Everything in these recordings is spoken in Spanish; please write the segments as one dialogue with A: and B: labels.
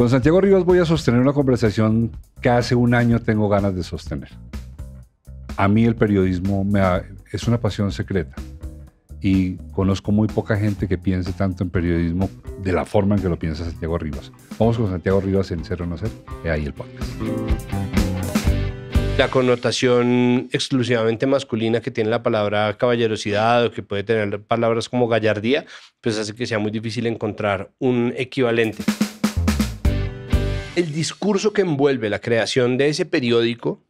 A: Con Santiago Rivas voy a sostener una conversación que hace un año tengo ganas de sostener. A mí el periodismo me es una pasión secreta y conozco muy poca gente que piense tanto en periodismo de la forma en que lo piensa Santiago Rivas. Vamos con Santiago Rivas en Cero No Ser, he eh, ahí el podcast.
B: La connotación exclusivamente masculina que tiene la palabra caballerosidad o que puede tener palabras como gallardía, pues hace que sea muy difícil encontrar un equivalente. El discurso que envuelve la creación de ese periódico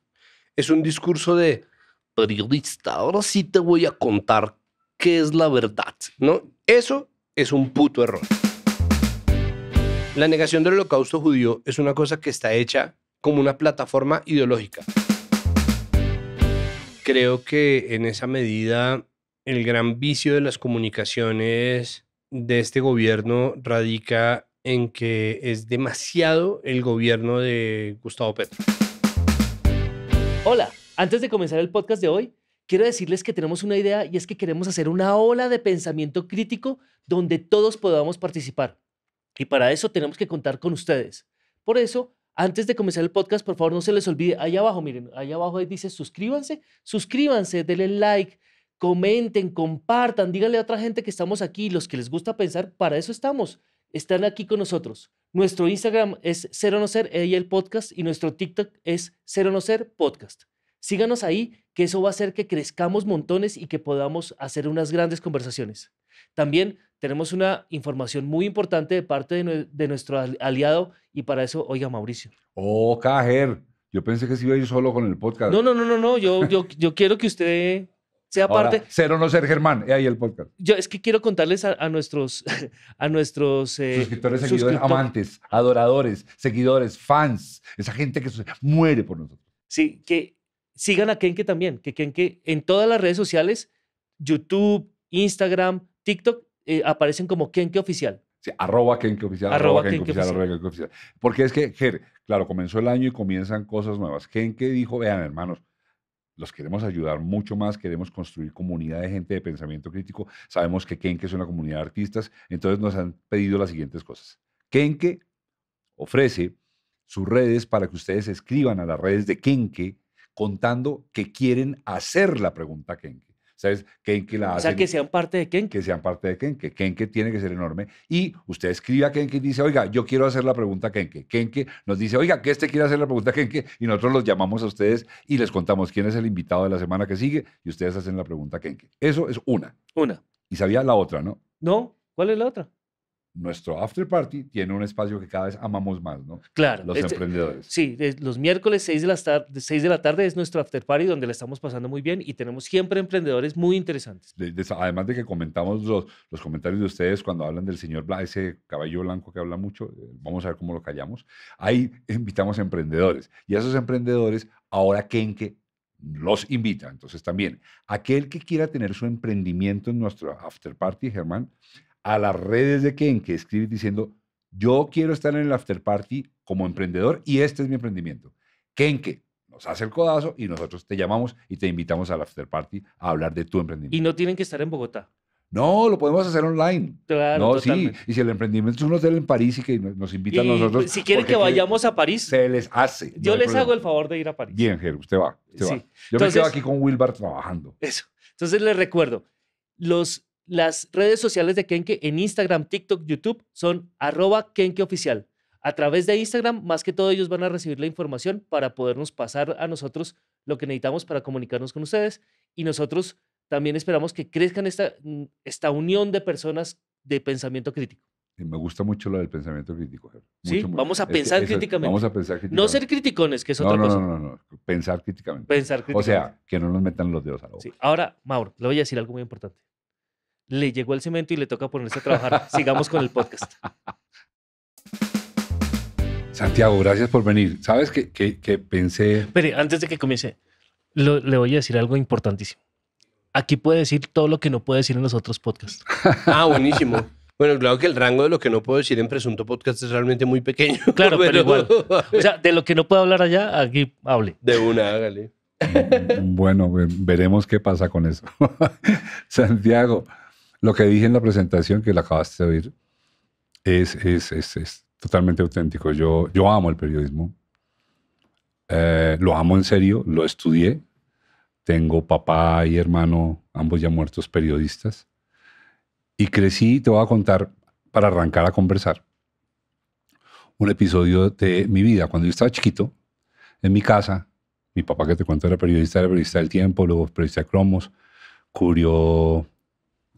B: es un discurso de periodista, ahora sí te voy a contar qué es la verdad, ¿no? Eso es un puto error. La negación del holocausto judío es una cosa que está hecha como una plataforma ideológica. Creo que en esa medida el gran vicio de las comunicaciones de este gobierno radica en que es demasiado el gobierno de Gustavo Petro.
C: Hola, antes de comenzar el podcast de hoy, quiero decirles que tenemos una idea y es que queremos hacer una ola de pensamiento crítico donde todos podamos participar. Y para eso tenemos que contar con ustedes. Por eso, antes de comenzar el podcast, por favor no se les olvide, ahí abajo, miren, ahí abajo dice suscríbanse, suscríbanse, denle like, comenten, compartan, díganle a otra gente que estamos aquí, los que les gusta pensar, para eso estamos están aquí con nosotros. Nuestro Instagram es Cero No Ser y el podcast y nuestro TikTok es Cero No Ser Podcast. Síganos ahí, que eso va a hacer que crezcamos montones y que podamos hacer unas grandes conversaciones. También tenemos una información muy importante de parte de, nuestro aliado y para eso, oiga Mauricio.
A: Oh, Cajer, yo pensé que se iba a ir solo con el podcast. No,
C: no, no, no, no. Yo, yo, yo quiero que usted sea Ahora,
A: Cero no ser Germán, eh, ahí el podcast. Yo
C: es que quiero contarles a,
A: nuestros, a nuestros eh, suscriptores, seguidores, amantes, adoradores, seguidores, fans, esa gente que muere
C: por nosotros. Sí, que sigan a Kenke también, que Kenke en todas las redes sociales, YouTube, Instagram, TikTok, eh, aparecen como Kenke Oficial.
A: Sí, arroba Kenke Oficial, arroba, oficial, Porque es que, claro, comenzó el año y comienzan cosas nuevas. Kenke dijo, vean hermanos, los queremos ayudar mucho más, queremos construir comunidad de gente de pensamiento crítico. Sabemos que Kenke es una comunidad de artistas, entonces nos han pedido las siguientes cosas. Kenke ofrece sus redes para que ustedes escriban a las redes de Kenke contando que quieren hacer la pregunta a Kenke. ¿Sabes? la hace. O sea, que sean parte de Kenke. Que sean parte de Kenke. Kenke tiene que ser enorme. Y usted escribe a Kenke y dice, oiga, yo quiero hacer la pregunta a Kenke. Kenke nos dice, oiga, que este quiere hacer la pregunta a Kenke. Y nosotros los llamamos a ustedes y les contamos quién es el invitado de la semana que sigue. Y ustedes hacen la pregunta a Kenke. Eso es una. Una. Y sabía la otra, ¿no? No. ¿Cuál es la otra? nuestro after party tiene un espacio que cada vez amamos más, ¿no? Claro. Los este, emprendedores.
C: Sí, los miércoles 6 de, la tarde, 6 de la tarde es nuestro after party donde la estamos pasando muy bien y tenemos siempre emprendedores muy interesantes.
A: además de que comentamos los, los, comentarios de ustedes cuando hablan del señor Bla, ese caballo blanco que habla mucho, eh, vamos a ver cómo lo callamos, ahí invitamos emprendedores. Y a esos emprendedores, ahora Kenke los invita. Entonces también, aquel que quiera tener su emprendimiento en nuestro after party, Germán, a las redes de Ken, que escribe diciendo, yo quiero estar en el after party como emprendedor y este es mi emprendimiento. que nos hace el codazo y nosotros te llamamos y te invitamos al after party a hablar de tu emprendimiento. Y
C: no tienen que estar en Bogotá.
A: No, lo podemos hacer online. Claro, no, sí. Y si el emprendimiento es un hotel en París y que nos invitan a nosotros. Pues, si quieren que vayamos
C: a París. Se les hace. Yo les hago el favor de ir a París. Bien,
A: Ger, usted va. Yo me quedo aquí con Wilbert trabajando.
C: Eso. Entonces les recuerdo, los las redes sociales de Kenke en Instagram, TikTok, YouTube son arroba A través de Instagram, más que todo, ellos van a recibir la información para podernos pasar a nosotros lo que necesitamos para comunicarnos con ustedes. Y nosotros también esperamos que crezcan esta, mm, esta unión de personas de pensamiento crítico.
A: me gusta mucho lo del pensamiento crítico. sí, vamos a pensar críticamente. Vamos a No ser criticones, que es otra cosa. No, no, no, pensar críticamente. Pensar críticamente. O sea, que no nos metan los dedos a la
C: Ahora, Mauro, le voy a decir algo muy importante le llegó el cemento y le toca ponerse a trabajar. Sigamos con el
A: podcast. Santiago, gracias por venir. ¿Sabes qué, pensé? Pero antes de que comience,
C: le voy a decir algo importantísimo. Aquí puede decir todo lo que no puede decir en los otros podcasts.
B: ah, buenísimo. Bueno, claro que el rango de lo que no puedo decir en presunto podcast es realmente muy pequeño. Claro, pero, igual. O sea, de lo que no puedo hablar allá, aquí hable. De una, hágale.
A: Mm, mm, bueno, veremos qué pasa con eso. Santiago, lo que dije en la presentación que la acabaste de oír es, es, es, totalmente auténtico. Yo, yo amo el periodismo. Eh, lo amo en serio, lo estudié. Tengo papá y hermano, ambos ya muertos periodistas. Y crecí, te voy a contar, para arrancar a conversar, un episodio de mi vida. Cuando yo estaba chiquito, en mi casa, mi papá que te cuento era periodista, era periodista del tiempo, luego periodista de cromos, cubrió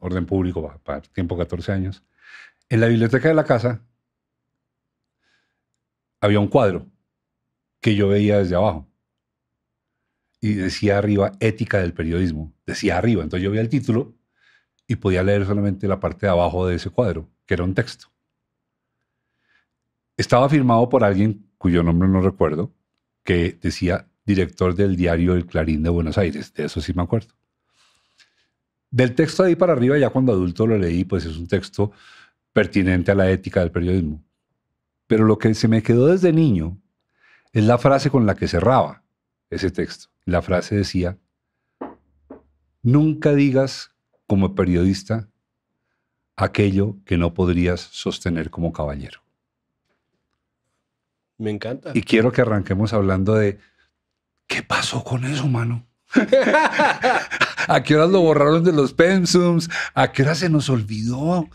A: orden público, para tiempo 14 años. En la biblioteca de la casa había un cuadro que yo veía desde abajo. Y decía arriba, ética del periodismo. Decía arriba. Entonces yo veía el título y podía leer solamente la parte de abajo de ese cuadro, que era un texto. Estaba firmado por alguien cuyo nombre no recuerdo, que decía director del diario El Clarín de Buenos Aires. De eso sí me acuerdo. Del texto ahí para arriba, ya cuando adulto lo leí, pues es un texto pertinente a la ética del periodismo. Pero lo que se me quedó desde niño es la frase con la que cerraba ese texto. La frase decía, nunca digas como periodista aquello que no podrías sostener como caballero.
B: Me encanta. Y
A: quiero que arranquemos hablando de, ¿qué pasó con eso, mano? ¿A qué horas lo borraron de los pensums? ¿A qué hora se nos olvidó,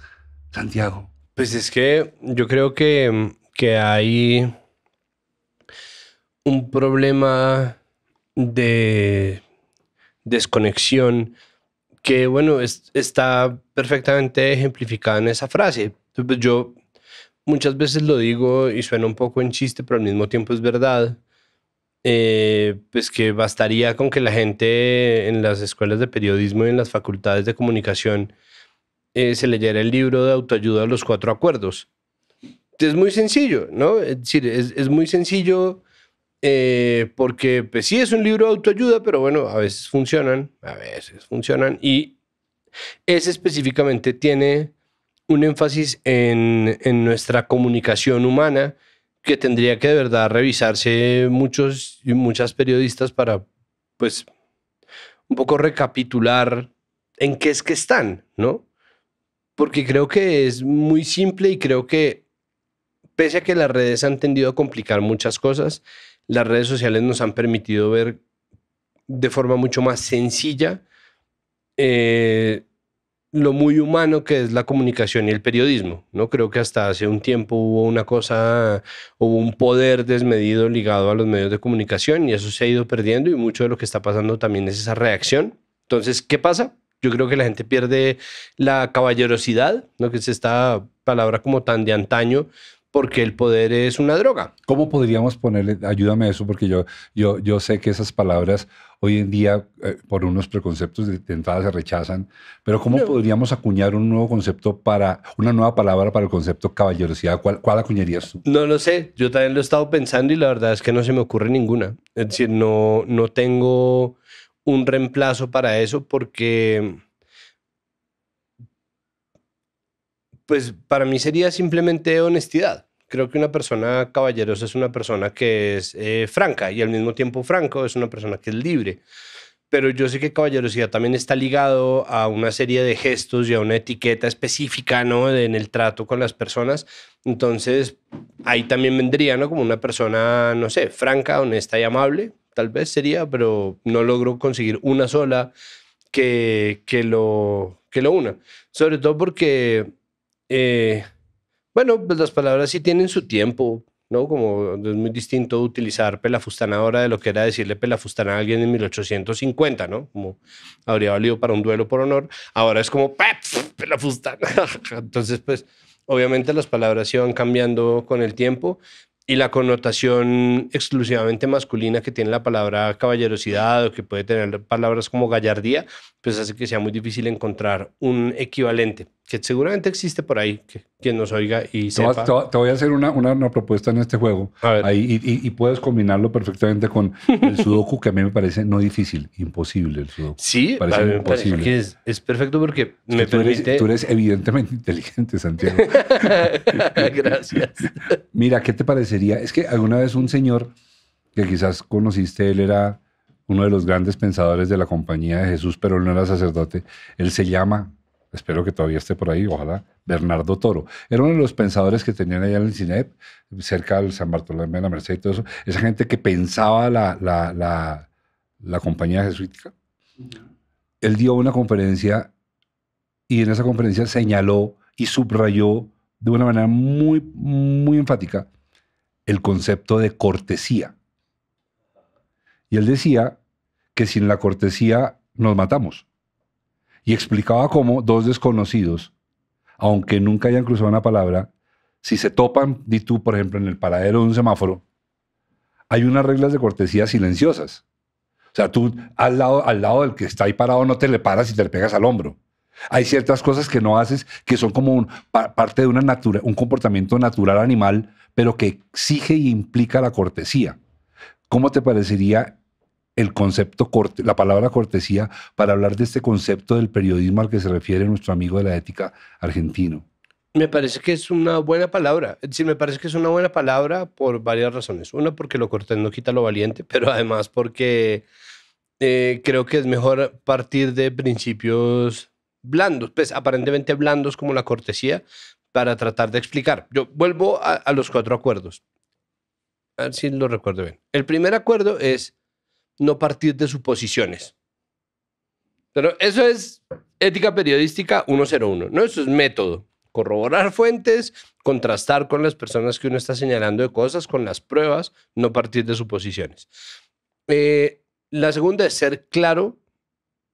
A: Santiago? Pues es que
B: yo creo que, hay un problema de desconexión que, bueno, está perfectamente ejemplificada en esa frase. Yo muchas veces lo digo y suena un poco en chiste, pero al mismo tiempo es verdad eh, pues que bastaría con que la gente en las escuelas de periodismo y en las facultades de comunicación eh, se leyera el libro de autoayuda de los cuatro acuerdos. Es muy sencillo, ¿no? Es decir, es, muy sencillo eh, porque pues sí es un libro de autoayuda, pero bueno, a veces funcionan, a veces funcionan y ese específicamente tiene un énfasis en nuestra comunicación humana que tendría que de verdad revisarse muchos y muchas periodistas para, pues, un poco recapitular en qué es que están, ¿no? Porque creo que es muy simple y creo que, pese a que las redes han tendido a complicar muchas cosas, las redes sociales nos han permitido ver de forma mucho más sencilla eh, lo muy humano que es la comunicación y el periodismo. ¿no? Creo que hasta hace un tiempo hubo una cosa, hubo un poder desmedido ligado a los medios de comunicación y eso se ha ido perdiendo y mucho de lo que está pasando también es esa reacción. Entonces, ¿qué pasa? Yo creo que la gente pierde la caballerosidad, ¿no? que es esta palabra como tan de antaño, porque el poder es una droga.
A: ¿Cómo podríamos ponerle, ayúdame a eso, porque yo, yo, yo sé que esas palabras hoy en día eh, por unos preconceptos de, entrada se rechazan, pero ¿cómo podríamos acuñar un nuevo concepto para, una nueva palabra para el concepto caballerosidad? ¿Cuál, acuñarías tú?
B: No lo sé, yo también lo he estado pensando y la verdad es que no se me ocurre ninguna. Es decir, no, no tengo un reemplazo para eso porque... Pues para mí sería simplemente honestidad creo que una persona caballerosa es una persona que es eh, franca y al mismo tiempo franco es una persona que es libre. Pero yo sé que caballerosidad también está ligado a una serie de gestos y a una etiqueta específica, ¿no? En el trato con las personas. Entonces, ahí también vendría, ¿no? Como una persona, no sé, franca, honesta y amable, tal vez sería, pero no logro conseguir una sola que, que, lo, que lo una. Sobre todo porque... Eh, bueno, pues las palabras sí tienen su tiempo, ¿no? Como es muy distinto utilizar pelafustana ahora de lo que era decirle pelafustana a alguien en 1850, ¿no? Como habría valido para un duelo por honor. Ahora es como pelafustan. Entonces, pues, obviamente las palabras van cambiando con el tiempo, y la connotación exclusivamente masculina que tiene la palabra caballerosidad o que puede tener palabras como gallardía, pues hace que sea muy difícil encontrar un equivalente, que seguramente existe por ahí, que quien nos oiga y sepa. Te,
A: voy a hacer una, propuesta en este juego ahí, y, puedes combinarlo perfectamente con el sudoku, que a mí me parece no difícil, imposible el sudoku. Sí, es,
B: perfecto porque me permite... tú eres
A: evidentemente inteligente, Santiago. Gracias. Mira, ¿qué te parece? es que alguna vez un señor que quizás conociste, él era uno de los grandes pensadores de la compañía de Jesús, pero él no era sacerdote, él se llama, espero que todavía esté por ahí, ojalá, Bernardo Toro. Era uno de los pensadores que tenían allá en el CINEP, cerca del San Bartolomé de la Merced y todo eso, esa gente que pensaba la, la, la compañía jesuítica. Él dio una conferencia y en esa conferencia señaló y subrayó de una manera muy, muy enfática el concepto de cortesía. Y él decía que sin la cortesía nos matamos. Y explicaba cómo dos desconocidos, aunque nunca hayan cruzado una palabra, si se topan, di tú, por ejemplo, en el paradero de un semáforo, hay unas reglas de cortesía silenciosas. O sea, tú al lado, al lado del que está ahí parado no te le paras y te le pegas al hombro. Hay ciertas cosas que no haces que son como parte de una natura, un comportamiento natural animal, pero que exige y implica la cortesía. ¿Cómo te parecería el concepto, corte, la palabra cortesía, para hablar de este concepto del periodismo al que se refiere nuestro amigo de la ética argentino?
B: Me parece que es una buena palabra. Sí, me parece que es una buena palabra por varias razones. Una, porque lo cortés no quita lo valiente, pero además porque eh, creo que es mejor partir de principios blandos, pues aparentemente blandos como la cortesía, para tratar de explicar. Yo vuelvo a, los cuatro acuerdos. A si lo recuerdo bien. El primer acuerdo es no partir de suposiciones. Pero eso es ética periodística 101, ¿no? Eso es método. Corroborar fuentes, contrastar con las personas que uno está señalando de cosas, con las pruebas, no partir de suposiciones. Eh, la segunda es ser claro,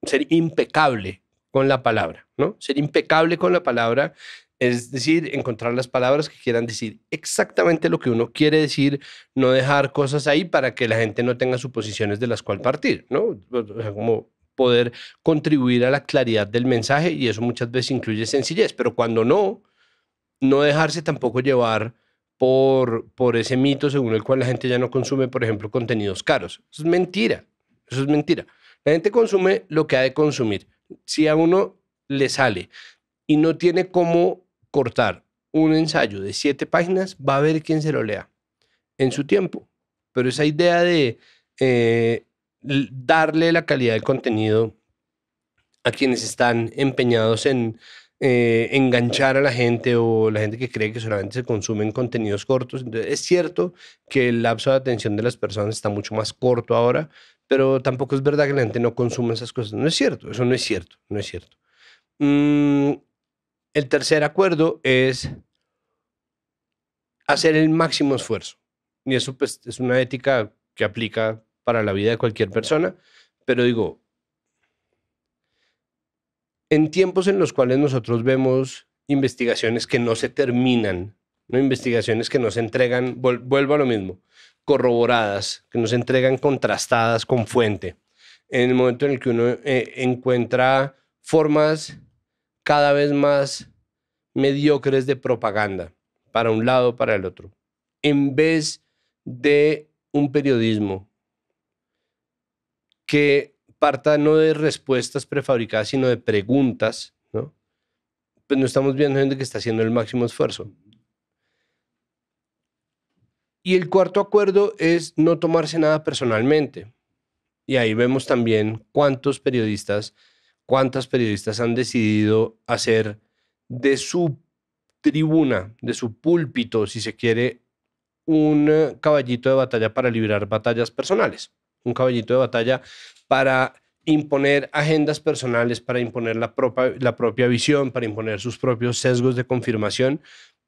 B: ser impecable con la palabra, ¿no? Ser impecable con la palabra, es decir, encontrar las palabras que quieran decir exactamente lo que uno quiere decir, no dejar cosas ahí para que la gente no tenga suposiciones de las cuales partir, ¿no? O sea, como poder contribuir a la claridad del mensaje y eso muchas veces incluye sencillez, pero cuando no, no dejarse tampoco llevar por, por ese mito según el cual la gente ya no consume, por ejemplo, contenidos caros. Eso es mentira, eso es mentira. La gente consume lo que ha de consumir si a uno le sale y no tiene cómo cortar un ensayo de siete páginas, va a ver quién se lo lea en su tiempo. Pero esa idea de eh, darle la calidad del contenido a quienes están empeñados en eh, enganchar a la gente o la gente que cree que solamente se consumen contenidos cortos. es cierto que el lapso de atención de las personas está mucho más corto ahora, pero tampoco es verdad que la gente no consuma esas cosas. No es cierto, eso no es cierto, no es cierto. Mm, el tercer acuerdo es hacer el máximo esfuerzo. Y eso pues, es una ética que aplica para la vida de cualquier persona, pero digo, en tiempos en los cuales nosotros vemos investigaciones que no se terminan, ¿no? investigaciones que no se entregan, vuelvo a lo mismo, corroboradas, que nos entregan contrastadas con fuente. En el momento en el que uno eh, encuentra formas cada vez más mediocres de propaganda, para un lado, para el otro, en vez de un periodismo que parta no de respuestas prefabricadas, sino de preguntas, ¿no? Pues no estamos viendo gente que está haciendo el máximo esfuerzo. Y el cuarto acuerdo es no tomarse nada personalmente. Y ahí vemos también cuántos periodistas, cuántas periodistas han decidido hacer de su tribuna, de su púlpito, si se quiere, un eh, caballito de batalla para librar batallas personales, un caballito de batalla para imponer agendas personales, para imponer la, la propia visión, para imponer sus propios sesgos de confirmación.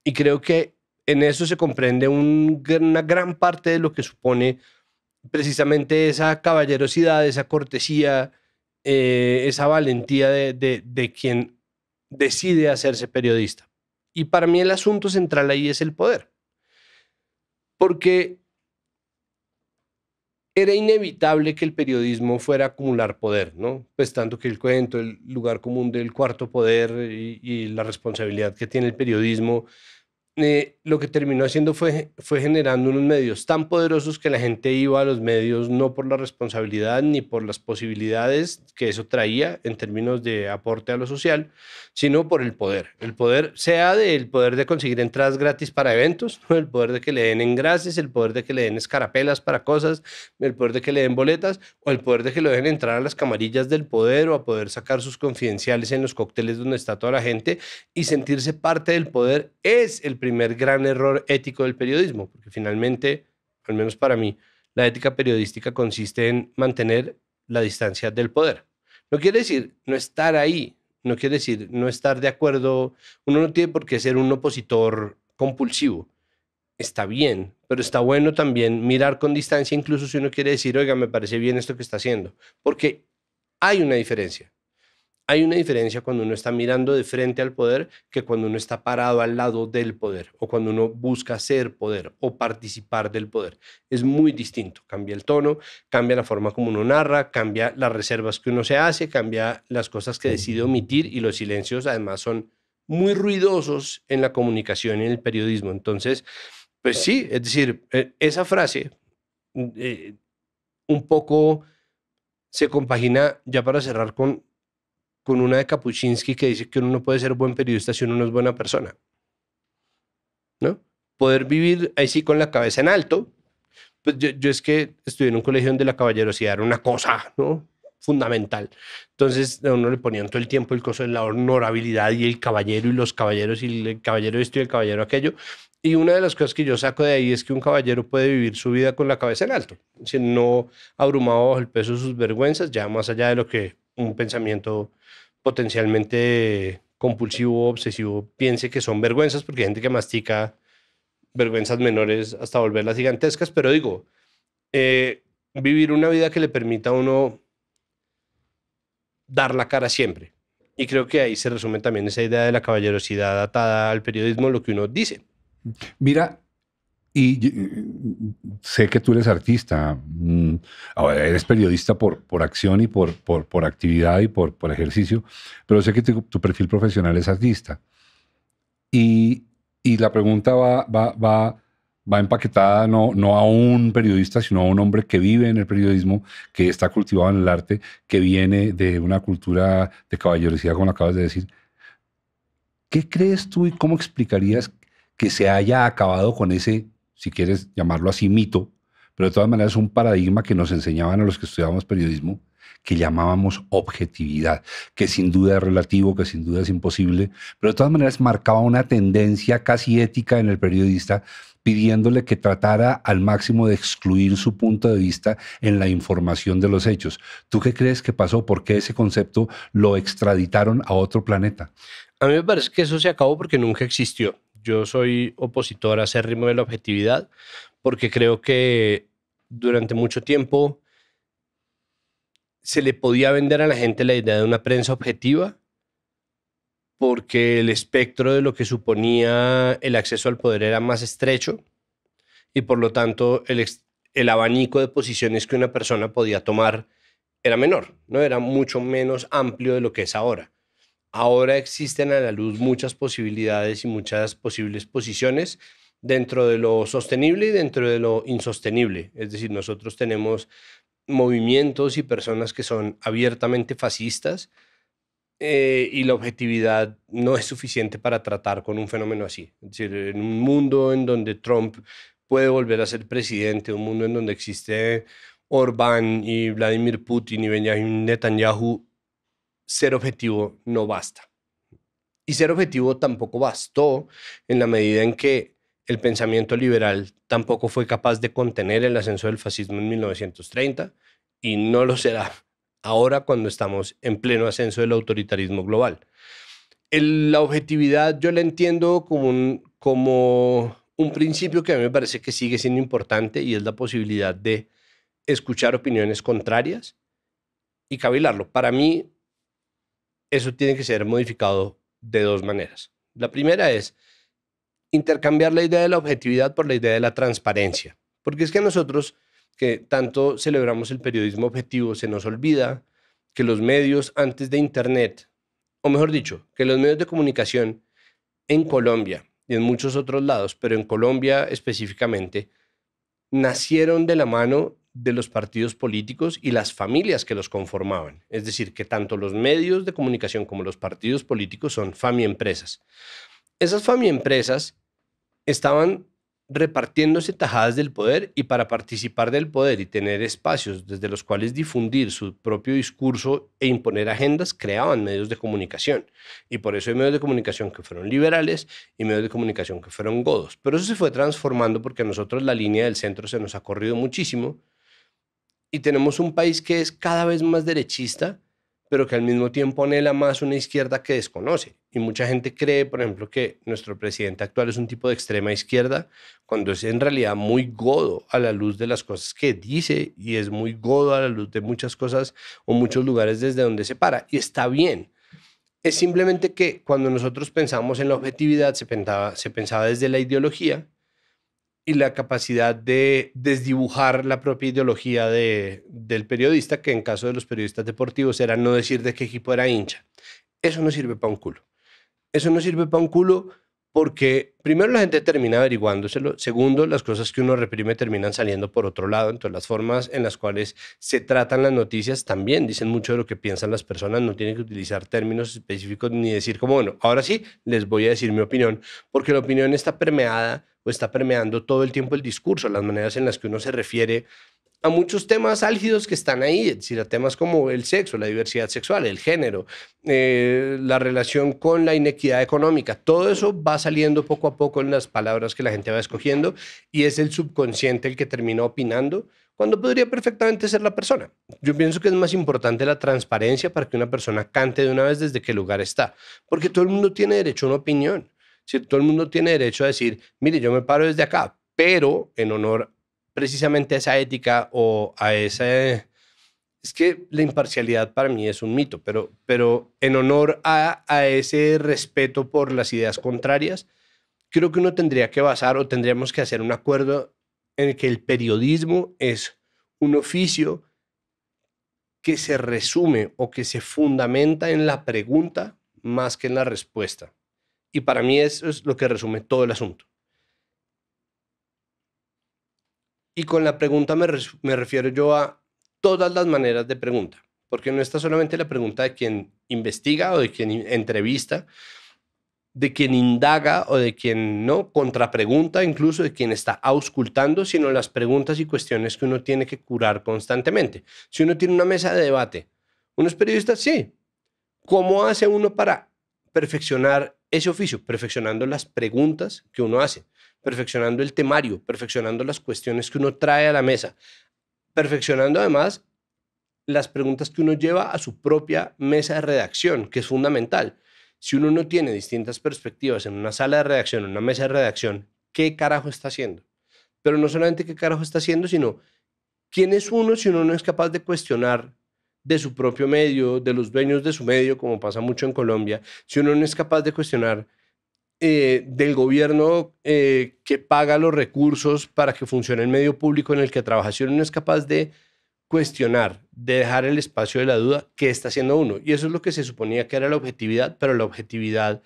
B: Y creo que en eso se comprende una gran parte de lo que supone precisamente esa caballerosidad, esa cortesía, eh, esa valentía de, quien decide hacerse periodista. Y para mí el asunto central ahí es el poder. Porque era inevitable que el periodismo fuera a acumular poder, ¿no? Pues tanto que el cuento, el lugar común del cuarto poder y la responsabilidad que tiene el periodismo eh, lo que terminó haciendo fue, fue generando unos medios tan poderosos que la gente iba a los medios no por la responsabilidad ni por las posibilidades que eso traía en términos de aporte a lo social, sino por el poder. El poder, sea del poder de conseguir entradas gratis para eventos, el poder de que le den engrases, el poder de que le den escarapelas para cosas, el poder de que le den boletas o el poder de que lo dejen entrar a las camarillas del poder o a poder sacar sus confidenciales en los cócteles donde está toda la gente y sentirse parte del poder es el primer gran error ético del periodismo, porque finalmente, al menos para mí, la ética periodística consiste en mantener la distancia del poder. No quiere decir no estar ahí, no quiere decir no estar de acuerdo. Uno no tiene por qué ser un opositor compulsivo. Está bien, pero está bueno también mirar con distancia, incluso si uno quiere decir, oiga, me parece bien esto que está haciendo, porque hay una diferencia. Hay una diferencia cuando uno está mirando de frente al poder que cuando uno está parado al lado del poder o cuando uno busca ser poder o participar del poder. Es muy distinto. Cambia el tono, cambia la forma como uno narra, cambia las reservas que uno se hace, cambia las cosas que decide omitir y los silencios además son muy ruidosos en la comunicación y en el periodismo. Entonces, pues sí, es decir, eh, esa frase eh, un poco se compagina ya para cerrar con con una de Kapuscinski que dice que uno no puede ser buen periodista si uno no es buena persona. ¿No? Poder vivir ahí sí con la cabeza en alto. Pues yo, es que estudié en un colegio donde la caballerosidad era una cosa, ¿no? fundamental. Entonces, a uno le ponían todo el tiempo el coso de la honorabilidad y el caballero y los caballeros y el caballero esto y el caballero aquello. Y una de las cosas que yo saco de ahí es que un caballero puede vivir su vida con la cabeza en alto, si no abrumado bajo el peso de sus vergüenzas, ya más allá de lo que un pensamiento potencialmente compulsivo, obsesivo, piense que son vergüenzas, porque hay gente que mastica vergüenzas menores hasta volverlas gigantescas, pero digo, eh, vivir una vida que le permita a uno dar la cara siempre. Y creo que ahí se resume también esa idea de la caballerosidad atada al periodismo, lo que uno dice.
A: Mira, y eh, sé que tú eres artista, mm, eres periodista por, por acción y por, por, por actividad y por, por ejercicio, pero sé que tu, perfil profesional es artista. Y, la pregunta va, va, va, va empaquetada no, no, a un periodista, sino a un hombre que vive en el periodismo, que está cultivado en el arte, que viene de una cultura de caballerosidad, como acabas de decir. ¿Qué crees tú y cómo explicarías que se haya acabado con ese si quieres llamarlo así, mito, pero de todas maneras es un paradigma que nos enseñaban a los que estudiábamos periodismo, que llamábamos objetividad, que sin duda es relativo, que sin duda es imposible, pero de todas maneras marcaba una tendencia casi ética en el periodista pidiéndole que tratara al máximo de excluir su punto de vista en la información de los hechos. ¿Tú qué crees que pasó? ¿Por qué ese concepto lo extraditaron a otro planeta?
B: A mí me parece que eso se acabó porque nunca existió yo soy opositor a acérrimo de la objetividad porque creo que durante mucho tiempo se le podía vender a la gente la idea de una prensa objetiva porque el espectro de lo que suponía el acceso al poder era más estrecho y por lo tanto el, el abanico de posiciones que una persona podía tomar era menor, ¿no? era mucho menos amplio de lo que es ahora. Ahora existen a la luz muchas posibilidades y muchas posibles posiciones dentro de lo sostenible y dentro de lo insostenible. Es decir, nosotros tenemos movimientos y personas que son abiertamente fascistas eh, y la objetividad no es suficiente para tratar con un fenómeno así. Es decir, en un mundo en donde Trump puede volver a ser presidente, un mundo en donde existe Orbán y Vladimir Putin y Benjamin Netanyahu, ser objetivo no basta. Y ser objetivo tampoco bastó en la medida en que el pensamiento liberal tampoco fue capaz de contener el ascenso del fascismo en 1930 y no lo será ahora cuando estamos en pleno ascenso del autoritarismo global. la objetividad yo la entiendo como un, como un principio que a mí me parece que sigue siendo importante y es la posibilidad de escuchar opiniones contrarias y cavilarlo. Para mí, eso tiene que ser modificado de dos maneras. La primera es intercambiar la idea de la objetividad por la idea de la transparencia, porque es que nosotros que tanto celebramos el periodismo objetivo, se nos olvida que los medios antes de Internet, o mejor dicho, que los medios de comunicación en Colombia y en muchos otros lados, pero en Colombia específicamente, nacieron de la mano de los partidos políticos y las familias que los conformaban. Es decir, que tanto los medios de comunicación como los partidos políticos son fami-empresas. Esas fami-empresas estaban repartiéndose tajadas del poder y para participar del poder y tener espacios desde los cuales difundir su propio discurso e imponer agendas, creaban medios de comunicación. Y por eso hay medios de comunicación que fueron liberales y medios de comunicación que fueron godos. Pero eso se fue transformando porque a nosotros la línea del centro se nos ha corrido muchísimo y tenemos un país que es cada vez más derechista, pero que al mismo tiempo anhela más una izquierda que desconoce. Y mucha gente cree, por ejemplo, que nuestro presidente actual es un tipo de extrema izquierda, cuando es en realidad muy godo a la luz de las cosas que dice y es muy godo a la luz de muchas cosas o muchos lugares desde donde se para. Y está bien. Es simplemente que cuando nosotros pensamos en la objetividad, se pensaba, se pensaba desde la ideología y la capacidad de desdibujar la propia ideología del periodista, que en caso de los periodistas deportivos era no decir de qué equipo era hincha. Eso no sirve para un culo. Eso no sirve para un culo porque primero la gente termina averiguándoselo, segundo las cosas que uno reprime terminan saliendo por otro lado, entonces las formas en las cuales se tratan las noticias también dicen mucho de lo que piensan las personas, no tienen que utilizar términos específicos ni decir como, bueno, ahora sí les voy a decir mi opinión, porque la opinión está permeada o está permeando todo el tiempo el discurso, las maneras en las que uno se refiere a muchos temas álgidos que están ahí, es decir, a temas como el sexo, la diversidad sexual, el género, eh, la relación con la inequidad económica. Todo eso va saliendo poco a poco en las palabras que la gente va escogiendo y es el subconsciente el que termina opinando cuando podría perfectamente ser la persona. Yo pienso que es más importante la transparencia para que una persona cante de una vez desde qué lugar está, porque todo el mundo tiene derecho a una opinión. Si todo el mundo tiene derecho a decir, mire, yo me paro desde acá, pero en honor precisamente a esa ética o a ese... Es que la imparcialidad para mí es un mito, pero, pero en honor a, a ese respeto por las ideas contrarias, creo que uno tendría que basar o tendríamos que hacer un acuerdo en que el periodismo es un oficio que se resume o que se fundamenta en la pregunta más que en la respuesta. Y para mí eso es lo que resume todo el asunto. Y con la pregunta me, refiero yo a todas las maneras de pregunta, porque no está solamente la pregunta de quien investiga o de quien entrevista, de quien indaga o de quien no, contrapregunta incluso de quien está auscultando, sino las preguntas y cuestiones que uno tiene que curar constantemente. Si uno tiene una mesa de debate, unos periodistas, sí. ¿Cómo hace uno para perfeccionar ese oficio? Perfeccionando las preguntas que uno hace perfeccionando el temario, perfeccionando las cuestiones que uno trae a la mesa, perfeccionando además las preguntas que uno lleva a su propia mesa de redacción, que es fundamental. Si uno no tiene distintas perspectivas en una sala de redacción, en una mesa de redacción, ¿qué carajo está haciendo? Pero no solamente qué carajo está haciendo, sino quién es uno si uno no es capaz de cuestionar de su propio medio, de los dueños de su medio, como pasa mucho en Colombia, si uno no es capaz de cuestionar eh, del gobierno eh, que paga los recursos para que funcione el medio público en el que trabaja, si uno no es capaz de cuestionar, de dejar el espacio de la duda, ¿qué está haciendo uno? Y eso es lo que se suponía que era la objetividad, pero la objetividad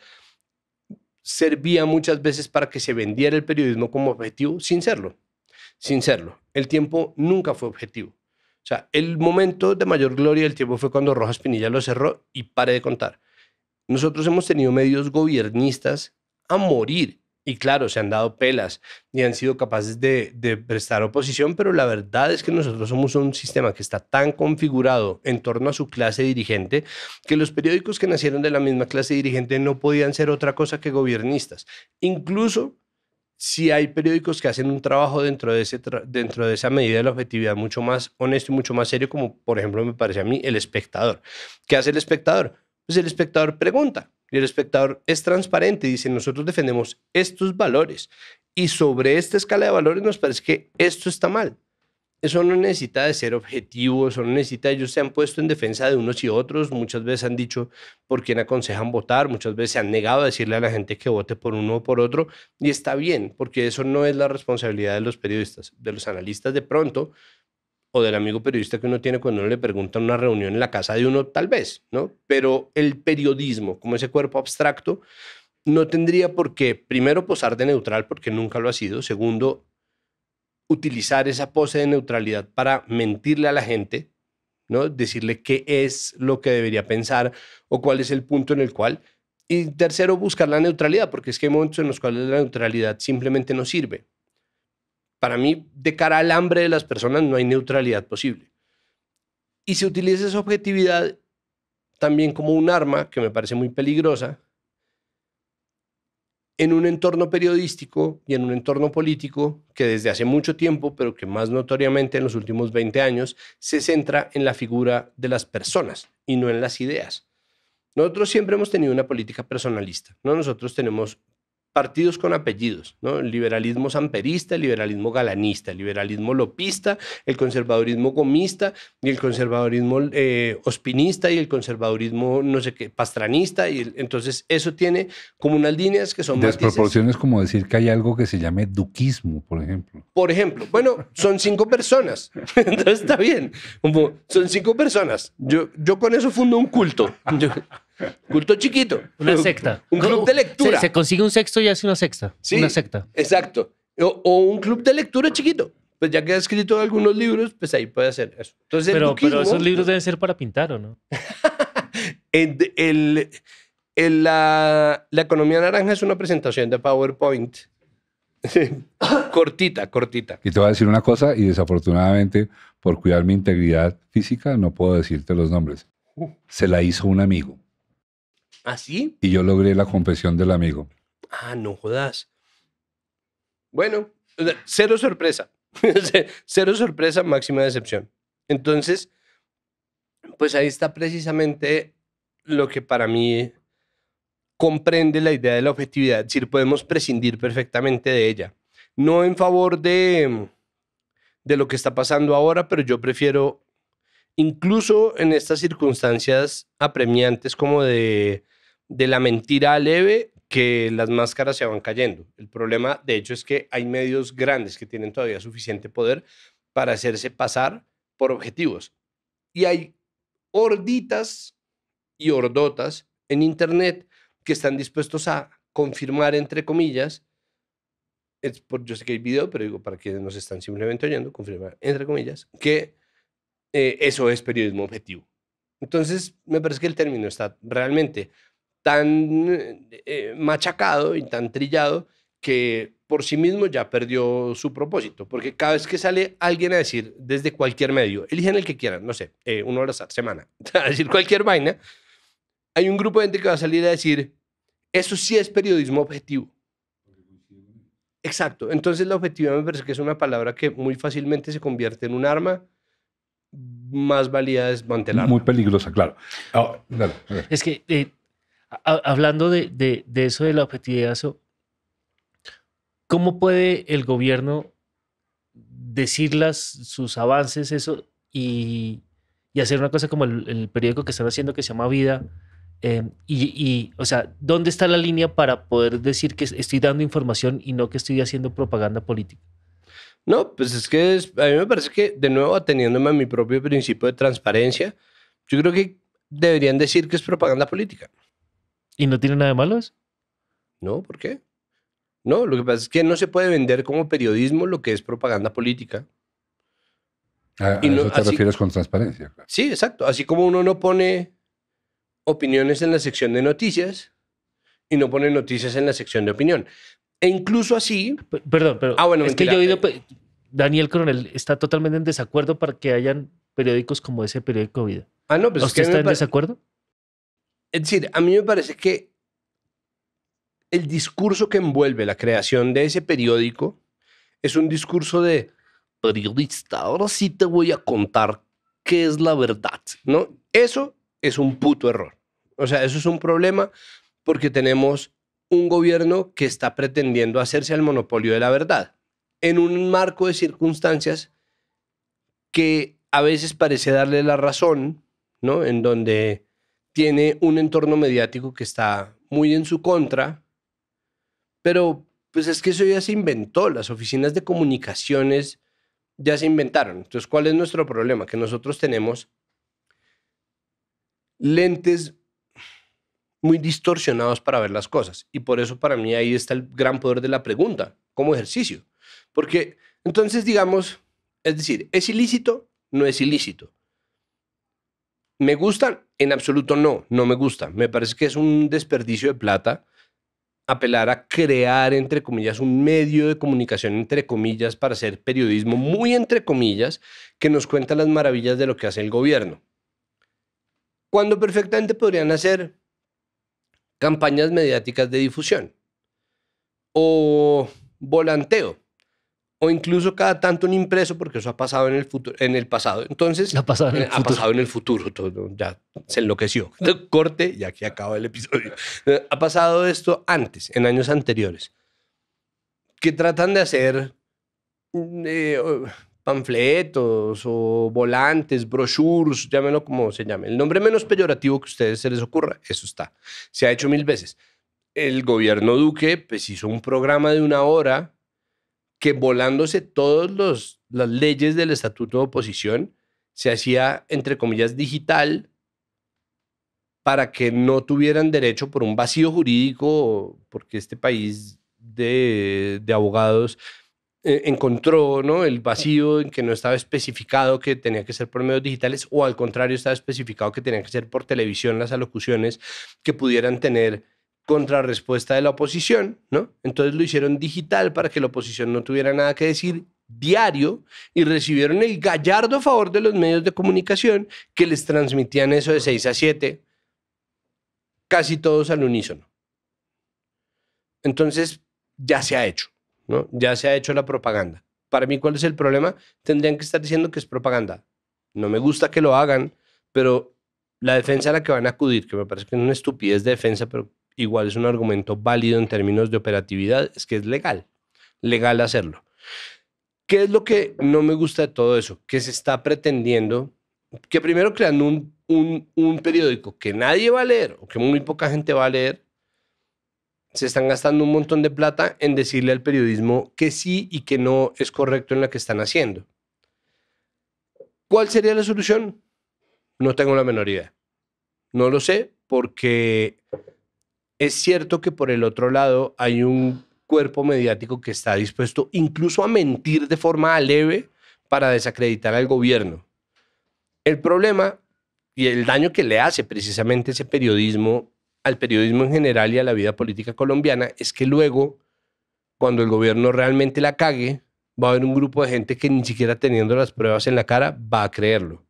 B: servía muchas veces para que se vendiera el periodismo como objetivo sin serlo, sin serlo. El tiempo nunca fue objetivo. O sea, el momento de mayor gloria del tiempo fue cuando Rojas Pinilla lo cerró y pare de contar. Nosotros hemos tenido medios gobiernistas a morir. Y claro, se han dado pelas y han sido capaces de, prestar oposición, pero la verdad es que nosotros somos un sistema que está tan configurado en torno a su clase dirigente que los periódicos que nacieron de la misma clase dirigente no podían ser otra cosa que gobiernistas. Incluso si hay periódicos que hacen un trabajo dentro de, dentro de esa medida de la objetividad mucho más honesto y mucho más serio, como por ejemplo me parece a mí El Espectador. ¿Qué hace El Espectador? Pues El Espectador pregunta y el espectador es transparente y dice, nosotros defendemos estos valores y sobre esta escala de valores nos parece que esto está mal. Eso no necesita de ser objetivo, eso no necesita, ellos se han puesto en defensa de unos y otros, muchas veces han dicho por quién aconsejan votar, muchas veces se han negado a decirle a la gente que vote por uno o por otro, y está bien, porque eso no es la responsabilidad de los periodistas, de los analistas de pronto, o del amigo periodista que uno tiene cuando uno le pregunta en una reunión en la casa de uno, tal vez, ¿no? Pero el periodismo, como ese cuerpo abstracto, no tendría por qué, primero, posar de neutral, porque nunca lo ha sido. Segundo, utilizar esa pose de neutralidad para mentirle a la gente, ¿no? Decirle qué es lo que debería pensar o cuál es el punto en el cual. Y tercero, buscar la neutralidad, porque es que hay momentos en los cuales la neutralidad simplemente no sirve. Para mí, de cara al hambre de las personas, no hay neutralidad posible. Y se utiliza esa objetividad también como un arma que me parece muy peligrosa en un entorno periodístico y en un entorno político que desde hace mucho tiempo, pero que más notoriamente en los últimos 20 años, se centra en la figura de las personas y no en las ideas. Nosotros siempre hemos tenido una política personalista, ¿no? Nosotros tenemos partidos con apellidos, ¿no? El liberalismo samperista, el liberalismo galanista, liberalismo lopista, el conservadurismo gomista y el conservadurismo eh, ospinista y el conservadurismo no sé qué, pastranista. Y entonces eso tiene como unas líneas que son... Desproporciones
A: como decir que hay algo que se llame duquismo, por ejemplo.
B: Por ejemplo, bueno, son cinco personas, entonces está bien. son cinco personas. Yo, yo con eso fundo un culto. Culto chiquito. Una secta. Un club de lectura. Se, se consigue un sexto y
C: hace una sexta. una secta.
B: Exacto. O, un club de lectura chiquito. Pues ya que ha escrito algunos libros, pues ahí puede hacer eso. pero, esos libros
C: deben ser para pintar, ¿o no?
B: el, el, la, economía naranja es una presentación de PowerPoint. cortita, cortita.
A: Y te voy a decir una cosa y desafortunadamente por cuidar mi integridad física no puedo decirte los nombres. Uh. Se la hizo un amigo. ¿Así? ¿Ah, y yo logré la confesión del amigo.
B: Ah, no jodas. Bueno, cero sorpresa. cero sorpresa, máxima decepción. Entonces, pues ahí está precisamente lo que para mí comprende la idea de la objetividad, es decir, podemos prescindir perfectamente de ella. No en favor de, de lo que está pasando ahora, pero yo prefiero incluso en estas circunstancias apremiantes como de, de la mentira leve, que las máscaras se van cayendo. El problema, de hecho, es que hay medios grandes que tienen todavía suficiente poder para hacerse pasar por objetivos. Y hay horditas y ordotas en Internet que están dispuestos a confirmar, entre comillas, es por, yo sé que hay video, pero digo, para quienes nos están simplemente oyendo, confirmar, entre comillas, que eh, eso es periodismo objetivo. Entonces, me parece que el término está realmente tan eh, eh, machacado y tan trillado que por sí mismo ya perdió su propósito, porque cada vez que sale alguien a decir desde cualquier medio, eligen el que quieran, no sé, una hora a la semana, a decir cualquier vaina, hay un grupo de gente que va a salir a decir, eso sí es periodismo objetivo. Exacto, entonces la objetividad me parece que es una palabra que muy fácilmente se convierte en un arma más valía mantenerla. Muy
A: peligrosa, claro. Ah,
B: es que eh,
C: hablando de, eso de la objetividad, ¿cómo puede el gobierno decirlas sus avances, eso, y, hacer una cosa como el, periódico que están haciendo que se llama Vida? Eh, y, y, o sea, ¿dónde está la línea para poder decir que estoy dando información y no que estoy haciendo propaganda
B: política? No, pues es que a mí me parece que, de nuevo, ateniéndome a mi propio principio de transparencia, yo creo que deberían decir que es propaganda política. ¿Y no tiene nada de malo eso? No, ¿por qué? No, lo que pasa es que no se puede vender como periodismo lo que es propaganda política.
A: A, y no, te refieres con transparencia.
B: Sí, exacto. Así como uno no pone opiniones en la sección de noticias y no pone noticias en la sección de opinión. E incluso así. perdón, pero. Ah, bueno, es que yo he oído
C: Daniel Coronel está totalmente en desacuerdo para que hayan periódicos como ese periódico Vida.
B: Ah, no, pero pues es que está en desacuerdo? Es decir, a mí me parece que el discurso que envuelve la creación de ese periódico es un discurso de periodista, ahora sí te voy a contar qué es la verdad, ¿no? Eso es un puto error. O sea, eso es un problema porque tenemos un gobierno que está pretendiendo hacerse el monopolio de la verdad en un marco de circunstancias que a veces parece darle la razón, ¿no? En donde tiene un entorno mediático que está muy en su contra, pero pues es que eso ya se inventó, las oficinas de comunicaciones ya se inventaron. Entonces, ¿cuál es nuestro problema? Que nosotros tenemos lentes muy distorsionados para ver las cosas. Y por eso para mí ahí está el gran poder de la pregunta como ejercicio. Porque entonces, digamos, es decir, ¿es ilícito? No es ilícito. ¿Me gusta? En absoluto no, no me gusta. Me parece que es un desperdicio de plata apelar a crear, entre comillas, un medio de comunicación, entre comillas, para hacer periodismo, muy entre comillas, que nos cuenta las maravillas de lo que hace el gobierno. Cuando perfectamente podrían hacer campañas mediáticas de difusión o volanteo o incluso cada tanto un impreso, porque eso ha pasado en el, futuro, en el pasado. Entonces, ha pasado en el, eh, futuro. ya se enloqueció. Corte, ya que acaba el episodio. Ha pasado esto antes, en años anteriores, que tratan de hacer mm, eh, panfletos o volantes, brochures, llámenlo como se llame. El nombre menos peyorativo que a ustedes se les ocurra, eso está. Se ha hecho mil veces. El gobierno Duque pues, hizo un programa de una hora que volándose todas las leyes del estatuto de oposición, se hacía, entre comillas, digital para que no tuvieran derecho por un vacío jurídico, porque este país de, abogados eh, encontró ¿no? el vacío en que no estaba especificado que tenía que ser por medios digitales, o al contrario, estaba especificado que tenía que ser por televisión las alocuciones que pudieran tener contrarrespuesta de la oposición, ¿no? Entonces lo hicieron digital para que la oposición no tuviera nada que decir diario y recibieron el gallardo a favor de los medios de comunicación que les transmitían eso de 6 a 7, casi todos al unísono. Entonces, ya se ha hecho, ¿no? Ya se ha hecho la propaganda. Para mí, ¿cuál es el problema? Tendrían que estar diciendo que es propaganda. No me gusta que lo hagan, pero la defensa a la que van a acudir, que me parece que es una estupidez de defensa, pero igual es un argumento válido en términos de operatividad, es que es legal, legal hacerlo. ¿Qué es lo que no me gusta de todo eso? Que se está pretendiendo que primero creando un, un periódico que nadie va a leer o que muy poca gente va a leer, se están gastando un montón de plata en decirle al periodismo que sí y que no es correcto en lo que están haciendo. ¿Cuál sería la solución? No tengo la menor idea. No lo sé porque es cierto que por el otro lado hay un cuerpo mediático que está dispuesto incluso a mentir de forma leve para desacreditar al gobierno. El problema y el daño que le hace precisamente ese periodismo al periodismo en general y a la vida política colombiana es que luego, cuando el gobierno realmente la cague, va a haber un grupo de gente que ni siquiera teniendo las pruebas en la cara va a creerlo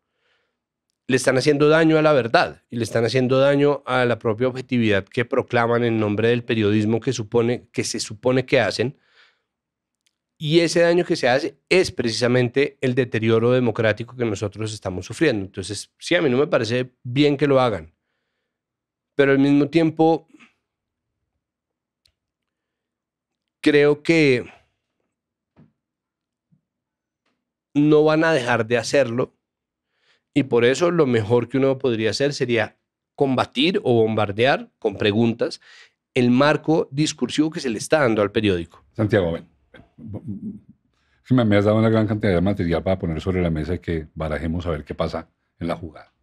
B: le están haciendo daño a la verdad y le están haciendo daño a la propia objetividad que proclaman en nombre del periodismo que, supone, que se supone que hacen. Y ese daño que se hace es precisamente el deterioro democrático que nosotros estamos sufriendo. Entonces, sí, a mí no me parece bien que lo hagan, pero al mismo tiempo creo que no van a dejar de hacerlo y por eso lo mejor que uno podría hacer sería combatir o bombardear con preguntas el marco discursivo que se le está dando al periódico.
A: Santiago, Me has dado una gran cantidad de material para poner sobre la mesa y que barajemos a ver qué pasa en la jugada.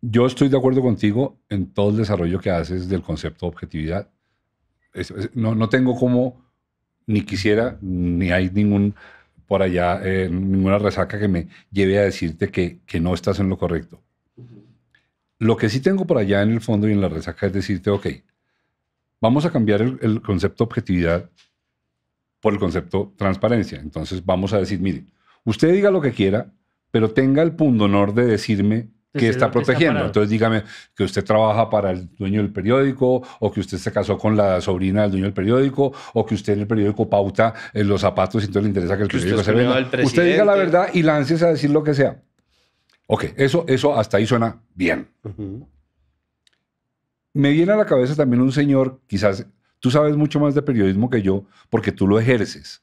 A: Yo estoy de acuerdo contigo en todo el desarrollo que haces del concepto de objetividad. no, no tengo como, ni quisiera, ni hay ningún por allá eh, ninguna resaca que me lleve a decirte que, no estás en lo correcto. Lo que sí tengo por allá en el fondo y en la resaca es decirte, ok, vamos a cambiar el, concepto objetividad por el concepto transparencia. Entonces vamos a decir, mire, usted diga lo que quiera, pero tenga el pundonor de decirme que está protegiendo. Entonces dígame que usted trabaja para el dueño del periódico o que usted se casó con la sobrina del dueño del periódico o que usted en el periódico pauta eh, los zapatos y entonces le interesa que el periódico se venda. Usted diga la verdad y láncese a decir lo que sea. Ok, eso, eso hasta ahí suena bien. Me viene a la cabeza también un señor, quizás tú sabes mucho más de periodismo que yo porque tú lo ejerces.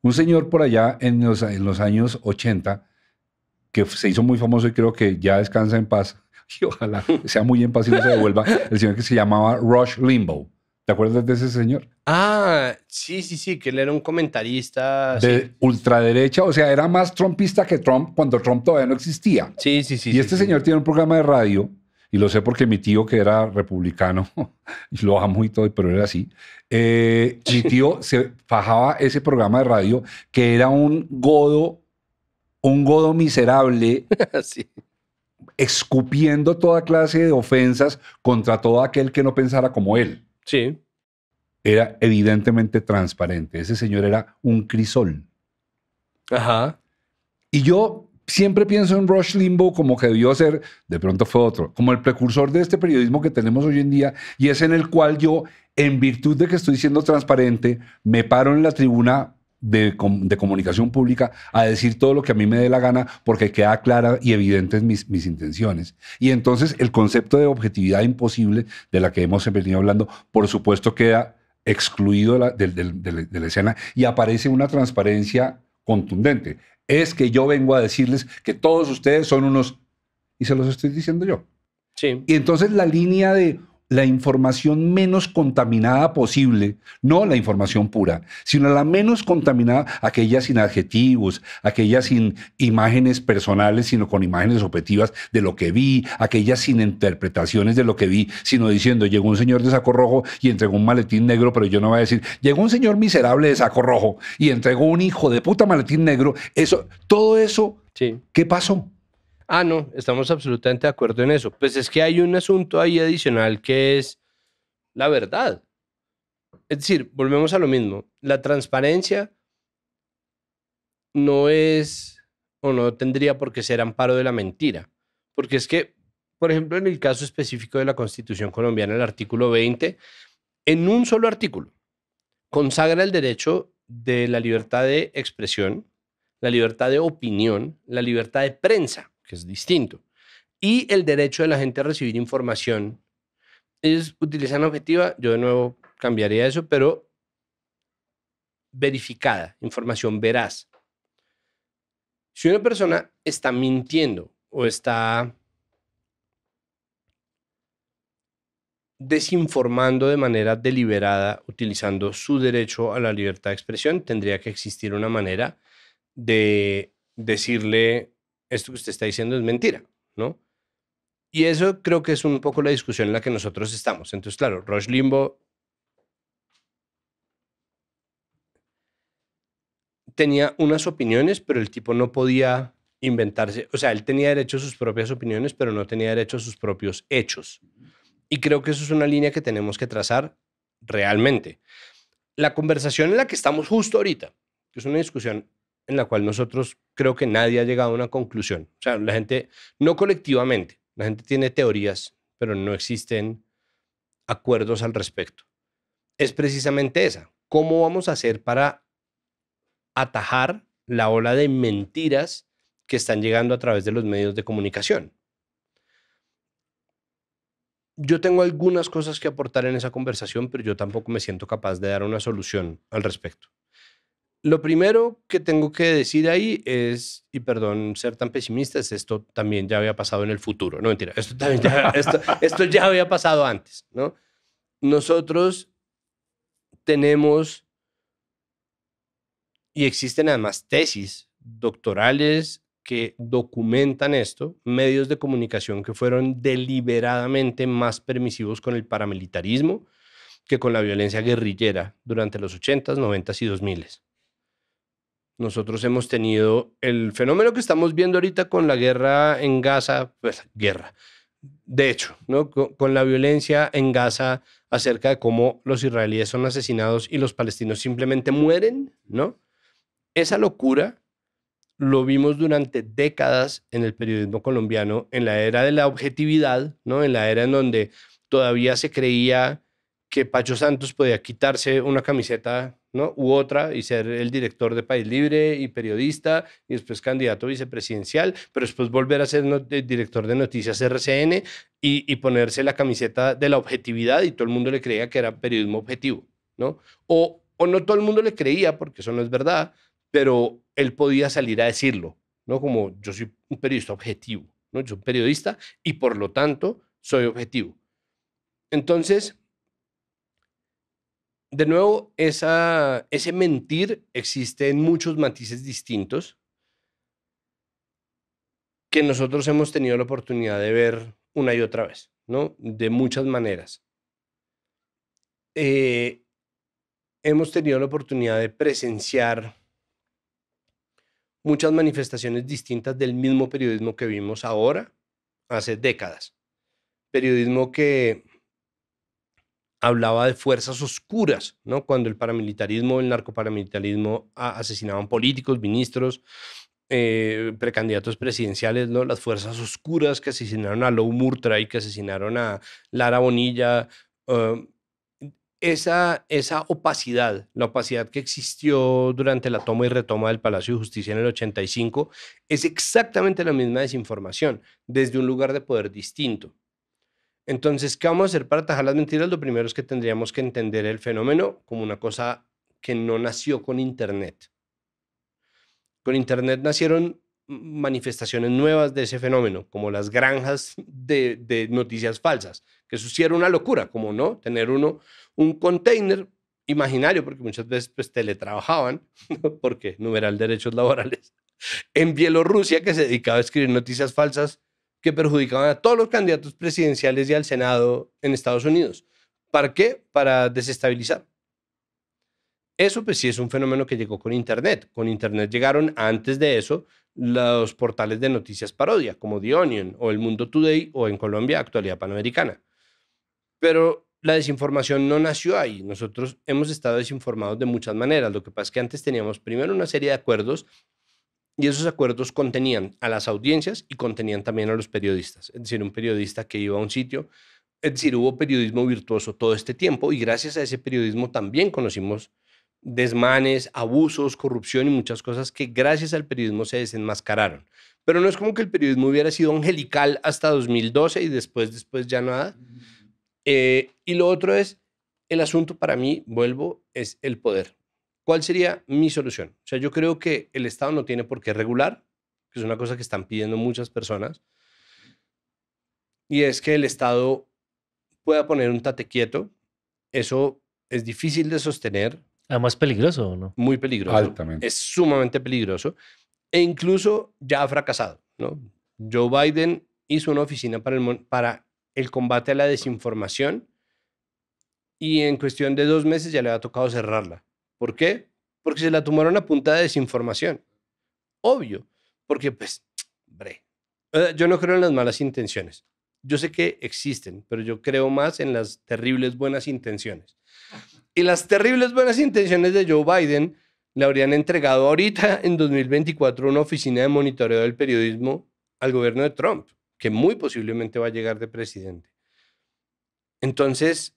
A: Un señor por allá en los, en los años 80 que se hizo muy famoso y creo que ya descansa en paz. Y ojalá sea muy en paz y no se devuelva. El señor que se llamaba Rush Limbaugh. ¿Te acuerdas de ese señor?
B: Ah, sí, sí, sí, que él era un comentarista. De
A: ultraderecha, o sea, era más trumpista que Trump cuando Trump todavía no existía. Sí, sí, sí. Y este señor tiene un programa de radio, y lo sé porque mi tío, que era republicano, lo bajamos y todo, pero era así. Eh, mi tío se fajaba ese programa de radio, que era un godo un godo miserable escupiendo toda clase de ofensas contra todo aquel que no pensara como él. Sí. Era evidentemente transparente. Ese señor era un crisol. Ajá. Y yo siempre pienso en Rush Limbaugh como que debió ser, de pronto fue otro, como el precursor de este periodismo que tenemos hoy en día y es en el cual yo, en virtud de que estoy siendo transparente, me paro en la tribuna de, comunicación pública a decir todo lo que a mí me dé la gana porque queda clara y evidente mis, mis intenciones. Y entonces el concepto de objetividad imposible de la que hemos venido hablando, por supuesto, queda excluido de la, de la escena y aparece una transparencia contundente. Es que yo vengo a decirles que todos ustedes son unos... Y se los estoy diciendo yo. Sí. Y entonces la línea de la información menos contaminada posible, no la información pura, sino la menos contaminada, aquella sin adjetivos, aquella sin imágenes personales, sino con imágenes objetivas de lo que vi, aquella sin interpretaciones de lo que vi, sino diciendo, llegó un señor de saco rojo y entregó un maletín negro, pero yo no voy a decir, llegó un señor miserable de saco rojo y entregó un hijo de puta maletín negro, eso, todo eso, ¿qué pasó?
B: Ah, no, estamos absolutamente de acuerdo en eso. Pues es que hay un asunto ahí adicional que es la verdad. Es decir, volvemos a lo mismo. La transparencia no es o no tendría por qué ser amparo de la mentira. Porque es que, por ejemplo, en el caso específico de la Constitución colombiana, el artículo 20, en un solo artículo, consagra el derecho de la libertad de expresión, la libertad de opinión, la libertad de prensa que es distinto. Y el derecho de la gente a recibir información es utilizar objetiva, yo de nuevo cambiaría eso, pero verificada, información veraz. Si una persona está mintiendo o está desinformando de manera deliberada, utilizando su derecho a la libertad de expresión, tendría que existir una manera de decirle esto que usted está diciendo es mentira, ¿no? Y eso creo que es un poco la discusión en la que nosotros estamos. Entonces, claro, Rush Limbo tenía unas opiniones, pero el tipo no podía inventarse, o sea, él tenía derecho a sus propias opiniones, pero no tenía derecho a sus propios hechos. Y creo que eso es una línea que tenemos que trazar realmente. La conversación en la que estamos justo ahorita, que es una discusión en la cual nosotros creo que nadie ha llegado a una conclusión. O sea, la gente, no colectivamente, la gente tiene teorías, pero no existen acuerdos al respecto. Es precisamente esa. ¿Cómo vamos a hacer para atajar la ola de mentiras que están llegando a través de los medios de comunicación? Yo tengo algunas cosas que aportar en esa conversación, pero yo tampoco me siento capaz de dar una solución al respecto. Lo primero que tengo que decir ahí es, y perdón ser tan pesimista, esto también ya había pasado en el futuro. No, mentira, esto, ya, esto ya había pasado antes, ¿no? Nosotros tenemos, y existen además tesis doctorales que documentan esto, medios de comunicación que fueron deliberadamente más permisivos con el paramilitarismo que con la violencia guerrillera durante los 80s, 90s y 2000s nosotros hemos tenido el fenómeno que estamos viendo ahorita con la guerra en Gaza, pues guerra, de hecho, ¿no? con, la violencia en Gaza acerca de cómo los israelíes son asesinados y los palestinos simplemente mueren, ¿no? Esa locura lo vimos durante décadas en el periodismo colombiano, en la era de la objetividad, ¿no? En la era en donde todavía se creía que Pacho Santos podía quitarse una camiseta ¿no? u otra y ser el director de País Libre y periodista y después candidato vicepresidencial, pero después volver a ser director de Noticias RCN y, ponerse la camiseta de la objetividad y todo el mundo le creía que era periodismo objetivo, ¿no? O, no todo el mundo le creía, porque eso no es verdad, pero él podía salir a decirlo, ¿no? Como yo soy un periodista objetivo, ¿no? Yo soy un periodista y por lo tanto soy objetivo. Entonces, de nuevo, ese mentir existe en muchos matices distintos que nosotros hemos tenido la oportunidad de ver una y otra vez, ¿no? De muchas maneras. Eh, hemos tenido la oportunidad de presenciar muchas manifestaciones distintas del mismo periodismo que vimos ahora, hace décadas. Periodismo que hablaba de fuerzas oscuras, ¿no? Cuando el paramilitarismo, el narcoparamilitarismo asesinaban políticos, ministros, eh, precandidatos presidenciales, ¿no? Las fuerzas oscuras que asesinaron a Lou Murtray, que asesinaron a Lara Bonilla. Um, esa, esa opacidad, la opacidad que existió durante la toma y retoma del Palacio de Justicia en el 85, es exactamente la misma desinformación, desde un lugar de poder distinto. Entonces, ¿qué vamos a hacer para atajar las mentiras? Lo primero es que tendríamos que entender el fenómeno como una cosa que no nació con Internet. Con Internet nacieron manifestaciones nuevas de ese fenómeno, como las granjas de, noticias falsas, que eso sí una locura, como no, tener uno un container imaginario, porque muchas veces pues teletrabajaban, porque numeral derechos laborales, en Bielorrusia que se dedicaba a escribir noticias falsas que perjudicaban a todos los candidatos presidenciales y al Senado en Estados Unidos. ¿Para qué? Para desestabilizar. Eso pues sí es un fenómeno que llegó con Internet. Con Internet llegaron antes de eso los portales de noticias parodia, como The Onion o El Mundo Today o en Colombia Actualidad Panamericana. Pero la desinformación no nació ahí. Nosotros hemos estado desinformados de muchas maneras. Lo que pasa es que antes teníamos primero una serie de acuerdos y esos acuerdos contenían a las audiencias y contenían también a los periodistas. Es decir, un periodista que iba a un sitio. Es decir, hubo periodismo virtuoso todo este tiempo y gracias a ese periodismo también conocimos desmanes, abusos, corrupción y muchas cosas que gracias al periodismo se desenmascararon. Pero no es como que el periodismo hubiera sido angelical hasta 2012 y después, después ya nada. Eh, y lo otro es, el asunto para mí, vuelvo, es el poder. ¿Cuál sería mi solución? O sea, yo creo que el Estado no tiene por qué regular, que es una cosa que están pidiendo muchas personas, y es que el Estado pueda poner un tate quieto. Eso es difícil de sostener.
C: Además, peligroso, ¿no?
B: Muy peligroso. Altamente. Es sumamente peligroso. E incluso ya ha fracasado, ¿no? Joe Biden hizo una oficina para el, para el combate a la desinformación y en cuestión de dos meses ya le ha tocado cerrarla. ¿Por qué? Porque se la tomaron a punta de desinformación. Obvio, porque pues, bre. Eh, yo no creo en las malas intenciones. Yo sé que existen, pero yo creo más en las terribles buenas intenciones. Y las terribles buenas intenciones de Joe Biden le habrían entregado ahorita, en 2024, una oficina de monitoreo del periodismo al gobierno de Trump, que muy posiblemente va a llegar de presidente. Entonces,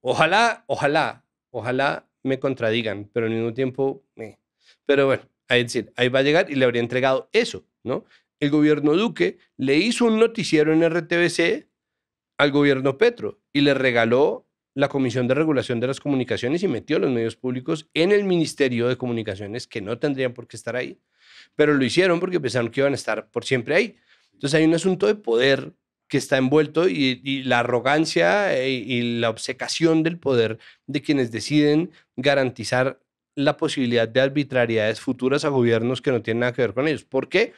B: ojalá, ojalá, ojalá me contradigan, pero al mismo tiempo, me pero bueno, ahí, decir, ahí va a llegar y le habría entregado eso, ¿no? El gobierno Duque le hizo un noticiero en RTBC al gobierno Petro y le regaló la Comisión de Regulación de las Comunicaciones y metió los medios públicos en el Ministerio de Comunicaciones, que no tendrían por qué estar ahí, pero lo hicieron porque pensaron que iban a estar por siempre ahí. Entonces hay un asunto de poder que está envuelto y, la arrogancia eh, y la obsecación del poder de quienes deciden garantizar la posibilidad de arbitrariedades futuras a gobiernos que no tienen nada que ver con ellos. ¿Por qué?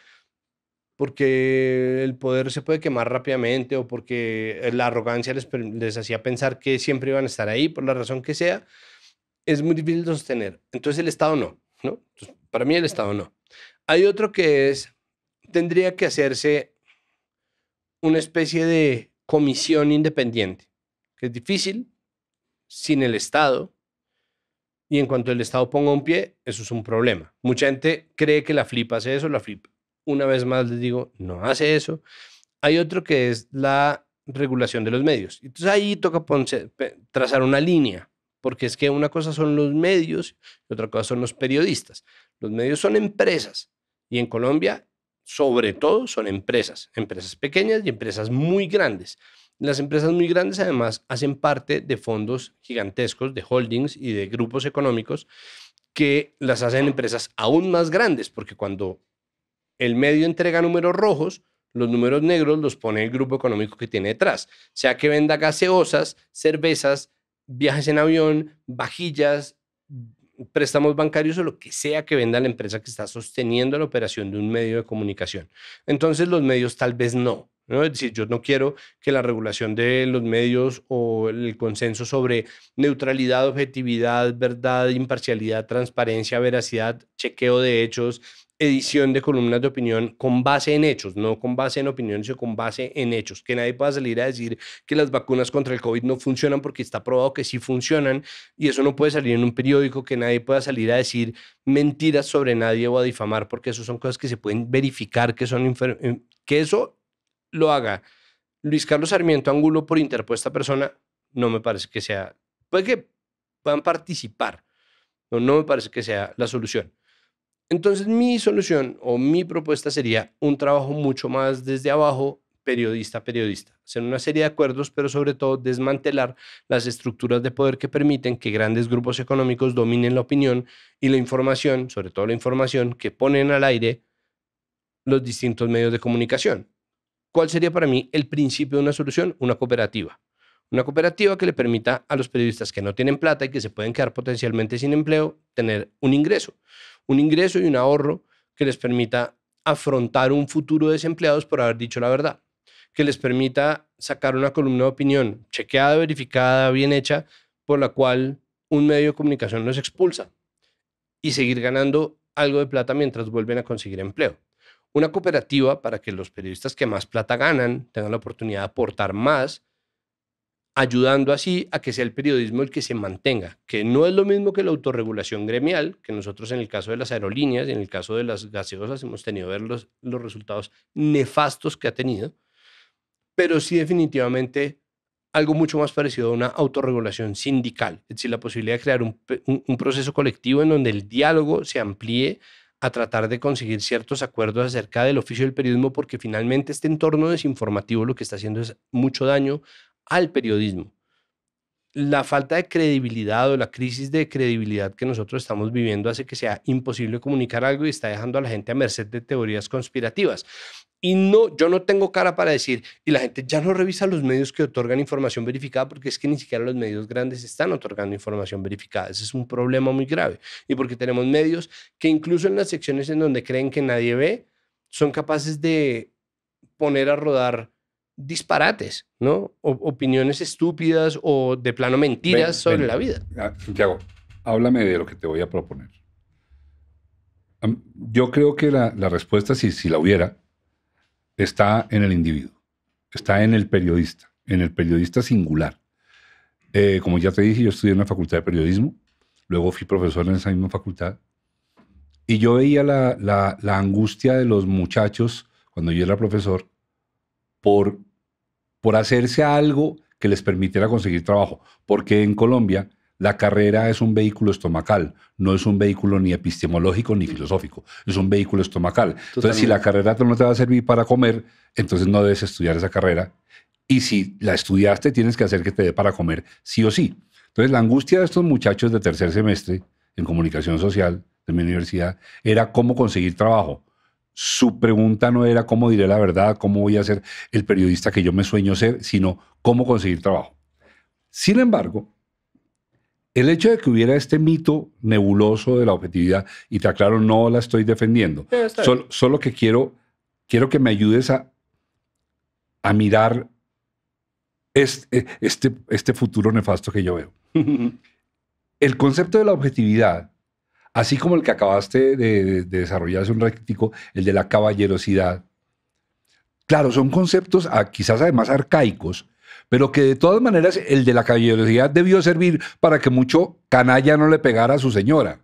B: Porque el poder se puede quemar rápidamente o porque la arrogancia les, les hacía pensar que siempre iban a estar ahí, por la razón que sea, es muy difícil de sostener. Entonces el Estado no, ¿no? para mí el Estado no. Hay otro que es, tendría que hacerse una especie de comisión independiente, que es difícil, sin el Estado, y en cuanto el Estado ponga un pie, eso es un problema. Mucha gente cree que la FLIP hace eso, la FLIP, una vez más les digo, no hace eso. Hay otro que es la regulación de los medios. Entonces ahí toca trazar una línea, porque es que una cosa son los medios y otra cosa son los periodistas. Los medios son empresas y en Colombia sobre todo son empresas, empresas pequeñas y empresas muy grandes. Las empresas muy grandes además hacen parte de fondos gigantescos, de holdings y de grupos económicos que las hacen empresas aún más grandes, porque cuando el medio entrega números rojos, los números negros los pone el grupo económico que tiene detrás, sea que venda gaseosas, cervezas, viajes en avión, vajillas, préstamos bancarios o lo que sea que venda la empresa que está sosteniendo la operación de un medio de comunicación. Entonces los medios tal vez no. ¿no? Es decir, yo no quiero que la regulación de los medios o el consenso sobre neutralidad, objetividad, verdad, imparcialidad, transparencia, veracidad, chequeo de hechos, edición de columnas de opinión con base en hechos, no con base en opiniones, sino con base en hechos. Que nadie pueda salir a decir que las vacunas contra el COVID no funcionan porque está probado que sí funcionan y eso no puede salir en un periódico, que nadie pueda salir a decir mentiras sobre nadie o a difamar porque eso son cosas que se pueden verificar, que son eh, que eso lo haga Luis Carlos Sarmiento Angulo por interpuesta persona, no me parece que sea, puede que puedan participar, no me parece que sea la solución. Entonces mi solución o mi propuesta sería un trabajo mucho más desde abajo, periodista a periodista, hacer una serie de acuerdos, pero sobre todo desmantelar las estructuras de poder que permiten que grandes grupos económicos dominen la opinión y la información, sobre todo la información que ponen al aire los distintos medios de comunicación. ¿Cuál sería para mí el principio de una solución? Una cooperativa. Una cooperativa que le permita a los periodistas que no tienen plata y que se pueden quedar potencialmente sin empleo tener un ingreso un ingreso y un ahorro que les permita afrontar un futuro desempleados por haber dicho la verdad, que les permita sacar una columna de opinión chequeada, verificada, bien hecha, por la cual un medio de comunicación los expulsa y seguir ganando algo de plata mientras vuelven a conseguir empleo. Una cooperativa para que los periodistas que más plata ganan tengan la oportunidad de aportar más ayudando así a que sea el periodismo el que se mantenga, que no es lo mismo que la autorregulación gremial, que nosotros en el caso de las aerolíneas y en el caso de las gaseosas hemos tenido ver los, los resultados nefastos que ha tenido, pero sí definitivamente algo mucho más parecido a una autorregulación sindical, es decir, la posibilidad de crear un, un, un proceso colectivo en donde el diálogo se amplíe a tratar de conseguir ciertos acuerdos acerca del oficio del periodismo, porque finalmente este entorno desinformativo lo que está haciendo es mucho daño al periodismo. La falta de credibilidad o la crisis de credibilidad que nosotros estamos viviendo hace que sea imposible comunicar algo y está dejando a la gente a merced de teorías conspirativas. Y no, yo no tengo cara para decir, y la gente ya no revisa los medios que otorgan información verificada porque es que ni siquiera los medios grandes están otorgando información verificada. Ese es un problema muy grave. Y porque tenemos medios que incluso en las secciones en donde creen que nadie ve, son capaces de poner a rodar disparates, ¿no? opiniones estúpidas o de plano
A: mentiras sobre la vida. Ah, Santiago, háblame de lo que te voy a proponer. Yo creo que la, respuesta, si, si la hubiera, está en el individuo, está en el periodista, en el periodista singular. Eh, como ya te dije, yo estudié en la Facultad de Periodismo, luego fui profesor en esa misma facultad, y yo veía la angustia de los muchachos cuando yo era profesor por, por hacerse algo que les permitiera conseguir trabajo, porque en Colombia la carrera es un vehículo estomacal, no es un vehículo ni epistemológico ni filosófico, es un vehículo estomacal. Entonces, si la carrera no te va a servir para comer, entonces no debes estudiar esa carrera. Y si la estudiaste, tienes que hacer que te dé para comer, sí o sí. Entonces, la angustia de estos muchachos de tercer semestre en comunicación social de mi universidad era cómo conseguir trabajo su pregunta no era cómo diré la verdad, cómo voy a ser el periodista que yo me sueño ser, sino cómo conseguir trabajo. Sin embargo, el hecho de que hubiera este mito nebuloso de la objetividad, y te aclaro, no la estoy defendiendo, solo, que quiero, quiero que me ayudes a, mirar e-, este, este futuro nefasto que yo veo. el concepto de la objetividad Así como el que acabaste de, desarrollar hace un réptico, el de la caballerosidad. Claro, son conceptos ah, quizás además arcaicos, pero que de todas maneras el de la caballerosidad debió servir para que mucho canalla no le pegara a su señora.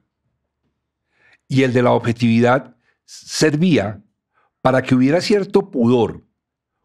A: Y el de la objetividad servía para que hubiera cierto pudor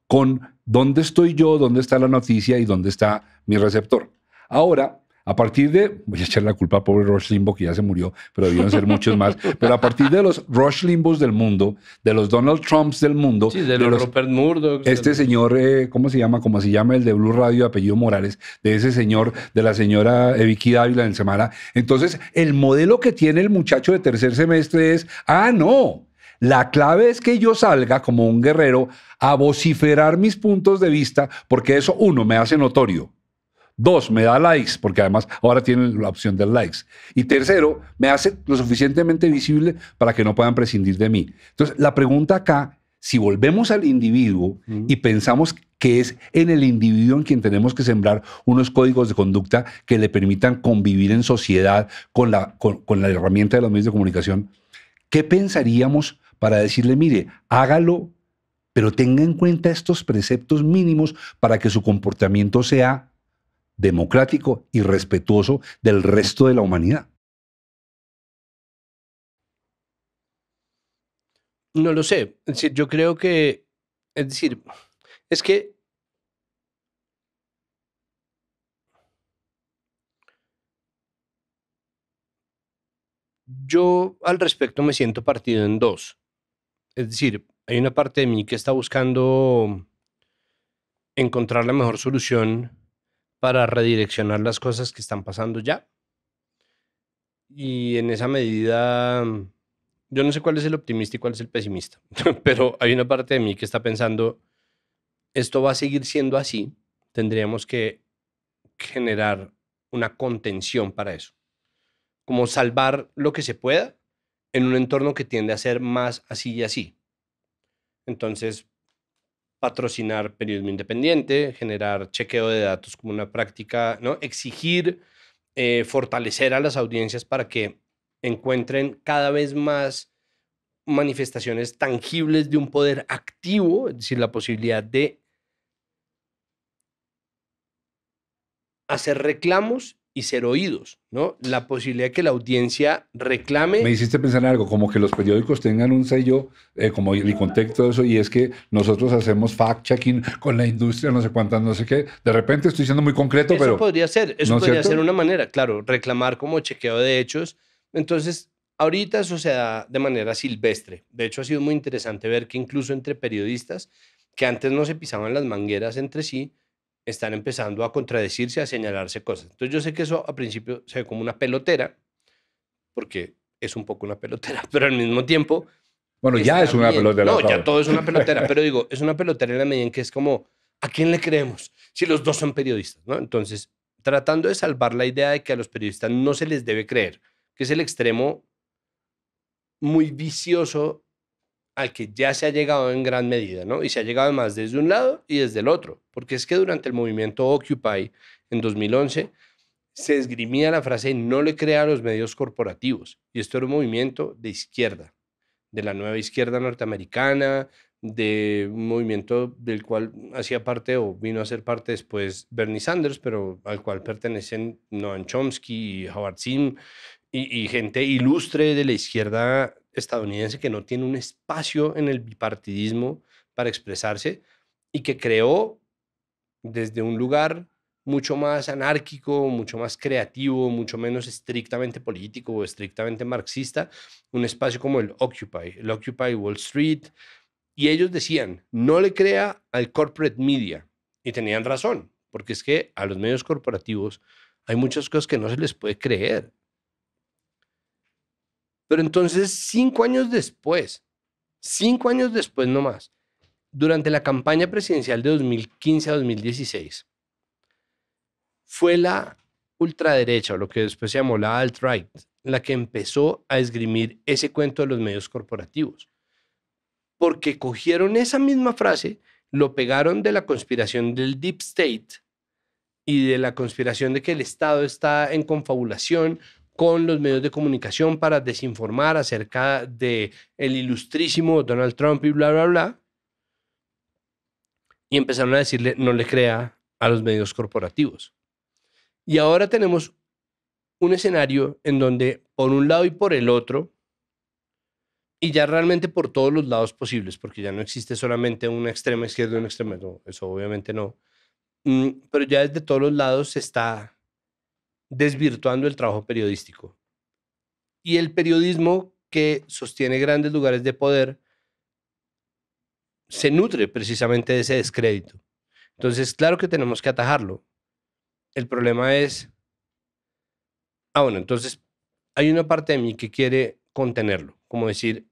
A: con dónde estoy yo, dónde está la noticia y dónde está mi receptor. Ahora, a partir de, voy a echar la culpa al pobre Rush Limbo, que ya se murió, pero debieron ser muchos más. Pero a partir de los Rush Limbos del mundo, de los Donald Trumps del mundo. de, los, Murdoch. Este señor, eh, ¿cómo se llama? cómo se llama el de Blue Radio, apellido Morales, de ese señor, de la señora Evicky Dávila en Semana. Entonces, el modelo que tiene el muchacho de tercer semestre es, ah, no, la clave es que yo salga como un guerrero a vociferar mis puntos de vista, porque eso, uno, me hace notorio. Dos, me da likes, porque además ahora tienen la opción de likes. Y tercero, me hace lo suficientemente visible para que no puedan prescindir de mí. Entonces, la pregunta acá, si volvemos al individuo y pensamos que es en el individuo en quien tenemos que sembrar unos códigos de conducta que le permitan convivir en sociedad con la, con la herramienta de los medios de comunicación, ¿qué pensaríamos para decirle, mire, hágalo, pero tenga en cuenta estos preceptos mínimos para que su comportamiento sea democrático y respetuoso del resto de la humanidad.
B: No lo sé. Es decir, yo creo que, es decir, es que yo al respecto me siento partido en dos. Es decir, hay una parte de mí que está buscando encontrar la mejor solución para redireccionar las cosas que están pasando ya. Y en esa medida, yo no sé cuál es el optimista y cuál es el pesimista, pero hay una parte de mí que está pensando, esto va a seguir siendo así, tendríamos que generar una contención para eso, como salvar lo que se pueda en un entorno que tiende a ser más así y así. Entonces, patrocinar periodismo independiente, generar chequeo de datos como una práctica, ¿no? exigir, eh, fortalecer a las audiencias para que encuentren cada vez más manifestaciones tangibles de un poder activo, es decir, la posibilidad de hacer reclamos y ser oídos, ¿no? La posibilidad que la audiencia
A: reclame. Me hiciste pensar en algo, como que los periódicos tengan un sello, eh, como el contexto de eso, y es que nosotros hacemos fact-checking con la industria, no sé cuántas, no sé qué. De repente estoy siendo muy concreto, pero. Eso podría ser, eso podría ser una
B: manera, claro, reclamar como chequeo de hechos. Entonces, ahorita eso se da de manera silvestre. De hecho, ha sido muy interesante ver que incluso entre periodistas que antes no se pisaban las mangueras entre sí, están empezando a contradecirse, a señalarse cosas. Entonces yo sé que eso a principio se ve como una pelotera, porque es un poco una pelotera, pero al mismo tiempo...
A: Bueno, ya es una pelotera. No, ya todo es una pelotera, pero
B: digo, es una pelotera en la medida en que es como, ¿a quién le creemos? Si los dos son periodistas, ¿no? Entonces, tratando de salvar la idea de que a los periodistas no se les debe creer, que es el extremo muy vicioso al que ya se ha llegado en gran medida, ¿no? Y se ha llegado más desde un lado y desde el otro, porque es que durante el movimiento Occupy en 2011 se esgrimía la frase no le crea a los medios corporativos, y esto era un movimiento de izquierda, de la nueva izquierda norteamericana, de un movimiento del cual hacía parte o vino a ser parte después Bernie Sanders, pero al cual pertenecen Noam Chomsky y Howard Zinn y, y gente ilustre de la izquierda estadounidense que no tiene un espacio en el bipartidismo para expresarse y que creó desde un lugar mucho más anárquico, mucho más creativo, mucho menos estrictamente político o estrictamente marxista, un espacio como el Occupy, el Occupy Wall Street. Y ellos decían, no le crea al corporate media. Y tenían razón, porque es que a los medios corporativos hay muchas cosas que no se les puede creer. Pero entonces, cinco años después, cinco años después nomás, durante la campaña presidencial de 2015 a 2016, fue la ultraderecha, o lo que después se llamó la alt-right, la que empezó a esgrimir ese cuento de los medios corporativos. Porque cogieron esa misma frase, lo pegaron de la conspiración del Deep State y de la conspiración de que el Estado está en confabulación con los medios de comunicación para desinformar acerca de el ilustrísimo Donald Trump y bla, bla, bla. Y empezaron a decirle, no le crea a los medios corporativos. Y ahora tenemos un escenario en donde por un lado y por el otro, y ya realmente por todos los lados posibles, porque ya no existe solamente una extrema izquierda y una extrema, eso obviamente no, mm, pero ya desde todos los lados se está desvirtuando el trabajo periodístico. Y el periodismo que sostiene grandes lugares de poder se nutre precisamente de ese descrédito. Entonces, claro que tenemos que atajarlo. El problema es, ah, bueno, entonces hay una parte de mí que quiere contenerlo, como decir,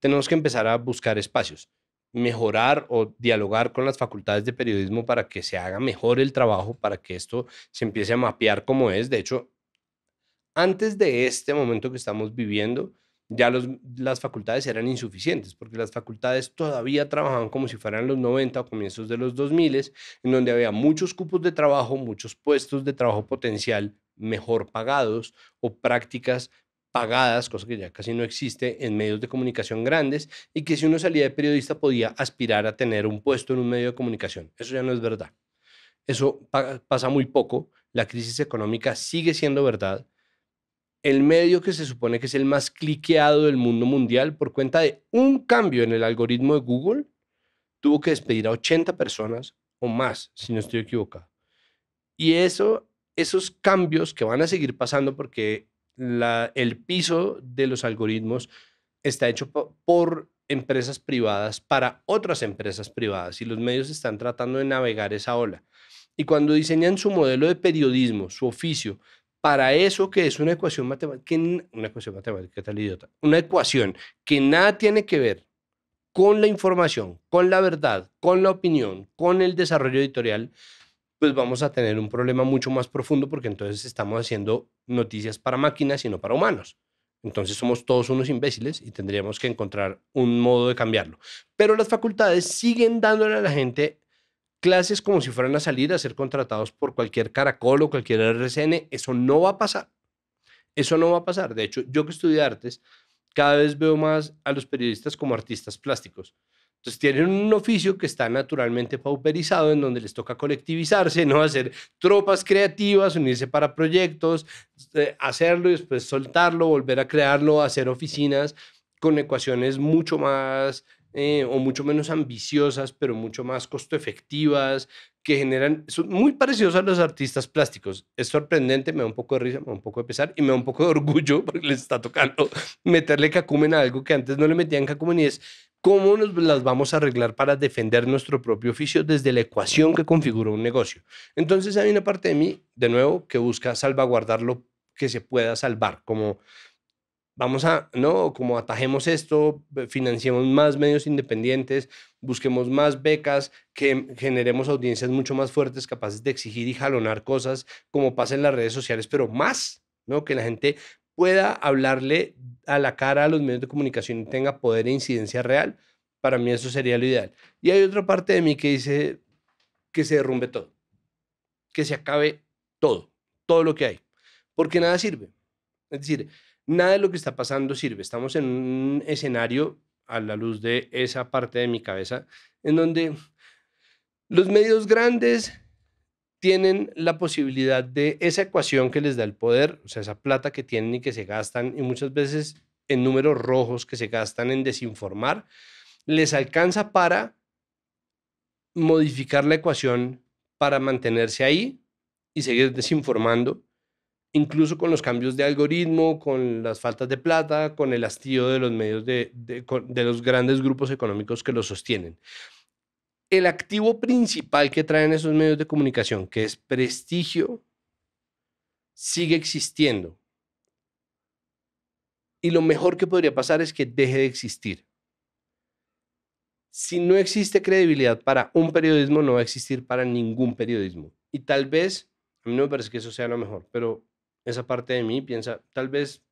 B: tenemos que empezar a buscar espacios mejorar o dialogar con las facultades de periodismo para que se haga mejor el trabajo, para que esto se empiece a mapear como es. De hecho, antes de este momento que estamos viviendo, ya las facultades eran insuficientes, porque las facultades todavía trabajaban como si fueran los 90 o comienzos de los 2000, en donde había muchos cupos de trabajo, muchos puestos de trabajo potencial mejor pagados o prácticas pagadas, cosa que ya casi no existe, en medios de comunicación grandes, y que si uno salía de periodista podía aspirar a tener un puesto en un medio de comunicación. Eso ya no es verdad. Eso pasa muy poco. La crisis económica sigue siendo verdad. El medio que se supone que es el más cliqueado del mundo mundial por cuenta de un cambio en el algoritmo de Google, tuvo que despedir a 80 personas o más, si no estoy equivocado. Y eso, esos cambios que van a seguir pasando porque el piso de los algoritmos está hecho por empresas privadas para otras empresas privadas y los medios están tratando de navegar esa ola. Y cuando diseñan su modelo de periodismo, su oficio, para eso que es una ecuación matemática, que, una ecuación matemática, tal idiota, una ecuación que nada tiene que ver con la información, con la verdad, con la opinión, con el desarrollo editorial, pues vamos a tener un problema mucho más profundo porque entonces estamos haciendo noticias para máquinas y no para humanos. Entonces somos todos unos imbéciles y tendríamos que encontrar un modo de cambiarlo. Pero las facultades siguen dándole a la gente clases como si fueran a salir a ser contratados por cualquier caracol o cualquier RCN. Eso no va a pasar. Eso no va a pasar. De hecho, yo que estudié artes, cada vez veo más a los periodistas como artistas plásticos. Entonces tienen un oficio que está naturalmente pauperizado, en donde les toca colectivizarse, ¿no? Hacer tropas creativas, unirse para proyectos, eh, hacerlo y después soltarlo, volver a crearlo, hacer oficinas con ecuaciones mucho más eh, o mucho menos ambiciosas, pero mucho más costo efectivas, que generan, son muy parecidos a los artistas plásticos. Es sorprendente, me da un poco de risa, me da un poco de pesar y me da un poco de orgullo porque les está tocando meterle cacumen a algo que antes no le metían cacumen y es ¿Cómo nos las vamos a arreglar para defender nuestro propio oficio desde la ecuación que configura un negocio? Entonces hay una parte de mí, de nuevo, que busca salvaguardar lo que se pueda salvar, como vamos a, ¿no? Como atajemos esto, financiemos más medios independientes, busquemos más becas, que generemos audiencias mucho más fuertes, capaces de exigir y jalonar cosas, como pasa en las redes sociales, pero más, ¿no? Que la gente pueda hablarle a la cara a los medios de comunicación y tenga poder e incidencia real, para mí eso sería lo ideal. Y hay otra parte de mí que dice que se derrumbe todo, que se acabe todo, todo lo que hay, porque nada sirve. Es decir, nada de lo que está pasando sirve. Estamos en un escenario a la luz de esa parte de mi cabeza en donde los medios grandes tienen la posibilidad de esa ecuación que les da el poder, o sea, esa plata que tienen y que se gastan, y muchas veces en números rojos que se gastan en desinformar, les alcanza para modificar la ecuación para mantenerse ahí y seguir desinformando, incluso con los cambios de algoritmo, con las faltas de plata, con el hastío de los medios de, los grandes grupos económicos que los sostienen el activo principal que traen esos medios de comunicación, que es prestigio, sigue existiendo. Y lo mejor que podría pasar es que deje de existir. Si no existe credibilidad para un periodismo, no va a existir para ningún periodismo. Y tal vez, a mí no me parece que eso sea lo mejor, pero esa parte de mí piensa, tal vez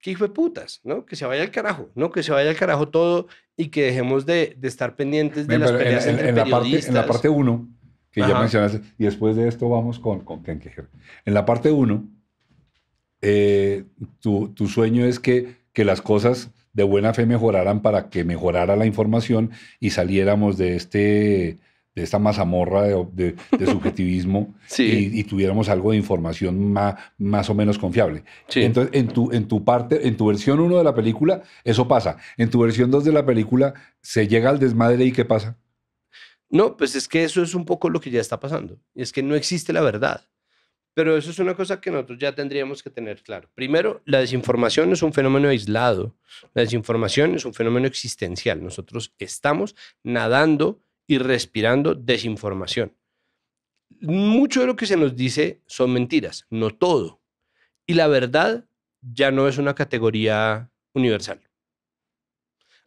B: que hijo de putas, ¿no? Que se vaya al carajo, ¿no? Que se vaya al carajo todo y que dejemos de, de estar pendientes de las peleas en, periodistas. La parte, en la parte
A: 1, que ya mencionaste, y después de esto vamos con, con En la parte 1, eh, tu, tu, sueño es que, que las cosas de buena fe mejoraran para que mejorara la información y saliéramos de este de esta mazamorra de, subjetivismo y, tuviéramos algo de información más, más o menos confiable. Entonces, en tu, en tu parte, en tu versión 1 de la película, eso pasa. En tu versión 2 de la película, se llega al desmadre y ¿qué pasa?
B: No, pues es que eso es un poco lo que ya está pasando. Y es que no existe la verdad. Pero eso es una cosa que nosotros ya tendríamos que tener claro. Primero, la desinformación es un fenómeno aislado. La desinformación es un fenómeno existencial. Nosotros estamos nadando y respirando desinformación. Mucho de lo que se nos dice son mentiras, no todo. Y la verdad ya no es una categoría universal.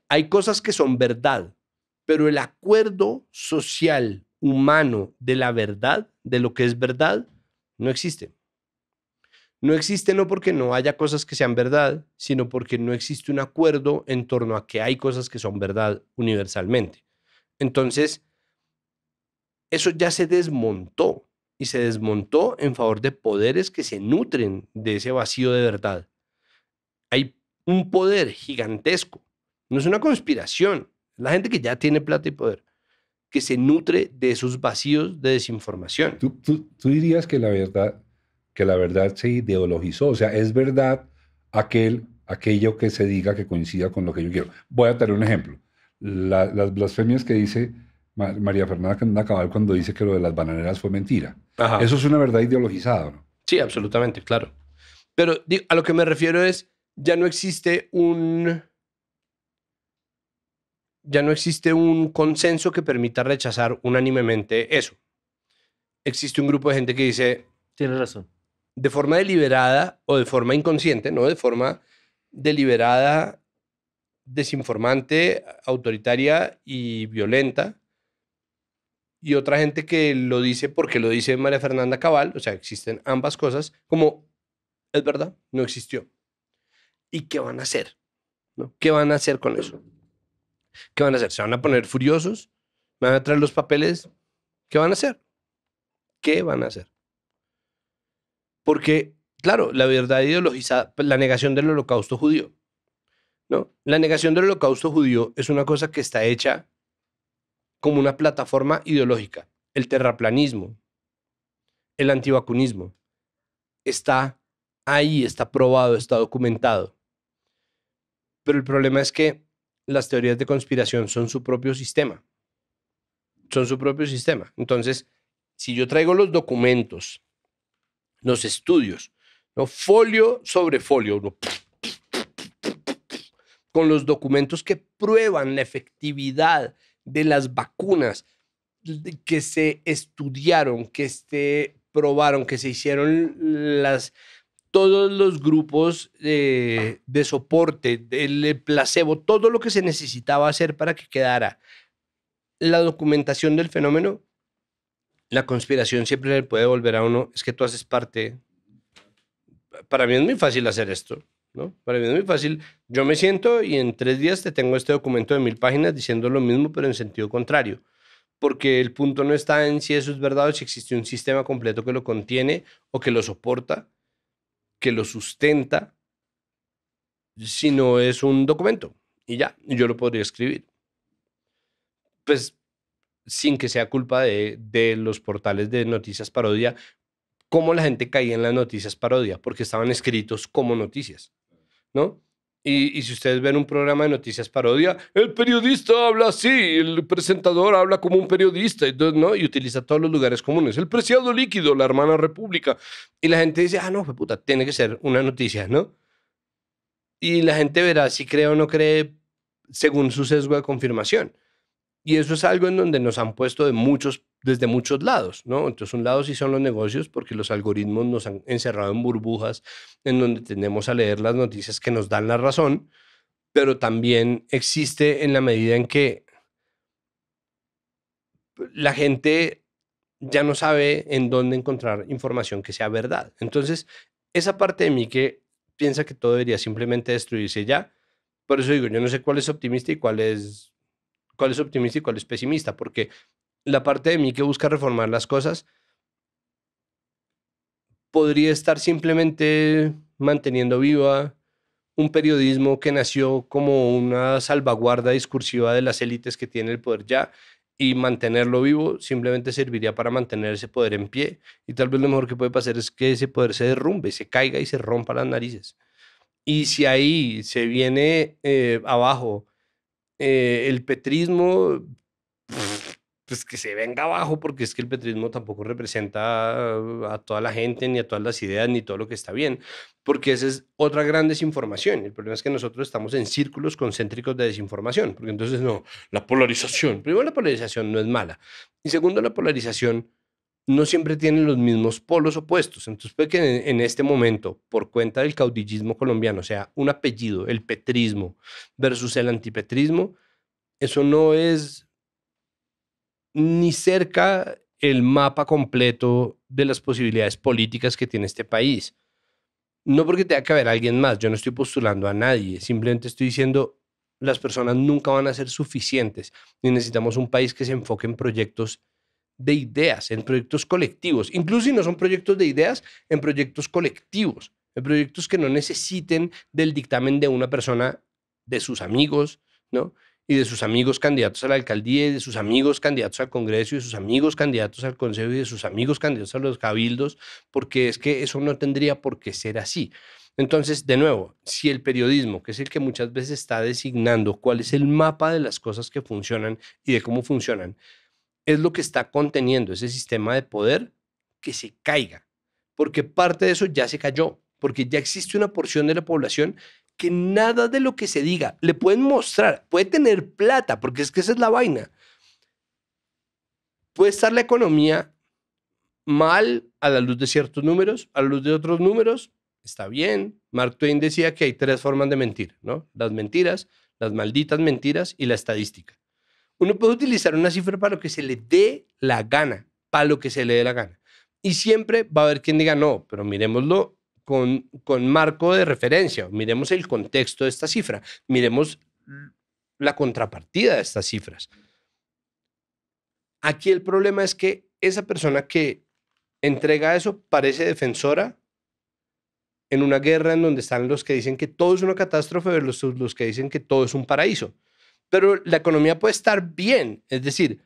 B: Hay cosas que son verdad, pero el acuerdo social humano de la verdad, de lo que es verdad, no existe. No existe no porque no haya cosas que sean verdad, sino porque no existe un acuerdo en torno a que hay cosas que son verdad universalmente. Entonces, eso ya se desmontó y se desmontó en favor de poderes que se nutren de ese vacío de verdad. Hay un poder gigantesco, no es una conspiración, la gente que ya tiene plata y poder, que se nutre de esos vacíos de desinformación.
A: Tú, dirías que la verdad que la verdad se ideologizó, o sea, es verdad aquel aquello que se diga que coincida con lo que yo quiero. Voy a dar un ejemplo las blasfemias que dice María Fernanda Cabal cuando dice que lo de las bananeras fue mentira. Eso es una verdad ideologizada, ¿no?
B: Sí, absolutamente, claro. Pero a lo que me refiero es, ya no existe un... Ya no existe un consenso que permita rechazar unánimemente eso. Existe un grupo de gente que dice... tiene razón. De forma deliberada o de forma inconsciente, no de forma deliberada desinformante, autoritaria y violenta. Y otra gente que lo dice porque lo dice María Fernanda Cabal, o sea, existen ambas cosas, como es verdad, no existió. ¿Y qué van a hacer? ¿No? ¿Qué van a hacer con eso? ¿Qué van a hacer? ¿Se van a poner furiosos? van a traer los papeles? ¿Qué van a hacer? ¿Qué van a hacer? Porque, claro, la verdad ideologizada, la negación del holocausto judío, la negación del holocausto judío es una cosa que está hecha como una plataforma ideológica. El terraplanismo, el antivacunismo, está ahí, está probado, está documentado. Pero el problema es que las teorías de conspiración son su propio sistema. Son su propio sistema. Entonces, si yo traigo los documentos, los estudios, folio sobre folio, uno, con los documentos que prueban la efectividad de las vacunas que se estudiaron, que se probaron, que se hicieron las, todos los grupos eh, de soporte, el placebo, todo lo que se necesitaba hacer para que quedara la documentación del fenómeno, la conspiración siempre le puede volver a uno, es que tú haces parte. Para mí es muy fácil hacer esto. Para mí es muy fácil. Yo me siento y en tres días te tengo este documento de mil páginas diciendo lo mismo, pero en sentido contrario. Porque el punto no está en si eso es verdad o si existe un sistema completo que lo contiene o que lo soporta, que lo sustenta, sino es un documento. Y ya, yo lo podría escribir. Pues sin que sea culpa de, de los portales de noticias parodia, cómo la gente caía en las noticias parodia, porque estaban escritos como noticias. ¿no? Y, y, si ustedes ven un programa de noticias parodia, el periodista habla así, el presentador habla como un periodista, ¿no? Y utiliza todos los lugares comunes. El preciado líquido, la hermana república. Y la gente dice, ah, no, puta, tiene que ser una noticia, ¿no? Y la gente verá si cree o no cree según su sesgo de confirmación. Y eso es algo en donde nos han puesto de muchos desde muchos lados, ¿no? Entonces, un lado sí son los negocios, porque los algoritmos nos han encerrado en burbujas en donde tendemos a leer las noticias que nos dan la razón, pero también existe en la medida en que la gente ya no sabe en dónde encontrar información que sea verdad. Entonces, esa parte de mí que piensa que todo debería simplemente destruirse ya, por eso digo, yo no sé cuál es optimista y cuál es cuál es optimista y cuál es pesimista, porque la parte de mí que busca reformar las cosas podría estar simplemente manteniendo viva un periodismo que nació como una salvaguarda discursiva de las élites que tiene el poder ya y mantenerlo vivo simplemente serviría para mantener ese poder en pie y tal vez lo mejor que puede pasar es que ese poder se derrumbe, se caiga y se rompa las narices. Y si ahí se viene eh, abajo eh, el petrismo, pues, que se venga abajo, porque es que el petrismo tampoco representa uh, a toda la gente, ni a todas las ideas, ni todo lo que está bien, porque esa es otra gran desinformación. El problema es que nosotros estamos en círculos concéntricos de desinformación, porque entonces no, la polarización, primero la polarización no es mala, y segundo la polarización no siempre tiene los mismos polos opuestos. Entonces puede que en, este momento, por cuenta del caudillismo colombiano, sea un apellido, el petrismo versus el antipetrismo, eso no es ni cerca el mapa completo de las posibilidades políticas que tiene este país. No porque tenga que haber alguien más, yo no estoy postulando a nadie, simplemente estoy diciendo, las personas nunca van a ser suficientes necesitamos un país que se enfoque en proyectos de ideas, en proyectos colectivos, incluso si no son proyectos de ideas, en proyectos colectivos, en proyectos que no necesiten del dictamen de una persona, de sus amigos, ¿no? y de sus amigos candidatos a la alcaldía y de sus amigos candidatos al Congreso y de sus amigos candidatos al Consejo y de sus amigos candidatos a los cabildos, porque es que eso no tendría por qué ser así. Entonces, de nuevo, si el periodismo, que es el que muchas veces está designando cuál es el mapa de las cosas que funcionan y de cómo funcionan, es lo que está conteniendo ese sistema de poder, que se caiga, porque parte de eso ya se cayó, porque ya existe una porción de la población que nada de lo que se diga le pueden mostrar, puede tener plata, porque es que esa es la vaina. Puede estar la economía mal a la luz de ciertos números, a la luz de otros números, está bien. Mark Twain decía que hay tres formas de mentir, ¿no? Las mentiras, las malditas mentiras y la estadística. Uno puede utilizar una cifra para lo que se le dé la gana, para lo que se le dé la gana. Y siempre va a haber quien diga, no, pero miremoslo con, marco de referencia. Miremos el contexto de esta cifra, miremos la contrapartida de estas cifras. Aquí el problema es que esa persona que entrega eso parece defensora en una guerra en donde están los que dicen que todo es una catástrofe versus los que dicen que todo es un paraíso. Pero la economía puede estar bien, es decir,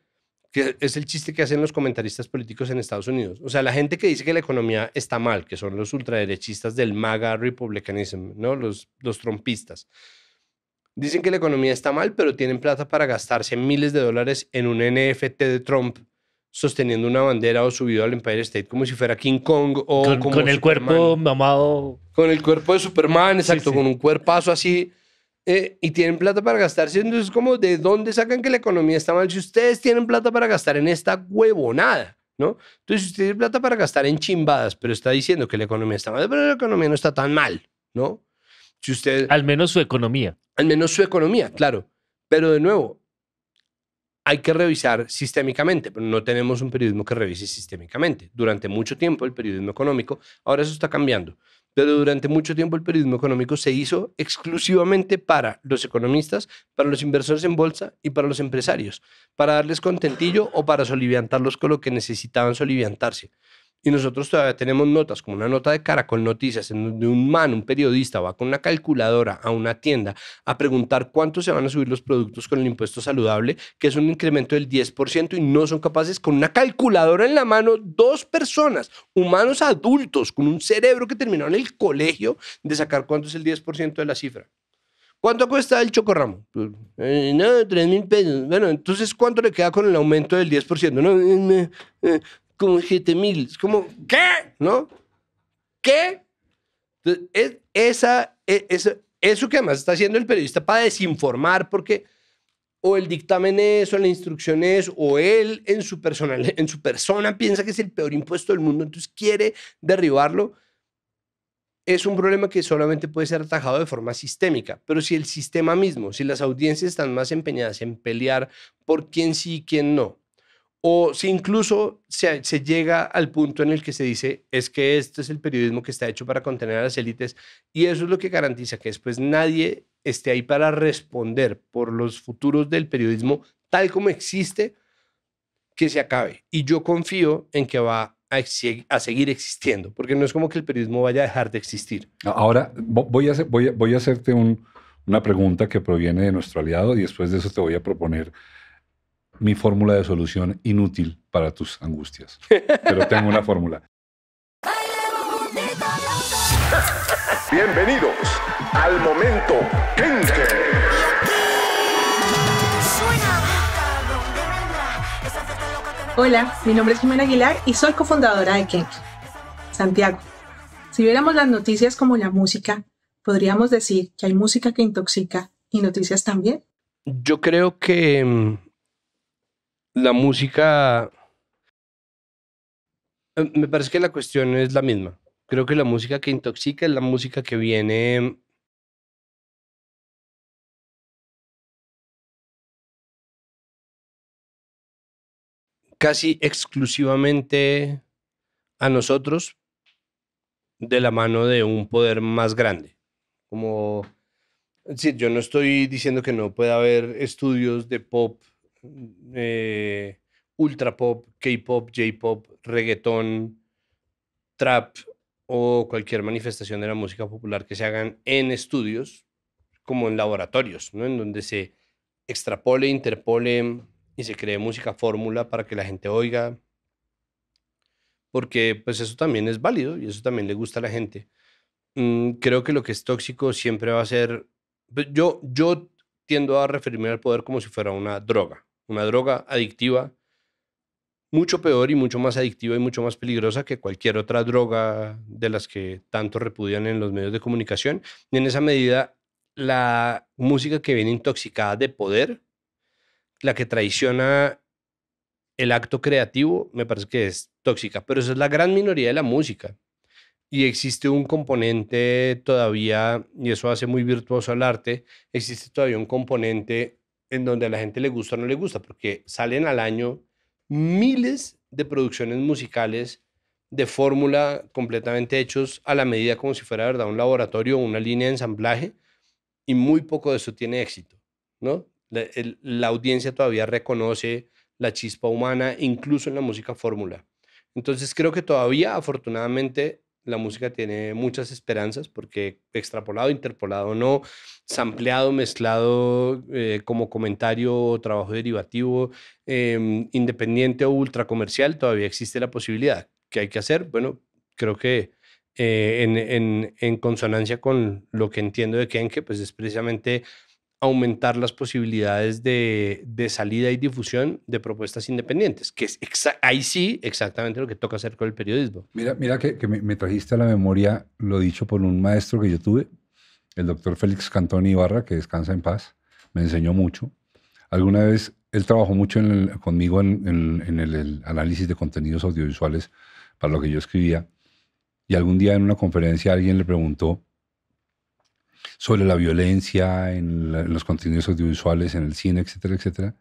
B: es el chiste que hacen los comentaristas políticos en Estados Unidos. O sea, la gente que dice que la economía está mal, que son los ultraderechistas del MAGA Republicanism, ¿no? Los, los trompistas. Dicen que la economía está mal, pero tienen plata para gastarse miles de dólares en un NFT de Trump sosteniendo una bandera o subido al Empire State como si fuera King Kong o con, como el cuerpo mamado. Con el cuerpo de Superman, exacto, con un cuerpazo así. Eh, y tienen plata para gastarse. Entonces, como, ¿de dónde sacan que la economía está mal? Si ustedes tienen plata para gastar en esta huevonada, ¿no? Entonces, si usted plata para gastar en chimbadas, pero está diciendo que la economía está mal, pero la economía no está tan mal, ¿no? Si usted... Al menos su economía. Al menos su economía, claro. Pero de nuevo, hay que revisar sistémicamente, pero no tenemos un periodismo que revise sistémicamente. Durante mucho tiempo el periodismo económico, ahora eso está cambiando, pero durante mucho tiempo el periodismo económico se hizo exclusivamente para los economistas, para los inversores en bolsa y para los empresarios, para darles contentillo o para soliviantarlos con lo que necesitaban soliviantarse. Y nosotros todavía tenemos notas, como una nota de cara con Noticias, en donde un man, un periodista, va con una calculadora a una tienda a preguntar cuánto se van a subir los productos con el impuesto saludable, que es un incremento del 10%, y no son capaces, con una calculadora en la mano, dos personas, humanos adultos, con un cerebro que en el colegio, de sacar cuánto es el 10% de la cifra. ¿Cuánto cuesta el chocorramo? Pues, eh, no, 3 mil pesos. Bueno, entonces, ¿cuánto le queda con el aumento del 10%? No, no, eh, eh, con 7 Es como, ¿qué? ¿No? ¿Qué? es, e, esa, eso que además está haciendo el periodista para desinformar, porque o el dictamen es, o la instrucción es, o él en su, personal, en su persona piensa que es el peor impuesto del mundo, entonces quiere derribarlo, es un problema que solamente puede ser atajado de forma sistémica. Pero si el sistema mismo, si las audiencias están más empeñadas en pelear por quién sí y quién no, o si incluso se, llega al punto en el que se dice es que este es el periodismo que está hecho para contener a las élites y eso es lo que garantiza que después nadie esté ahí para responder por los futuros del periodismo tal como existe, que se acabe. Y yo confío en que va a, seguir existiendo, porque no es como que el periodismo vaya a dejar de existir.
A: Ahora voy a, voy a, hacerte una pregunta que proviene de nuestro aliado y después de eso te voy a proponer mi fórmula de solución inútil para tus angustias. Pero tengo una fórmula. Bienvenidos al momento Kenke.
B: Hola, mi nombre es Jimena Aguilar y soy cofundadora de Kenke. Santiago. Si viéramos las noticias como la música, podríamos decir que hay música que intoxica y noticias también. Yo creo que mm, la música... Eh, me parece que la cuestión es la misma. Creo que la música que intoxica es la música que viene casi exclusivamente a nosotros de la mano de un poder más grande. Como, yo no estoy diciendo que no pueda haber estudios de pop eh, ultra pop, K-pop, J-pop, reggaeton, trap o cualquier manifestación de la música popular que se hagan en estudios como en laboratorios, en donde se extrapole, interpole y se cree música fórmula para que la gente oiga, porque pues eso también es válido y eso también le gusta a la gente. Mm, creo que lo que es tóxico siempre va a ser, pues, yo, yo tiendo a referirme al poder como si fuera una droga, una droga adictiva, mucho peor y mucho más adictiva y mucho más peligrosa que cualquier otra droga de las que tanto repudian en los medios de comunicación. Y en esa medida, la música que viene intoxicada de poder, la que traiciona el acto creativo, me parece que es tóxica, pero esa es la gran minoría de la música. Y existe un componente todavía, y eso hace muy virtuoso al arte, existe todavía un componente en donde a la gente le gusta o no le gusta, porque salen al año miles de producciones musicales de fórmula completamente hechos a la medida como si fuera verdad un laboratorio o una línea de ensamblaje y muy poco de eso tiene éxito, ¿no? la audiencia todavía reconoce la chispa humana incluso en la música fórmula. Entonces creo que todavía afortunadamente la música tiene muchas esperanzas porque extrapolado, interpolado no, sampleado, mezclado eh, como comentario o trabajo derivativo, em, independiente o ultra comercial, todavía existe la posibilidad. ¿Qué hay que hacer? Bueno, creo que eh, en, en, consonancia con lo que entiendo de Kenke, pues es precisamente aumentar las posibilidades de, de, salida y difusión de propuestas independientes, que es ahí sí exactamente lo que toca hacer con el periodismo.
A: Mira, mira que, me, trajiste a la memoria lo dicho por un maestro que yo tuve, el doctor Félix Cantón Ibarra, que descansa en paz, me enseñó mucho. Alguna vez él trabajó mucho conmigo en, el análisis de contenidos audiovisuales para lo que yo escribía, y algún día en una conferencia alguien le preguntó, sobre la violencia, en, los contenidos audiovisuales, en el cine, etcétera, etcétera.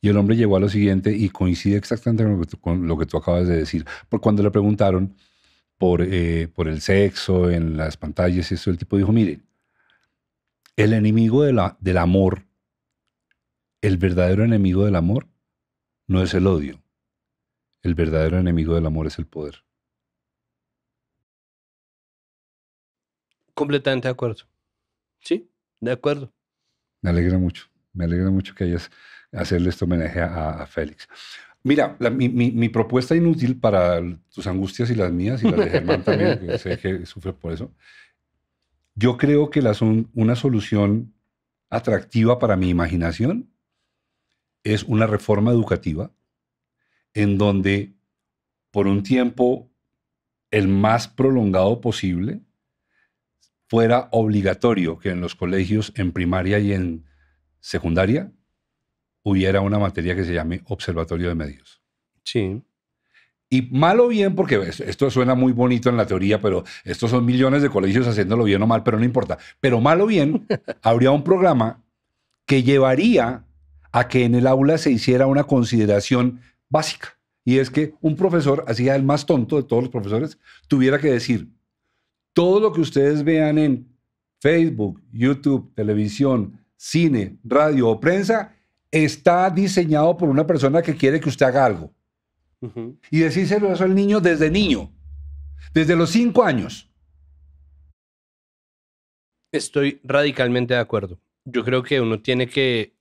A: Y el hombre llegó a lo siguiente y coincide exactamente con lo que tú, acabas de decir. Por cuando le preguntaron por, eh, por el sexo, en las pantallas, eso, el tipo dijo, mire, el enemigo del amor, el verdadero enemigo del amor, no es el odio. El verdadero enemigo del amor es el poder.
B: Completamente de acuerdo. Sí, de acuerdo.
A: Me alegra mucho, me alegra mucho que hayas hacerle este homenaje a, a Félix. Mira, mi, propuesta inútil para tus angustias y las mías y las de Germán también, que sé que sufre por eso. Yo creo que la, una solución atractiva para mi imaginación es una reforma educativa en donde por un tiempo el más prolongado posible fuera obligatorio que en los colegios, en primaria y en secundaria, hubiera una materia que se llame Observatorio de Medios. Sí. Y malo bien, porque esto suena muy bonito en la teoría, pero estos son millones de colegios haciéndolo bien o mal, pero no importa. Pero malo bien, habría un programa que llevaría a que en el aula se hiciera una consideración básica. Y es que un profesor, así el más tonto de todos los profesores, tuviera que decir, todo lo que ustedes vean en Facebook, YouTube, televisión, cine, radio o prensa está diseñado por una persona que quiere que usted haga algo. Y decírselo eso al niño desde niño, desde los cinco años.
B: Estoy radicalmente de acuerdo. Yo creo que uno tiene que...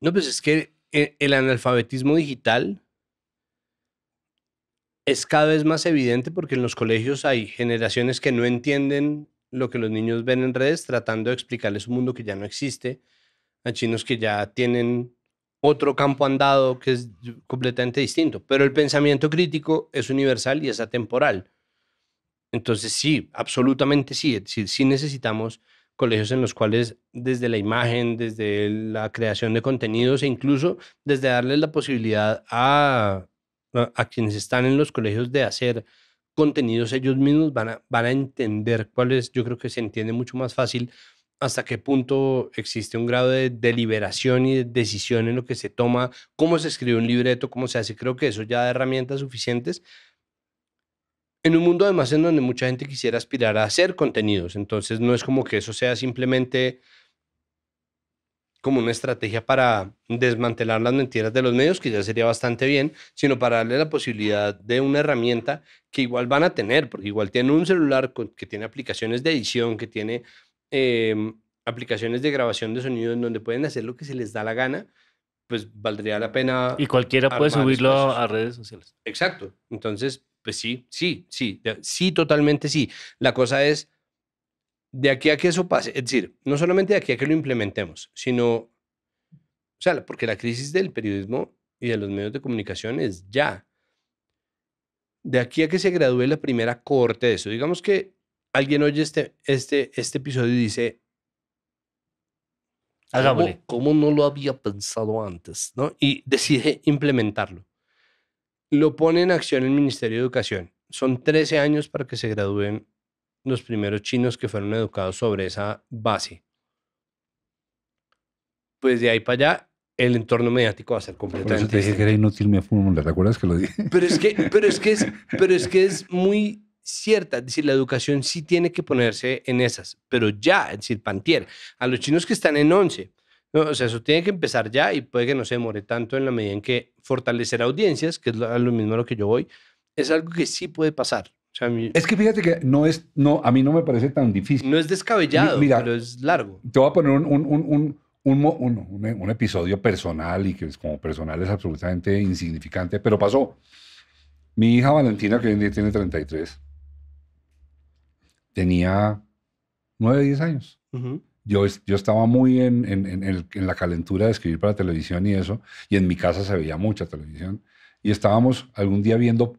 B: No, pues es que eh, el analfabetismo digital es cada vez más evidente porque en los colegios hay generaciones que no entienden lo que los niños ven en redes, tratando de explicarles un mundo que ya no existe, a chinos que ya tienen otro campo andado que es completamente distinto. Pero el pensamiento crítico es universal y es atemporal. Entonces sí, absolutamente sí. Es decir, sí necesitamos colegios en los cuales desde la imagen, desde la creación de contenidos e incluso desde darles la posibilidad a a quienes están en los colegios de hacer contenidos ellos mismos van a, van a entender cuál es, yo creo que se entiende mucho más fácil hasta qué punto existe un grado de deliberación y de decisión en lo que se toma, cómo se escribe un libreto, cómo se hace. Creo que eso ya da herramientas suficientes. En un mundo además en donde mucha gente quisiera aspirar a hacer contenidos, entonces no es como que eso sea simplemente como una estrategia para desmantelar las mentiras de los medios, que ya sería bastante bien, sino para darle la posibilidad de una herramienta que igual van a tener, porque igual tienen un celular que tiene aplicaciones de edición, que tiene em, aplicaciones de grabación de sonido en donde pueden hacer lo que se les da la gana, pues valdría la pena. Y cualquiera puede subirlo a redes sociales. Exacto. Entonces, pues sí, sí, sí, sí, totalmente sí. La cosa es de aquí a que eso pase, es decir, no solamente de aquí a que lo implementemos, sino, o sea, porque la crisis del periodismo y de los medios de comunicación es ya. De aquí a que se gradúe la primera corte de eso, digamos que alguien oye este, este, este episodio y dice, ¿Cómo, no lo había pensado antes? ¿no? Y decide implementarlo. Lo pone en acción el Ministerio de Educación. Son 13 años para que se gradúen los primeros chinos que fueron educados sobre esa base, pues de ahí para allá el entorno mediático va a ser completamente. Pero es que, pero es que es, pero es que es muy cierta, es decir, la educación sí tiene que ponerse en esas, pero ya, es decir, Pantier, a los chinos que están en 11, o sea, eso tiene que empezar ya y puede que no se demore tanto en la medida en que fortalecer audiencias, que es lo, lo mismo a lo que yo voy, es algo que sí puede pasar. Es
A: que fíjate que no es, no, a mí no me parece tan difícil. No es descabellado, pero es largo. Te voy a poner un, un, un, un, episodio personal y que es como personal es absolutamente insignificante, pero pasó. Mi hija Valentina, que hoy en día tiene 33, tenía 9, 10 años. Yo, yo, estaba muy en, en, en, la calentura de escribir para televisión y eso, y en mi casa se veía mucha televisión, y estábamos algún día viendo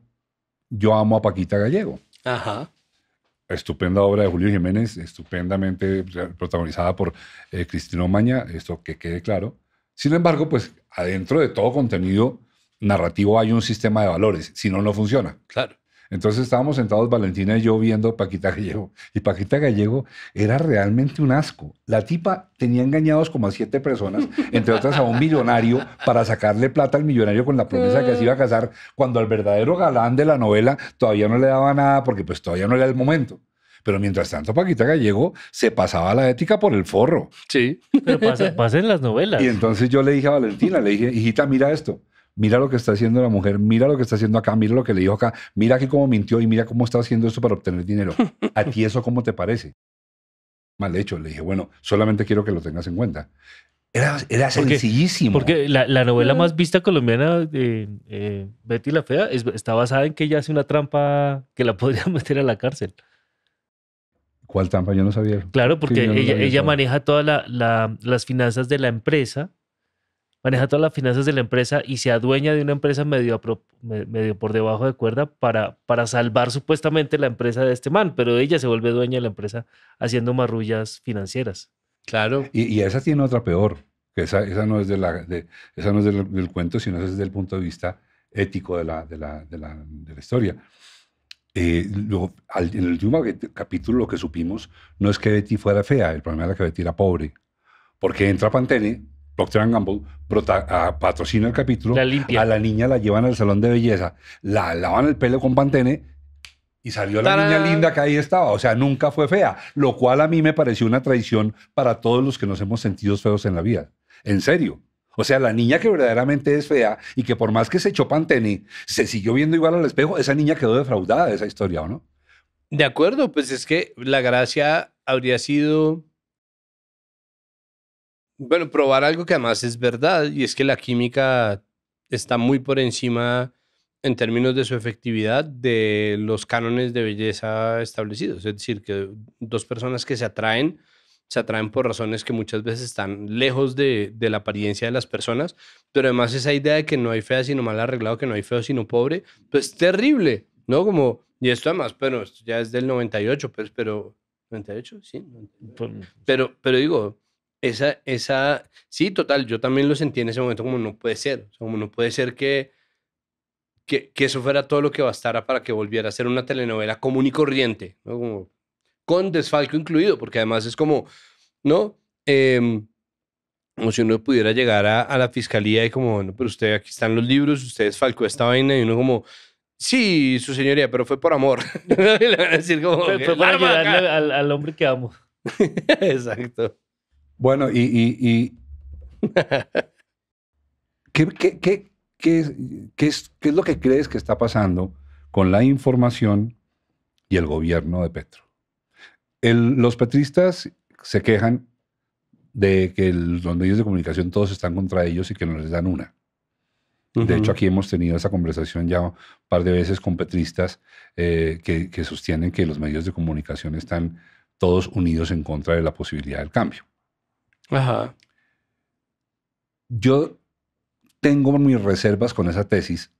A: yo amo a Paquita Gallego. Ajá. Estupenda obra de Julio Jiménez, estupendamente protagonizada por Cristina eh, Cristino Maña, esto que quede claro. Sin embargo, pues adentro de todo contenido narrativo hay un sistema de valores, si no, no funciona. Claro. Entonces estábamos sentados Valentina y yo viendo Paquita Gallego. Y Paquita Gallego era realmente un asco. La tipa tenía engañados como a siete personas, entre otras a un millonario, para sacarle plata al millonario con la promesa que se iba a casar, cuando al verdadero galán de la novela todavía no le daba nada porque pues todavía no era el momento. Pero mientras tanto, Paquita Gallego se pasaba la ética por el forro. Sí.
C: Pero pasen las novelas.
A: Y entonces yo le dije a Valentina, le dije, hijita, mira esto mira lo que está haciendo la mujer, mira lo que está haciendo acá, mira lo que le dijo acá, mira que cómo mintió y mira cómo está haciendo esto para obtener dinero. ¿A ti eso cómo te parece? Mal hecho, le dije, bueno, solamente quiero que lo tengas en cuenta. Era, era sencillísimo. Porque la, novela más
C: vista colombiana, de eh, Betty la Fea, está basada en que ella hace una trampa que la podría meter a la cárcel.
A: ¿Cuál trampa? Yo no sabía. Claro, porque ella,
C: maneja todas las finanzas de la empresa maneja todas las finanzas de la empresa y se adueña de una empresa medio, por debajo de cuerda para, para salvar supuestamente la empresa de este man, pero ella se vuelve dueña de la empresa haciendo marrullas financieras. Claro.
A: Y, esa tiene otra peor, que esa, no es, de esa del, cuento, sino es desde el punto de vista ético de la, de la, historia. Eh, en el último capítulo lo que supimos no es que Betty fuera fea, el problema era que Betty era pobre, porque entra Pantene Doctor Gamble ah, patrocina el capítulo. La limpia. A la niña la llevan al salón de belleza, la lavan el pelo con Pantene y salió la niña linda que ahí estaba. O sea, nunca fue fea, lo cual a mí me pareció una traición para todos los que nos hemos sentido feos en la vida. En serio. O sea, la niña que verdaderamente es fea y que por más que se echó Pantene, se siguió viendo igual al espejo, esa niña quedó defraudada de esa historia, ¿o no? De
B: acuerdo, pues es que la gracia habría sido bueno, probar algo que además es verdad y es que la química está muy por encima en términos de su efectividad de los cánones de belleza establecidos. Es decir, que dos personas que se atraen, se atraen por razones que muchas veces están lejos de, la apariencia de las personas, pero además esa idea de que no hay fea sino mal arreglado, que no hay feo sino pobre, pues terrible, ¿no? Como, y esto además, pero ya es del 98, pues, pero... ¿98? Sí. Pues, pero, pero digo, esa, esa, sí, total, yo también lo sentí en ese momento como no puede ser, como no puede ser que, que, que eso fuera todo lo que bastara para que volviera a ser una telenovela común y corriente, ¿no? Como, con desfalco incluido, porque además es como, ¿no? Em, como si uno pudiera llegar a, la fiscalía y como, bueno, pero usted, aquí están los libros, usted desfalcó esta vaina y uno como... Sí, su señoría, pero fue por amor. Le van a decir como, fue, para
C: al hombre que amo.
A: Exacto. Bueno, y... qué, es, lo que crees que está pasando con la información y el gobierno de Petro? los petristas se quejan de que los medios de comunicación todos están contra ellos y que no les dan una. De hecho, aquí hemos tenido esa conversación ya un par de veces con petristas eh, que, sostienen que los medios de comunicación están todos unidos en contra de la posibilidad del cambio. Ajá. Yo tengo mis reservas con esa tesis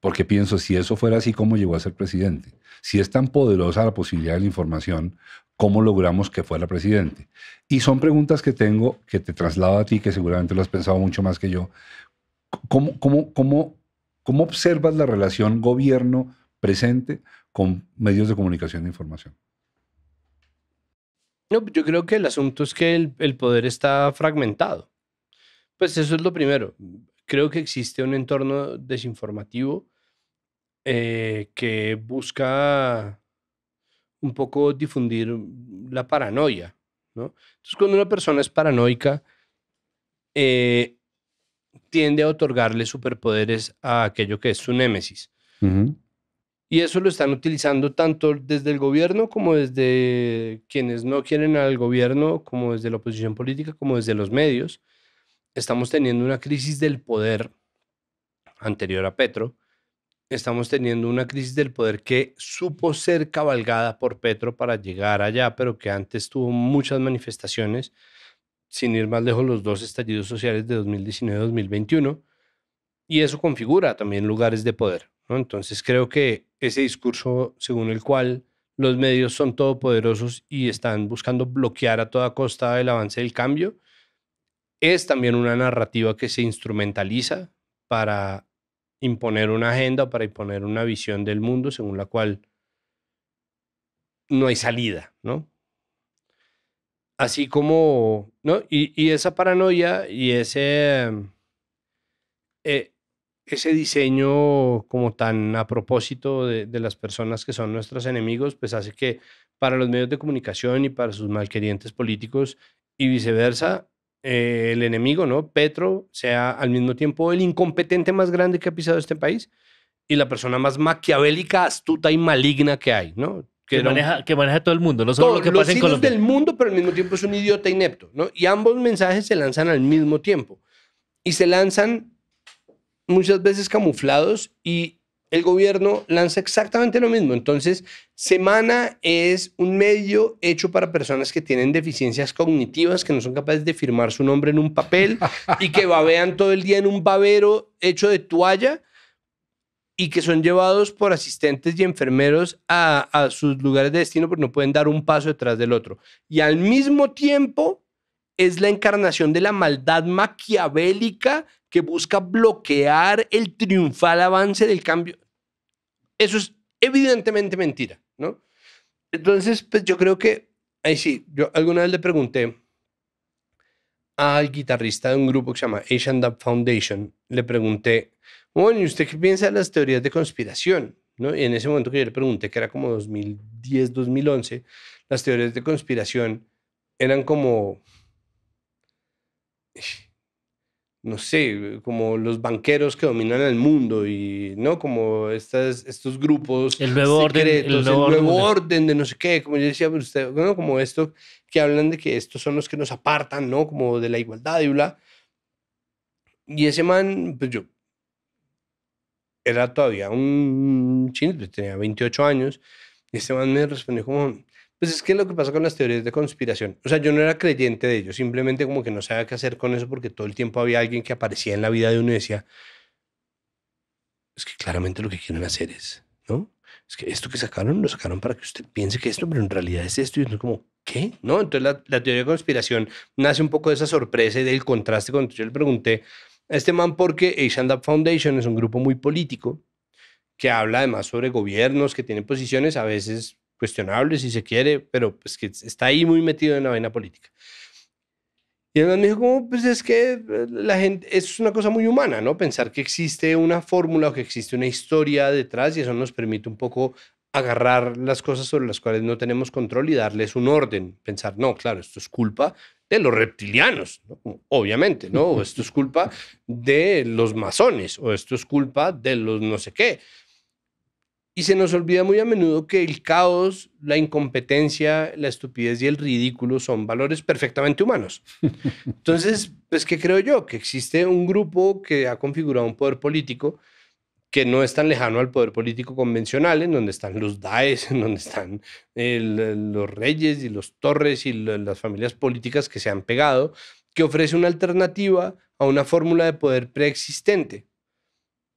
A: porque pienso, si eso fuera así, ¿cómo llegó a ser presidente? Si es tan poderosa la posibilidad de la información, ¿cómo logramos que fuera presidente? Y son preguntas que tengo, que te traslado a ti, que seguramente lo has pensado mucho más que yo. ¿Cómo, cómo, cómo, cómo observas la relación gobierno presente con medios de comunicación e información?
B: No, pues, yo creo que el asunto es que el, poder está fragmentado. Pues eso es lo primero. Creo que existe un entorno desinformativo eh, que busca un poco difundir la paranoia, Entonces, cuando una persona es paranoica, eh, tiende a otorgarle superpoderes a aquello que es su némesis. Y eso lo están utilizando tanto desde el gobierno como desde quienes no quieren al gobierno, como desde la oposición política, como desde los medios. Estamos teniendo una crisis del poder anterior a Petro. Estamos teniendo una crisis del poder que supo ser cabalgada por Petro para llegar allá, pero que antes tuvo muchas manifestaciones, sin ir más lejos los dos estallidos sociales de 2019-2021. Y eso configura también lugares de poder. ¿no? Entonces creo que ese discurso según el cual los medios son todopoderosos y están buscando bloquear a toda costa el avance del cambio, es también una narrativa que se instrumentaliza para imponer una agenda, para imponer una visión del mundo según la cual no hay salida, ¿no? Así como, ¿no? Y, esa paranoia y ese, eh, ese diseño como tan a propósito de, las personas que son nuestros enemigos, pues hace que para los medios de comunicación y para sus malquerientes políticos y viceversa, eh, el enemigo, ¿no? Petro sea al mismo tiempo el incompetente más grande que ha pisado este país y la persona más maquiavélica, astuta y maligna que hay, ¿no? Que, maneja, todo el mundo, no solo lo que pasa en Colombia. del mundo, pero al mismo tiempo es un idiota inepto, ¿no? Y ambos mensajes se lanzan al mismo tiempo. Y se lanzan muchas veces camuflados y el gobierno lanza exactamente lo mismo. Entonces, Semana es un medio hecho para personas que tienen deficiencias cognitivas, que no son capaces de firmar su nombre en un papel y que babean todo el día en un babero hecho de toalla y que son llevados por asistentes y enfermeros a, a sus lugares de destino porque no pueden dar un paso detrás del otro. Y al mismo tiempo es la encarnación de la maldad maquiavélica que busca bloquear el triunfal avance del cambio. Eso es evidentemente mentira, ¿no? Entonces, pues yo creo que, ahí sí, yo alguna vez le pregunté al guitarrista de un grupo que se llama Asian Dub Foundation, le pregunté, bueno, ¿y usted qué piensa de las teorías de conspiración? ¿No? Y en ese momento que yo le pregunté, que era como 2010, 2011, las teorías de conspiración eran como no sé, como los banqueros que dominan el mundo y, ¿no? Como estas, estos grupos el nuevo orden, de no sé qué, como yo decía, pues, usted, como esto, que hablan de que estos son los que nos apartan, ¿no? Como de la igualdad y bla. Y ese man, pues yo, era todavía un chino, tenía 28 años, y ese man me respondió como, pues es que lo que pasa con las teorías de conspiración, o sea, yo no era creyente de ello, simplemente como que no sabía qué hacer con eso porque todo el tiempo había alguien que aparecía en la vida de uno y decía, es que claramente lo que quieren hacer es, ¿no? Es que esto que sacaron lo sacaron para que usted piense que esto, pero en realidad es esto y uno como, ¿qué? ¿No? Entonces la, teoría de conspiración nace un poco de esa sorpresa y del contraste cuando yo le pregunté a este man porque Asian Up Foundation es un grupo muy político que habla además sobre gobiernos, que tienen posiciones a veces cuestionable si se quiere, pero pues que está ahí muy metido en la vaina política. Y él me dijo, como, pues es que eh, la gente, es una cosa muy humana, ¿no? Pensar que existe una fórmula o que existe una historia detrás y eso nos permite un poco agarrar las cosas sobre las cuales no tenemos control y darles un orden. Pensar, no, claro, esto es culpa de los reptilianos, ¿no? obviamente, ¿no? O esto es culpa de los masones, o esto es culpa de los no sé qué. Y se nos olvida muy a menudo que el caos, la incompetencia, la estupidez y el ridículo son valores perfectamente humanos. Entonces, pues, ¿qué creo yo? Que existe un grupo que ha configurado un poder político que no es tan lejano al poder político convencional, en donde están los DAEs, en donde están los reyes y los torres y las familias políticas que se han pegado, que ofrece una alternativa a una fórmula de poder preexistente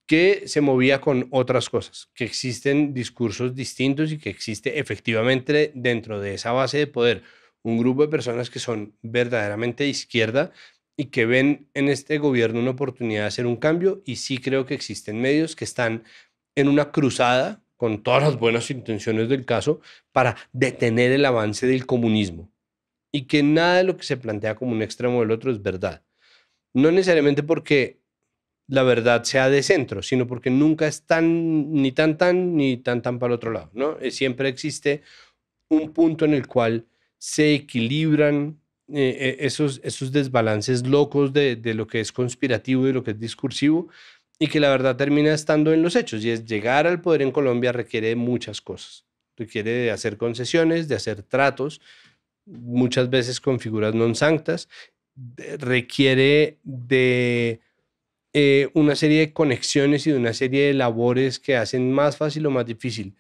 B: que se movía con otras cosas, que existen discursos distintos y que existe efectivamente dentro de esa base de poder un grupo de personas que son verdaderamente izquierda y que ven en este gobierno una oportunidad de hacer un cambio y sí creo que existen medios que están en una cruzada con todas las buenas intenciones del caso para detener el avance del comunismo y que nada de lo que se plantea como un extremo del otro es verdad. No necesariamente porque la verdad sea de centro, sino porque nunca es tan, ni tan tan, ni tan tan para el otro lado, ¿no? Eh, siempre existe un punto en el cual se equilibran eh, eh, esos, esos desbalances locos de, de, lo que es conspirativo y lo que es discursivo, y que la verdad termina estando en los hechos, y es llegar al poder en Colombia requiere muchas cosas, requiere de hacer concesiones, de hacer tratos, muchas veces con figuras non sanctas, requiere de eh, una serie de conexiones y de una serie de labores que hacen más fácil o más difícil.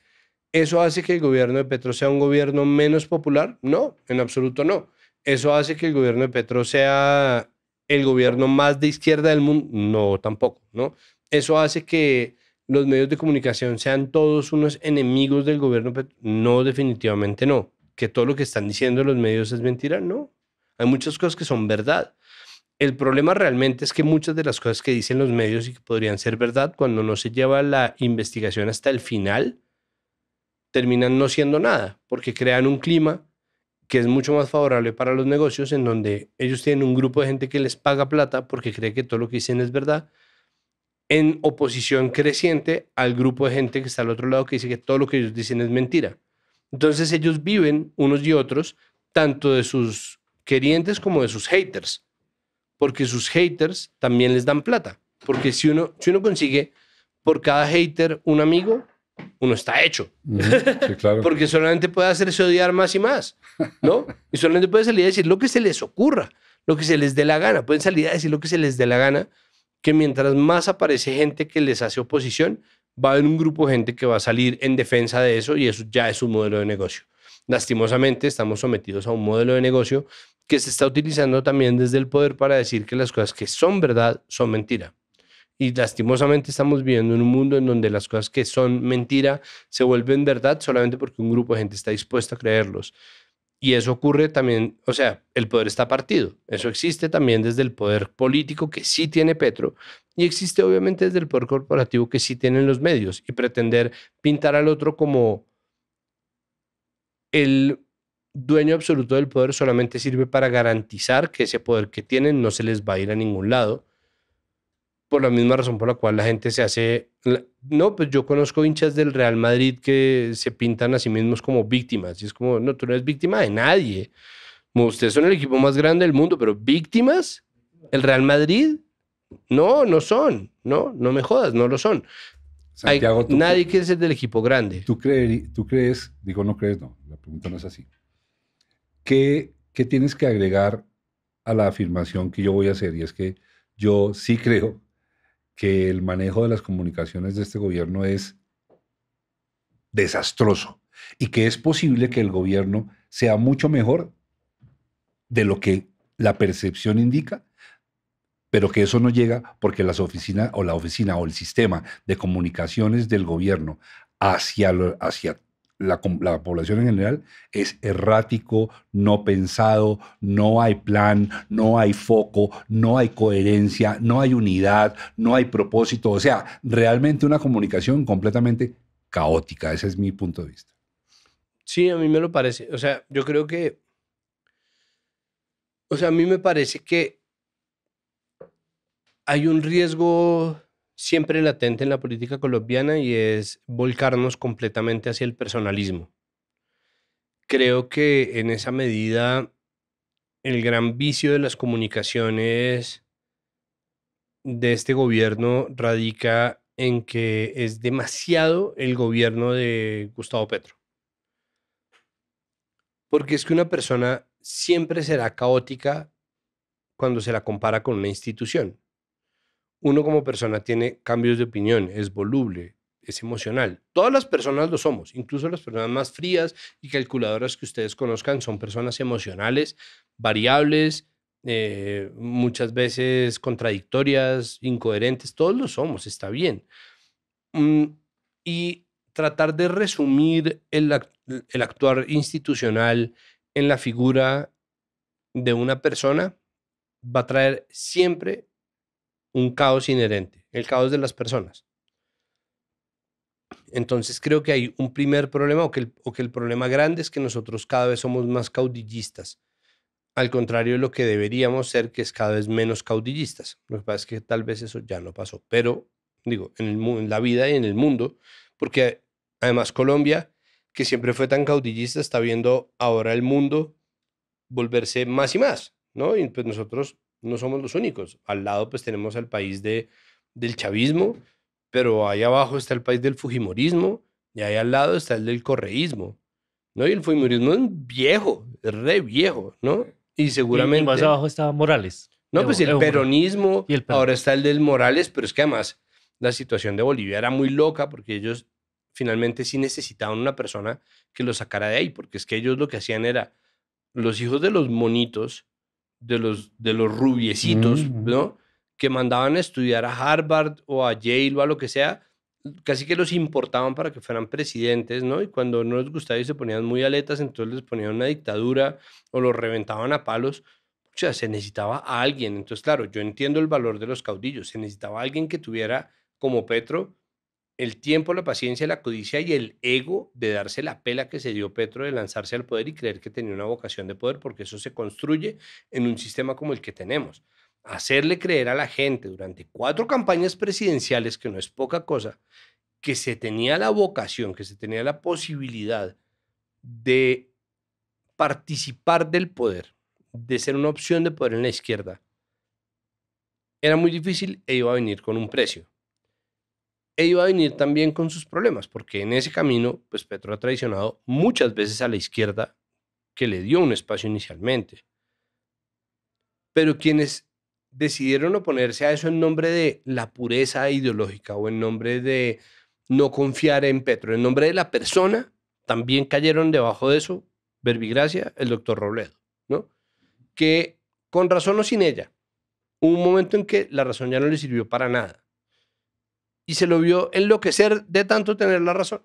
B: ¿Eso hace que el gobierno de Petro sea un gobierno menos popular? No, en absoluto no. ¿Eso hace que el gobierno de Petro sea el gobierno más de izquierda del mundo? No, tampoco, ¿no? ¿Eso hace que los medios de comunicación sean todos unos enemigos del gobierno? No, definitivamente no. ¿Que todo lo que están diciendo los medios es mentira? No. Hay muchas cosas que son verdad. El problema realmente es que muchas de las cosas que dicen los medios y que podrían ser verdad, cuando no se lleva la investigación hasta el final, terminan no siendo nada, porque crean un clima que es mucho más favorable para los negocios, en donde ellos tienen un grupo de gente que les paga plata porque cree que todo lo que dicen es verdad, en oposición creciente al grupo de gente que está al otro lado que dice que todo lo que ellos dicen es mentira. Entonces ellos viven unos y otros, tanto de sus querientes como de sus haters porque sus haters también les dan plata. Porque si uno, si uno consigue por cada hater un amigo, uno está hecho. porque solamente puede hacerse odiar más y más, ¿no? Y solamente puede salir a decir lo que se les ocurra, lo que se les dé la gana. Pueden salir a decir lo que se les dé la gana, que mientras más aparece gente que les hace oposición, va a haber un grupo de gente que va a salir en defensa de eso y eso ya es un modelo de negocio. Lastimosamente estamos sometidos a un modelo de negocio que se está utilizando también desde el poder para decir que las cosas que son verdad son mentira. Y lastimosamente estamos viviendo en un mundo en donde las cosas que son mentira se vuelven verdad solamente porque un grupo de gente está dispuesto a creerlos. Y eso ocurre también, o sea, el poder está partido. Eso existe también desde el poder político que sí tiene Petro y existe obviamente desde el poder corporativo que sí tienen los medios. Y pretender pintar al otro como el dueño absoluto del poder solamente sirve para garantizar que ese poder que tienen no se les va a ir a ningún lado. Por la misma razón por la cual la gente se hace... No, pues yo conozco hinchas del Real Madrid que se pintan a sí mismos como víctimas. Y es como, no, tú no eres víctima de nadie. Ustedes son el equipo más grande del mundo, pero víctimas, el Real Madrid, no, no son. No, no me jodas, no lo son.
A: Santiago, nadie quiere ser del equipo grande. ¿tú, ¿Tú crees? Digo, no crees, no. La pregunta no es así. ¿qué, tienes que agregar a la afirmación que yo voy a hacer? Y es que yo sí creo que el manejo de las comunicaciones de este gobierno es desastroso y que es posible que el gobierno sea mucho mejor de lo que la percepción indica, pero que eso no llega porque las oficinas o la oficina o el sistema de comunicaciones del gobierno hacia, hacia la, población en general es errático, no pensado, no hay plan, no hay foco, no hay coherencia, no hay unidad, no hay propósito. O sea, realmente una comunicación completamente caótica. Ese es mi punto de vista.
B: Sí, a mí me lo parece. O sea, yo creo que... O sea, a mí me parece que hay un riesgo siempre latente en la política colombiana y es volcarnos completamente hacia el personalismo. Creo que en esa medida el gran vicio de las comunicaciones de este gobierno radica en que es demasiado el gobierno de Gustavo Petro. Porque es que una persona siempre será caótica cuando se la compara con una institución uno como persona tiene cambios de opinión, es voluble, es emocional. Todas las personas lo somos, incluso las personas más frías y calculadoras que ustedes conozcan son personas emocionales, variables, eh, muchas veces contradictorias, incoherentes, todos lo somos, está bien. Mm, y tratar de resumir el, el actuar institucional en la figura de una persona va a traer siempre un caos inherente, el caos de las personas. Entonces creo que hay un primer problema o que, el, problema grande es que nosotros cada vez somos más caudillistas, al contrario de lo que deberíamos ser, que es cada vez menos caudillistas. Lo que pasa es que tal vez eso ya no pasó, pero digo, en, en la vida y en el mundo, porque además Colombia, que siempre fue tan caudillista, está viendo ahora el mundo volverse más y más, ¿no? Y pues nosotros no somos los únicos. Al lado pues tenemos al país de, del chavismo, pero ahí abajo está el país del fujimorismo y ahí al lado está el del correísmo. ¿no? Y el fujimorismo es viejo, es re viejo, ¿no? Y seguramente... Y más abajo
C: estaba Morales.
B: No, pues el peronismo, y el peronismo, ahora está el del Morales, pero es que además la situación de Bolivia era muy loca porque ellos finalmente sí necesitaban una persona que los sacara de ahí, porque es que ellos lo que hacían era, los hijos de los monitos de los, de los rubiecitos, mm. ¿no? Que mandaban a estudiar a Harvard o a Yale o a lo que sea, casi que los importaban para que fueran presidentes, ¿no? Y cuando no les gustaba y se ponían muy aletas, entonces les ponían una dictadura o los reventaban a palos. O sea, se necesitaba a alguien. Entonces, claro, yo entiendo el valor de los caudillos. Se necesitaba alguien que tuviera, como Petro, el tiempo, la paciencia, la codicia y el ego de darse la pela que se dio Petro de lanzarse al poder y creer que tenía una vocación de poder, porque eso se construye en un sistema como el que tenemos. Hacerle creer a la gente durante cuatro campañas presidenciales, que no es poca cosa, que se tenía la vocación, que se tenía la posibilidad de participar del poder, de ser una opción de poder en la izquierda, era muy difícil e iba a venir con un precio e iba a venir también con sus problemas, porque en ese camino, pues Petro ha traicionado muchas veces a la izquierda que le dio un espacio inicialmente. Pero quienes decidieron oponerse a eso en nombre de la pureza ideológica o en nombre de no confiar en Petro, en nombre de la persona, también cayeron debajo de eso Verbigracia, el doctor Robledo, ¿no? Que con razón o sin ella, un momento en que la razón ya no le sirvió para nada y se lo vio enloquecer de tanto tener la razón.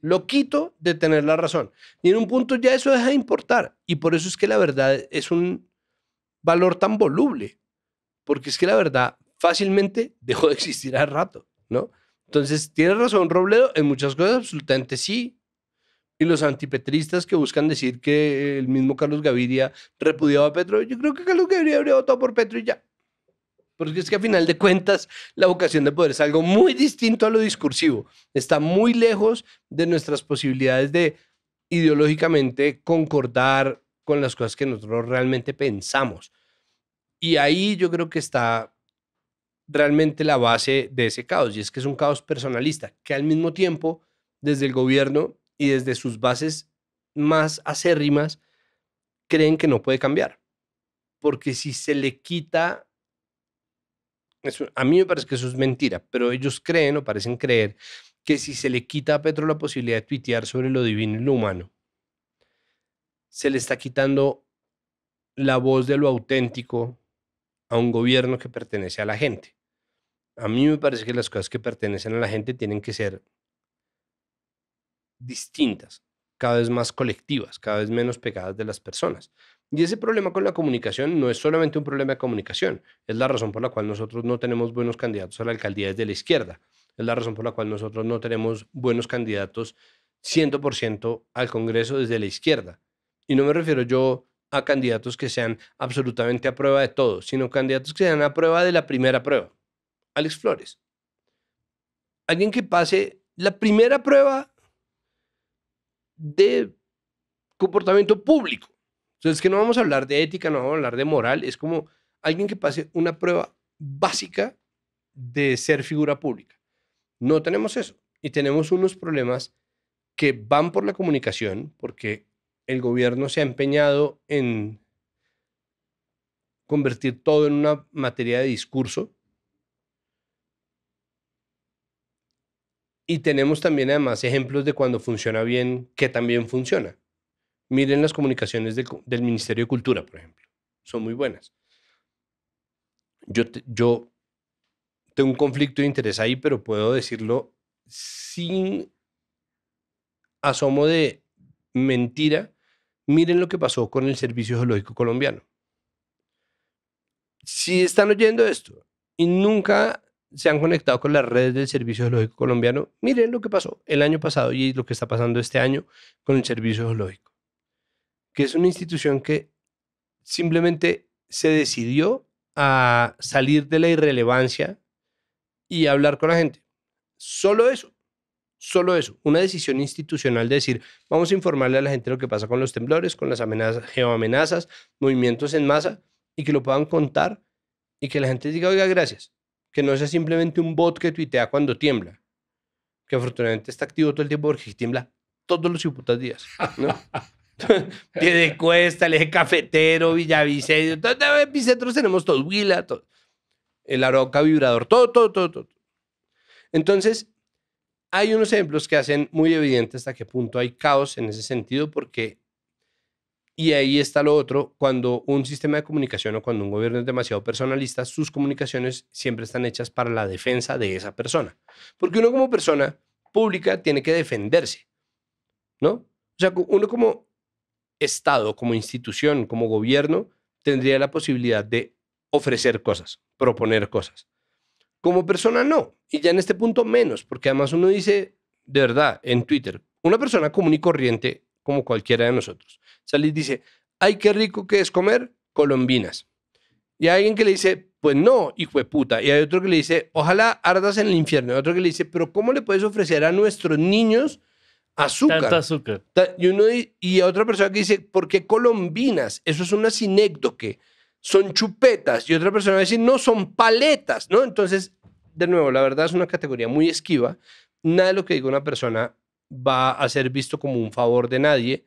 B: Lo quito de tener la razón. Y en un punto ya eso deja de importar. Y por eso es que la verdad es un valor tan voluble. Porque es que la verdad fácilmente dejó de existir al rato, ¿no? Entonces, tiene razón Robledo en muchas cosas, absolutamente sí. Y los antipetristas que buscan decir que el mismo Carlos Gaviria repudiaba a Petro, yo creo que Carlos Gaviria habría votado por Petro y ya. Porque es que a final de cuentas la vocación de poder es algo muy distinto a lo discursivo. Está muy lejos de nuestras posibilidades de ideológicamente concordar con las cosas que nosotros realmente pensamos. Y ahí yo creo que está realmente la base de ese caos, y es que es un caos personalista, que al mismo tiempo, desde el gobierno y desde sus bases más acérrimas, creen que no puede cambiar. Porque si se le quita a mí me parece que eso es mentira, pero ellos creen o parecen creer que si se le quita a Petro la posibilidad de tuitear sobre lo divino y lo humano, se le está quitando la voz de lo auténtico a un gobierno que pertenece a la gente. A mí me parece que las cosas que pertenecen a la gente tienen que ser distintas, cada vez más colectivas, cada vez menos pegadas de las personas. Y ese problema con la comunicación no es solamente un problema de comunicación, es la razón por la cual nosotros no tenemos buenos candidatos a la alcaldía desde la izquierda, es la razón por la cual nosotros no tenemos buenos candidatos 100% al Congreso desde la izquierda. Y no me refiero yo a candidatos que sean absolutamente a prueba de todo, sino candidatos que sean a prueba de la primera prueba. Alex Flores. Alguien que pase la primera prueba de comportamiento público. Entonces, que no vamos a hablar de ética, no vamos a hablar de moral, es como alguien que pase una prueba básica de ser figura pública. No tenemos eso y tenemos unos problemas que van por la comunicación porque el gobierno se ha empeñado en convertir todo en una materia de discurso. Y tenemos también además ejemplos de cuando funciona bien, que también funciona. Miren las comunicaciones del, Ministerio de Cultura, por ejemplo. Son muy buenas. Yo, yo tengo un conflicto de interés ahí, pero puedo decirlo sin asomo de mentira. Miren lo que pasó con el Servicio Geológico Colombiano. Si están oyendo esto y nunca se han conectado con las redes del Servicio Geológico Colombiano, miren lo que pasó el año pasado y lo que está pasando este año con el Servicio Geológico que es una institución que simplemente se decidió a salir de la irrelevancia y hablar con la gente. Solo eso, solo eso, una decisión institucional de decir, vamos a informarle a la gente lo que pasa con los temblores, con las amenazas, geoamenazas, movimientos en masa, y que lo puedan contar y que la gente diga, oiga, gracias, que no sea simplemente un bot que tuitea cuando tiembla, que afortunadamente está activo todo el tiempo porque tiembla todos los putas días. ¿no? de Cuesta, el eje cafetero, Villavicencio, epicentros tenemos todo, Huila, el Aroca Vibrador, todo, todo, todo, todo. Entonces, hay unos ejemplos que hacen muy evidente hasta qué punto hay caos en ese sentido, porque, y ahí está lo otro, cuando un sistema de comunicación o cuando un gobierno es demasiado personalista, sus comunicaciones siempre están hechas para la defensa de esa persona. Porque uno como persona pública tiene que defenderse, ¿no? O sea, uno como Estado, como institución, como gobierno, tendría la posibilidad de ofrecer cosas, proponer cosas. Como persona no, y ya en este punto menos, porque además uno dice, de verdad, en Twitter, una persona común y corriente como cualquiera de nosotros, y dice, ay, qué rico que es comer colombinas. Y hay alguien que le dice, pues no, hijo de puta. Y hay otro que le dice, ojalá ardas en el infierno. Y otro que le dice, pero ¿cómo le puedes ofrecer a nuestros niños azúcar. azúcar. Y, uno, otra persona que dice, ¿por qué colombinas? Eso es una sinécdoque. Son chupetas. Y otra persona va a decir, no, son paletas, ¿no? Entonces, de nuevo, la verdad es una categoría muy esquiva. Nada de lo que diga una persona va a ser visto como un favor de nadie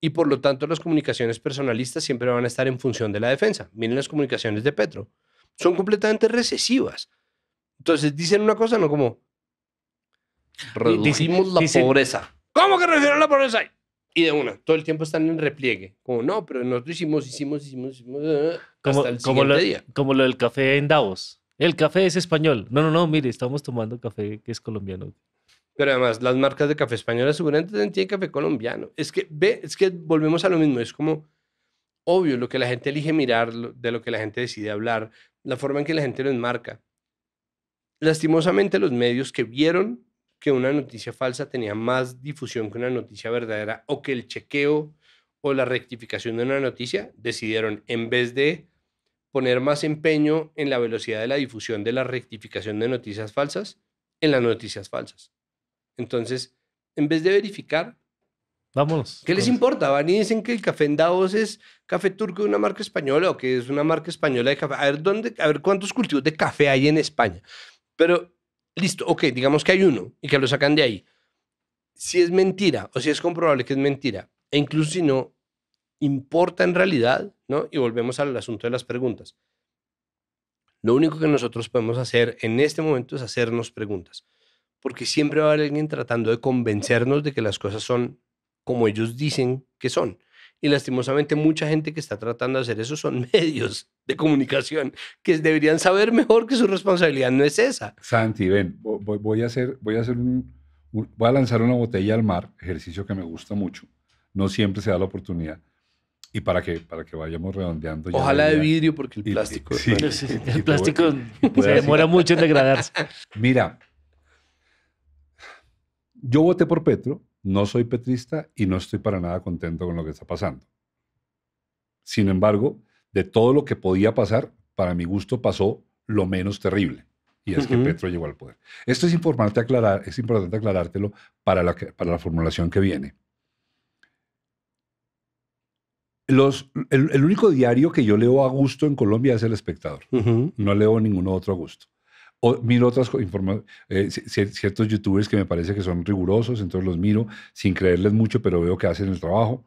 B: y por lo tanto las comunicaciones personalistas siempre van a estar en función de la defensa. Miren las comunicaciones de Petro. Son completamente recesivas. Entonces dicen una cosa, no como, redujimos la pobreza. ¿Cómo que redujeron la pobreza? Y de una, todo el tiempo están en repliegue. Como, no, pero nosotros hicimos, hicimos, hicimos, hicimos, eh", como, hasta el siguiente lo, día. Como lo del café en Davos.
C: El café es español. No, no, no, mire, estamos tomando café que es colombiano.
B: Pero además, las marcas de café españolas seguramente tienen café colombiano. Es que, ve, es que volvemos a lo mismo. Es como, obvio, lo que la gente elige mirar, de lo que la gente decide hablar, la forma en que la gente lo enmarca. Lastimosamente, los medios que vieron que una noticia falsa tenía más difusión que una noticia verdadera o que el chequeo o la rectificación de una noticia, decidieron en vez de poner más empeño en la velocidad de la difusión de la rectificación de noticias falsas, en las noticias falsas. Entonces, en vez de verificar, Vámonos. ¿Qué les importa? Van y dicen que el café en Davos es café turco de una marca española o que es una marca española de café. A ver, ¿dónde, a ver cuántos cultivos de café hay en España. Pero Listo, ok, digamos que hay uno y que lo sacan de ahí. Si es mentira o si es comprobable que es mentira, e incluso si no importa en realidad, ¿no? Y volvemos al asunto de las preguntas. Lo único que nosotros podemos hacer en este momento es hacernos preguntas, porque siempre va a haber alguien tratando de convencernos de que las cosas son como ellos dicen que son y lastimosamente mucha gente que está tratando de hacer eso son medios de comunicación que deberían saber mejor que su responsabilidad no es esa.
A: Santi, ven, voy, a hacer, voy a hacer un, voy a lanzar una botella al mar, ejercicio que me gusta mucho. No siempre se da la oportunidad. Y para que, para que vayamos redondeando. Ojalá de vidrio, porque el plástico. el plástico demora mucho en degradarse. Mira, yo voté por Petro no soy petrista y no estoy para nada contento con lo que está pasando. Sin embargo, de todo lo que podía pasar, para mi gusto pasó lo menos terrible, y es que Petro llegó al poder. Esto es importante, aclarar, es importante aclarártelo para la, para la formulación que viene. Los, el, único diario que yo leo a gusto en Colombia es El Espectador. No leo ninguno otro a gusto o, miro otras eh, ciertos youtubers que me parece que son rigurosos, entonces los miro sin creerles mucho, pero veo que hacen el trabajo.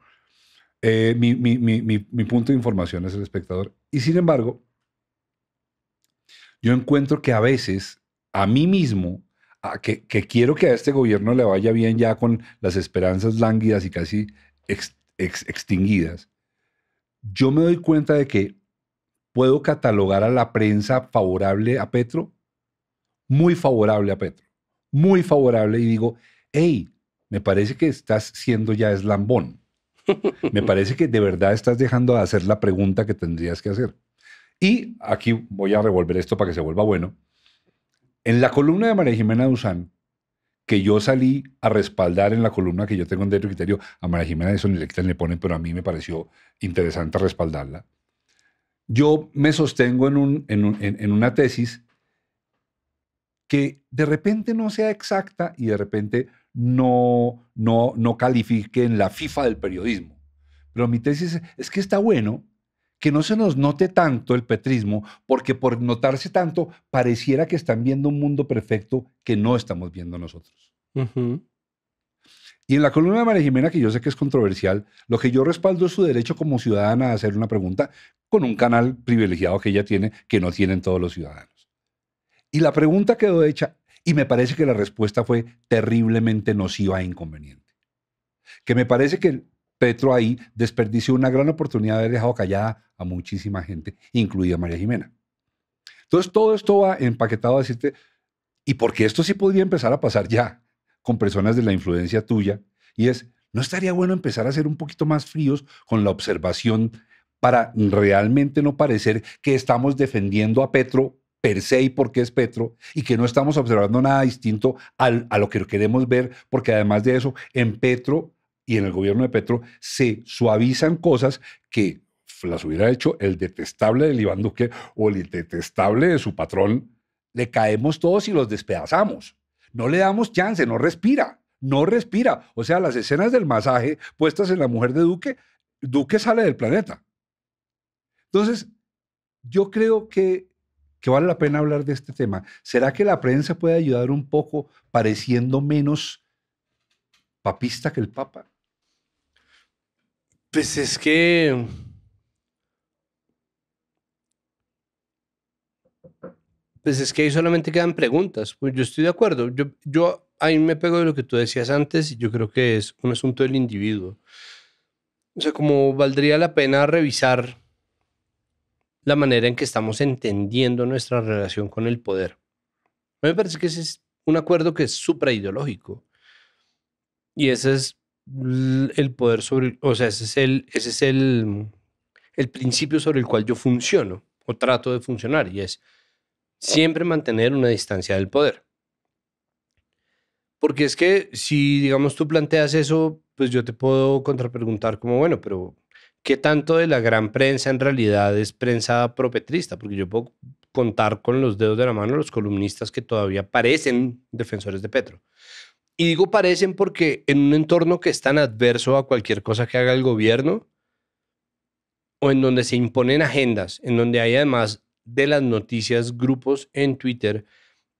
A: Eh, mi, mi, mi, mi, punto de información es el espectador. Y sin embargo, yo encuentro que a veces a mí mismo, que, que, quiero que a este gobierno le vaya bien ya con las esperanzas lánguidas y casi extinguidas, yo me doy cuenta de que puedo catalogar a la prensa favorable a Petro muy favorable a Petro, muy favorable, y digo, hey, me parece que estás siendo ya eslambón. Me parece que de verdad estás dejando de hacer la pregunta que tendrías que hacer. Y aquí voy a revolver esto para que se vuelva bueno. En la columna de María Jimena que yo salí a respaldar en la columna que yo tengo en Derecho Criterio, a María Jimena de ni le ponen, pero a mí me pareció interesante respaldarla. Yo me sostengo en, en, en una tesis que de repente no sea exacta y de repente no, no, no califique en la FIFA del periodismo. Pero mi tesis es que está bueno que no se nos note tanto el petrismo, porque por notarse tanto pareciera que están viendo un mundo perfecto que no estamos viendo nosotros. Y en la columna de María Jimena, que yo sé que es controversial, lo que yo respaldo es su derecho como ciudadana a hacer una pregunta con un canal privilegiado que ella tiene, que no tienen todos los ciudadanos. Y la pregunta quedó hecha y me parece que la respuesta fue terriblemente nociva e inconveniente. Que me parece que Petro ahí desperdició una gran oportunidad de haber dejado callada a muchísima gente, incluida María Jimena. Entonces todo esto va empaquetado a decirte, y porque esto sí podría empezar a pasar ya con personas de la influencia tuya, y es, ¿no estaría bueno empezar a ser un poquito más fríos con la observación para realmente no parecer que estamos defendiendo a Petro per se y por qué es Petro, y que no estamos observando nada distinto a lo que queremos ver, porque además de eso, en Petro y en el gobierno de Petro se suavizan cosas que las hubiera hecho el detestable del Iván Duque o el detestable de su patrón, le caemos todos y los despedazamos. No le damos chance, no respira, no respira. O sea, las escenas del masaje puestas en la mujer de Duque, Duque sale del planeta. Entonces, yo creo que que vale la pena hablar de este tema. ¿Será que la prensa puede ayudar un poco pareciendo menos papista que el Papa? Pues es que...
B: Pues es que ahí solamente quedan preguntas. Pues yo estoy de acuerdo. Yo, yo ahí me pego de lo que tú decías antes y yo creo que es un asunto del individuo. O sea, como valdría la pena revisar la manera en que estamos entendiendo nuestra relación con el poder. A mí me parece que ese es un acuerdo que es ideológico. Y ese es el poder sobre, o sea, ese es el, ese es el, el principio sobre el cual yo funciono o trato de funcionar y es siempre mantener una distancia del poder. Porque es que si, digamos, tú planteas eso, pues yo te puedo contrapreguntar como, bueno, pero ¿qué tanto de la gran prensa en realidad es prensa propetrista? Porque yo puedo contar con los dedos de la mano los columnistas que todavía parecen defensores de Petro. Y digo parecen porque en un entorno que es tan adverso a cualquier cosa que haga el gobierno, o en donde se imponen agendas, en donde hay además de las noticias grupos en Twitter,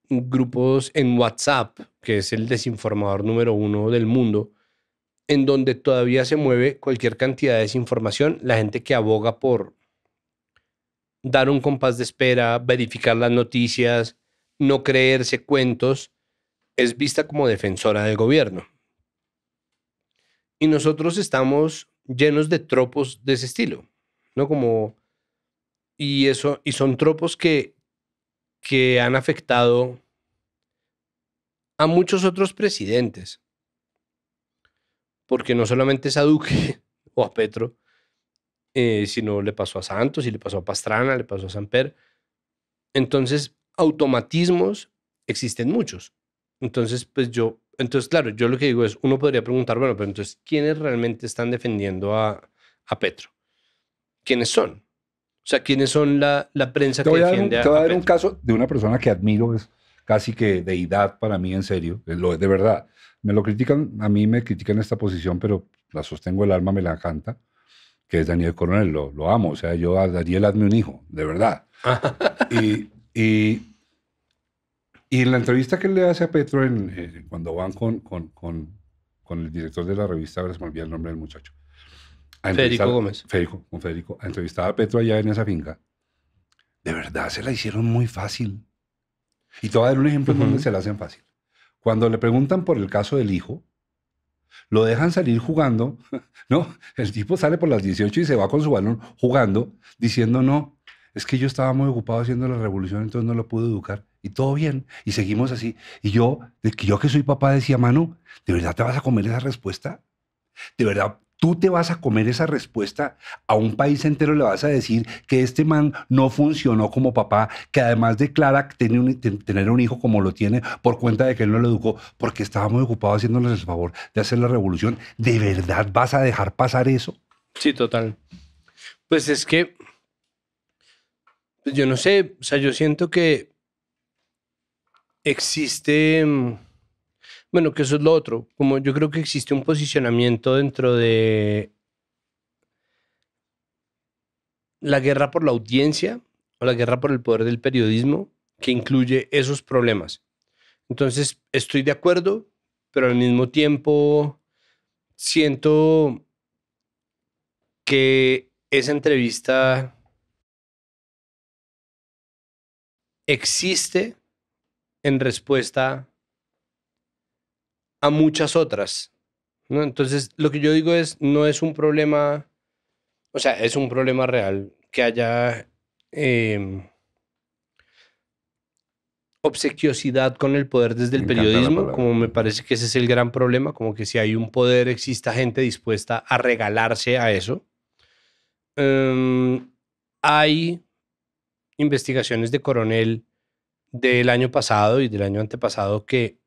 B: grupos en WhatsApp, que es el desinformador número uno del mundo, en donde todavía se mueve cualquier cantidad de desinformación, la gente que aboga por dar un compás de espera, verificar las noticias, no creerse cuentos, es vista como defensora del gobierno. Y nosotros estamos llenos de tropos de ese estilo, ¿no? Como y eso y son tropos que que han afectado a muchos otros presidentes porque no solamente es a Duque o a Petro, eh, sino le pasó a Santos y le pasó a Pastrana, le pasó a Samper. Entonces, automatismos existen muchos. Entonces, pues yo, entonces, claro, yo lo que digo es, uno podría preguntar, bueno, pero entonces, ¿quiénes realmente están defendiendo a, a Petro? ¿Quiénes son? O sea, ¿quiénes son la, la prensa que defiende a Te voy a, dar un caso
A: de una persona que admiro, es casi que deidad para mí, en serio, lo es de verdad. Me lo critican, a mí me critican esta posición, pero la sostengo el alma, me la encanta, que es Daniel Coronel, lo, amo. O sea, yo a Daniel hazme un hijo, de verdad. y, y, y, en la entrevista que le hace a Petro, en, eh, cuando van con, con, con, con, el director de la revista, ahora se me olvidó el nombre del muchacho.
B: Federico Gómez.
A: Federico, con Federico. A a Petro allá en esa finca. De verdad, se la hicieron muy fácil. Y te voy a dar un ejemplo uh donde se la hacen fácil cuando le preguntan por el caso del hijo, lo dejan salir jugando, ¿no? El tipo sale por las 18 y se va con su balón jugando, diciendo, no, es que yo estaba muy ocupado haciendo la revolución, entonces no lo pude educar. Y todo bien, y seguimos así. Y yo, yo que soy papá, decía, mano, ¿de verdad te vas a comer esa respuesta? ¿De verdad Tú te vas a comer esa respuesta, a un país entero le vas a decir que este man no funcionó como papá, que además declara tener un, tener un hijo como lo tiene por cuenta de que él no lo educó, porque estaba muy ocupado haciéndoles el favor de hacer la revolución. ¿De verdad vas a dejar pasar eso?
B: Sí, total. Pues es que, pues yo no sé, o sea, yo siento que existe mm, bueno, que eso es lo otro. Como yo creo que existe un posicionamiento dentro de la guerra por la audiencia o la guerra por el poder del periodismo que incluye esos problemas. Entonces, estoy de acuerdo, pero al mismo tiempo siento que esa entrevista existe en respuesta a a muchas otras. ¿no? Entonces, lo que yo digo es, no es un problema, o sea, es un problema real que haya em, obsequiosidad con el poder desde el periodismo, como me parece que ese es el gran problema, como que si hay un poder exista gente dispuesta a regalarse a eso. Em, hay investigaciones de coronel del año pasado y del año antepasado que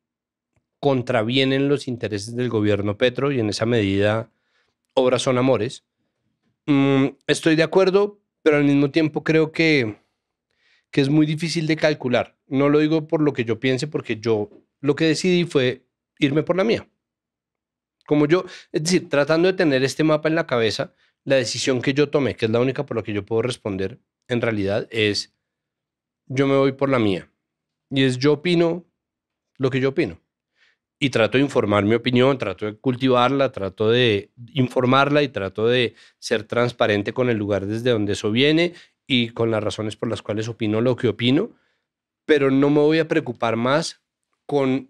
B: contravienen los intereses del gobierno Petro y en esa medida obras son amores. Mm, estoy de acuerdo, pero al mismo tiempo creo que, que es muy difícil de calcular. No lo digo por lo que yo piense, porque yo lo que decidí fue irme por la mía. Como yo, es decir, tratando de tener este mapa en la cabeza, la decisión que yo tomé, que es la única por la que yo puedo responder, en realidad es yo me voy por la mía. Y es yo opino lo que yo opino y trato de informar mi opinión, trato de cultivarla, trato de informarla y trato de ser transparente con el lugar desde donde eso viene y con las razones por las cuales opino lo que opino, pero no me voy a preocupar más con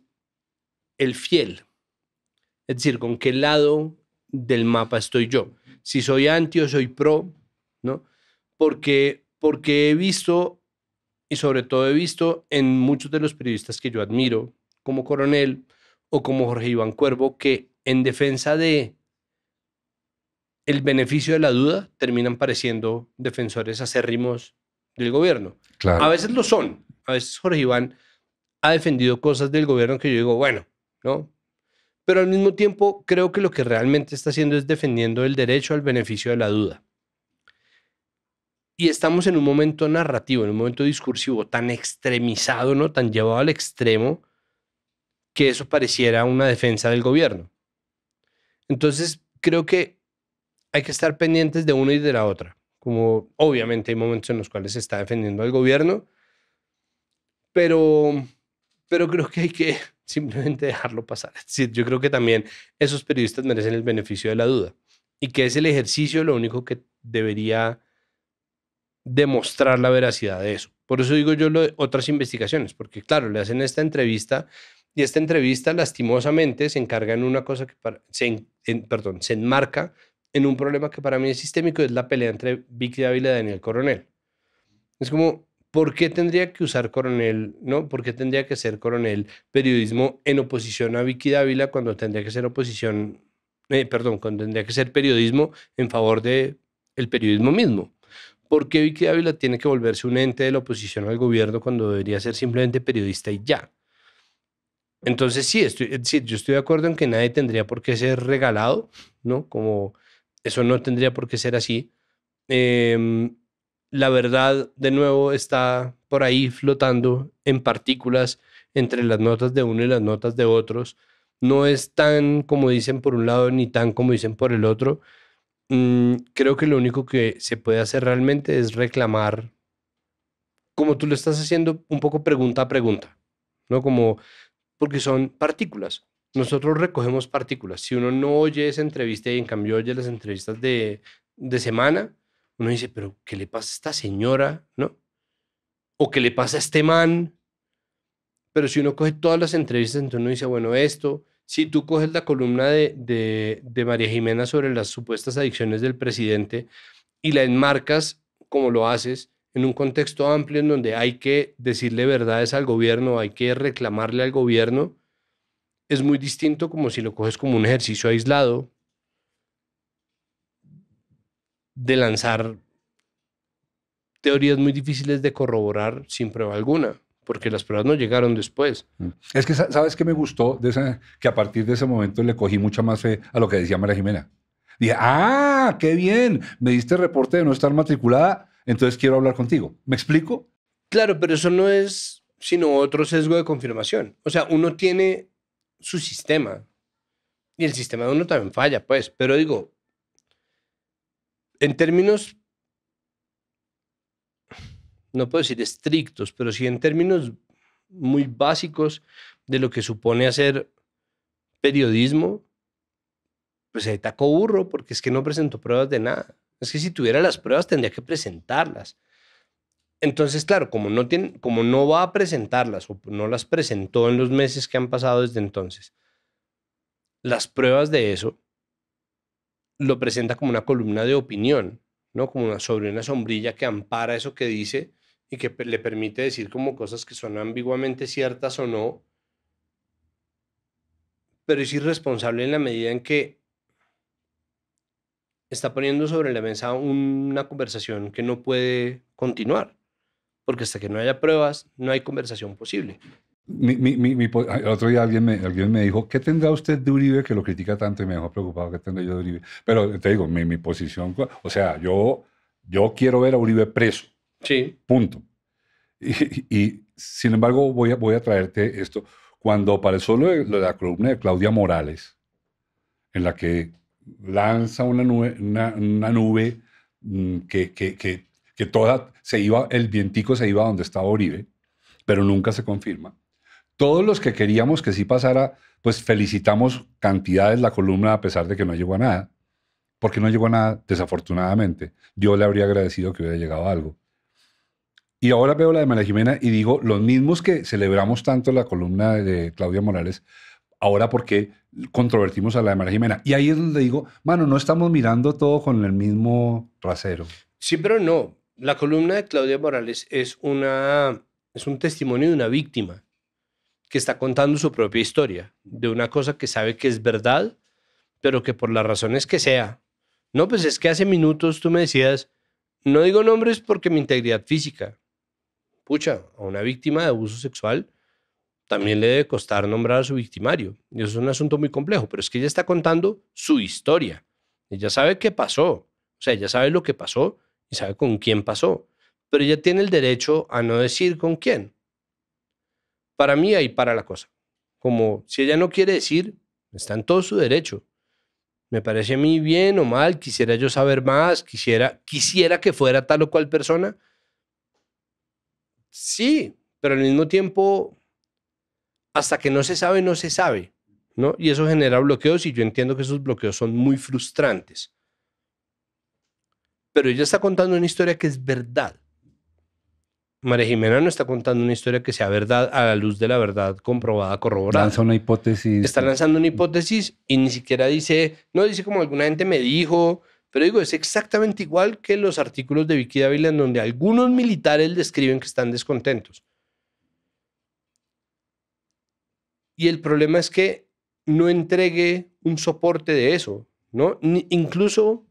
B: el fiel, es decir, con qué lado del mapa estoy yo, si soy anti o soy pro, ¿no? Porque, porque he visto, y sobre todo he visto en muchos de los periodistas que yo admiro, como coronel, o como Jorge Iván Cuervo, que en defensa de el beneficio de la duda terminan pareciendo defensores acérrimos del gobierno. A veces lo son. A veces Jorge Iván ha defendido cosas del gobierno que yo digo, bueno, ¿no? Pero al mismo tiempo creo que lo que realmente está haciendo es defendiendo el derecho al beneficio de la duda. Y estamos en un momento narrativo, en un momento discursivo tan extremizado, ¿no? Tan llevado al extremo, que eso pareciera una defensa del gobierno. Entonces, creo que hay que estar pendientes de una y de la otra. Como obviamente hay momentos en los cuales se está defendiendo al gobierno, pero, pero creo que hay que simplemente dejarlo pasar. yo creo que también esos periodistas merecen el beneficio de la duda y que es el ejercicio lo único que debería demostrar la veracidad de eso. Por eso digo yo lo otras investigaciones, porque claro, le hacen esta entrevista y esta entrevista lastimosamente se encarga en una cosa que, se, perdón, se enmarca en un problema que para mí es sistémico, es la pelea entre Vicky Dávila y Daniel Coronel. Es como, ¿por qué tendría que usar coronel, no? ¿Por qué tendría que ser coronel periodismo en oposición a Vicky Dávila cuando tendría que ser oposición, eh, perdón, cuando tendría que ser periodismo en favor de periodismo mismo? ¿Por qué Vicky Dávila tiene que volverse un ente de la oposición al gobierno cuando debería ser simplemente periodista y ya? Entonces, sí, estoy, eh, yo estoy de acuerdo en que nadie tendría por qué ser regalado, ¿no? Como eso no tendría por qué ser así. Em, la verdad, de nuevo, está por ahí flotando en partículas entre las notas de uno y las notas de otros. No es tan como dicen por un lado ni tan como dicen por el otro. Mm, creo que lo único que se puede hacer realmente es reclamar, como tú lo estás haciendo, un poco pregunta a pregunta, ¿no? Como porque son partículas. Nosotros recogemos partículas. Si uno no oye esa entrevista y en cambio oye las entrevistas de, semana, uno dice, pero ¿qué le pasa a esta señora? ¿No? ¿O qué le pasa a este man? Pero si uno coge todas las entrevistas, entonces uno dice, bueno, esto, si tú coges la columna de, de, de María Jimena sobre las supuestas adicciones del presidente y la enmarcas como lo haces, en un contexto amplio en donde hay que decirle verdades al gobierno, hay que reclamarle al gobierno, es muy distinto como si lo coges como un ejercicio aislado de lanzar teorías muy difíciles de corroborar sin prueba alguna, porque las pruebas no llegaron después.
A: Mm. Es que sabes qué me gustó que a partir de ese momento le cogí mucha más fe a lo que decía María Jimena. Dije, ah, qué bien, me diste reporte de no estar matriculada, entonces quiero hablar contigo. ¿Me explico?
B: Claro, pero eso no es sino otro sesgo de confirmación. O sea, uno tiene su sistema y el sistema de uno también falla, pues, pero digo, en términos, no puedo decir estrictos, pero sí en términos muy básicos de lo que supone hacer periodismo, pues se tacó burro porque es que no presentó pruebas de nada. Es que si tuviera las pruebas tendría que presentarlas. Entonces, claro, como no, tiene, como no va a presentarlas o no las presentó en los meses que han pasado desde entonces, las pruebas de eso lo presenta como una columna de opinión, ¿no? Como una, sobre una sombrilla que ampara eso que dice y que le permite decir como cosas que son ambiguamente ciertas o no, pero es irresponsable en la medida en que está poniendo sobre la mesa una conversación que no puede continuar, porque hasta que no haya pruebas, no hay conversación posible.
A: el otro día alguien me, alguien me dijo, ¿qué tendrá usted de Uribe que lo critica tanto y me dejó preocupado? que tendré yo de Uribe? Pero eh, te digo, mi, posición, o sea, yo, yo quiero ver a Uribe preso. Sí. Punto. Y, sin embargo, voy a, voy a traerte esto. Cuando apareció de, lo de la columna de Claudia Morales, en la que lanza una nube, mm, que, que, toda se iba, el vientico se iba donde estaba Oribe, pero nunca se confirma. Todos los que queríamos que sí pasara, pues felicitamos cantidades la columna a pesar de que no llegó a nada, porque no llegó nada, desafortunadamente. Yo le habría agradecido que hubiera llegado algo. Y ahora veo la de María Jimena y digo, los mismos que celebramos tanto la columna de Claudia Morales, ahora porque controvertimos a la de María Jimena. Y ahí es donde digo, mano, no estamos mirando todo con el mismo rasero.
B: Sí, pero no. La columna de Claudia Morales es, una, es un testimonio de una víctima que está contando su propia historia, de una cosa que sabe que es verdad, pero que por las razones que sea. No, pues es que hace minutos tú me decías, no digo nombres porque mi integridad física. Pucha, a una víctima de abuso sexual también le debe costar nombrar a su victimario. Y eso es un asunto muy complejo, pero es que ella está contando su historia. Ella sabe qué pasó, o sea, ella sabe lo que pasó y sabe con quién pasó, pero ella tiene el derecho a no decir con quién. Para mí ahí para la cosa. Como si ella no quiere decir, está en todo su derecho. Me parece a mí bien o mal, quisiera yo saber más, quisiera, quisiera que fuera tal o cual persona. Sí, pero al mismo tiempo hasta que no se sabe, no se sabe. ¿no? Y eso genera bloqueos y yo entiendo que esos bloqueos son muy frustrantes. Pero ella está contando una historia que es verdad. María Jimena no está contando una historia que sea verdad a la luz de la verdad comprobada, corroborada. Lanza una
A: hipótesis. Está lanzando
B: una hipótesis y ni siquiera dice, no dice como alguna gente me dijo, pero digo, es exactamente igual que los artículos de Vicky en donde algunos militares describen que están descontentos. Y el problema es que no entregue un soporte de eso, ¿no? incluso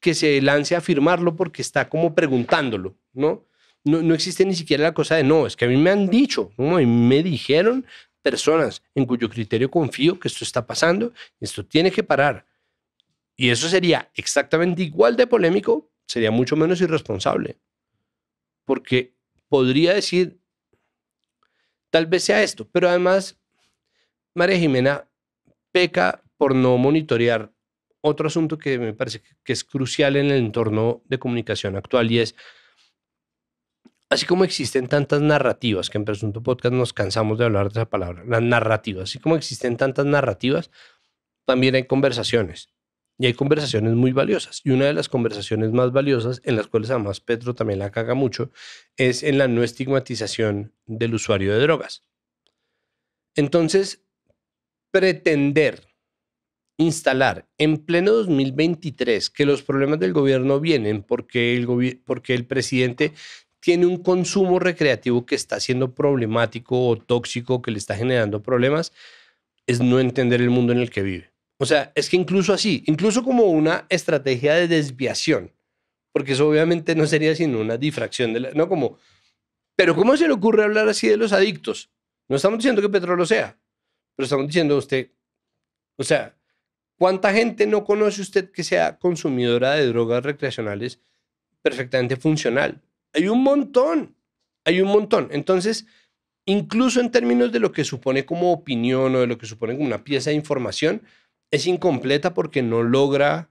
B: que se lance a firmarlo porque está como preguntándolo, ¿no? ¿no? No existe ni siquiera la cosa de no, es que a mí me han dicho, ¿no? Y me dijeron personas en cuyo criterio confío que esto está pasando, esto tiene que parar. Y eso sería exactamente igual de polémico, sería mucho menos irresponsable. Porque podría decir, tal vez sea esto, pero además María Jimena peca por no monitorear otro asunto que me parece que es crucial en el entorno de comunicación actual y es, así como existen tantas narrativas, que en Presunto Podcast nos cansamos de hablar de esa palabra, las narrativas, así como existen tantas narrativas, también hay conversaciones. Y hay conversaciones muy valiosas. Y una de las conversaciones más valiosas, en las cuales además Petro también la caga mucho, es en la no estigmatización del usuario de drogas. Entonces, pretender instalar en pleno 2023 que los problemas del gobierno vienen porque el, porque el presidente tiene un consumo recreativo que está siendo problemático o tóxico, que le está generando problemas, es no entender el mundo en el que vive. O sea, es que incluso así, incluso como una estrategia de desviación, porque eso obviamente no sería sino una difracción, de la, no como, pero ¿cómo se le ocurre hablar así de los adictos? No estamos diciendo que Petro lo sea, pero estamos diciendo usted, o sea, ¿cuánta gente no conoce usted que sea consumidora de drogas recreacionales perfectamente funcional? Hay un montón, hay un montón. Entonces, incluso en términos de lo que supone como opinión o de lo que supone como una pieza de información, es incompleta porque no logra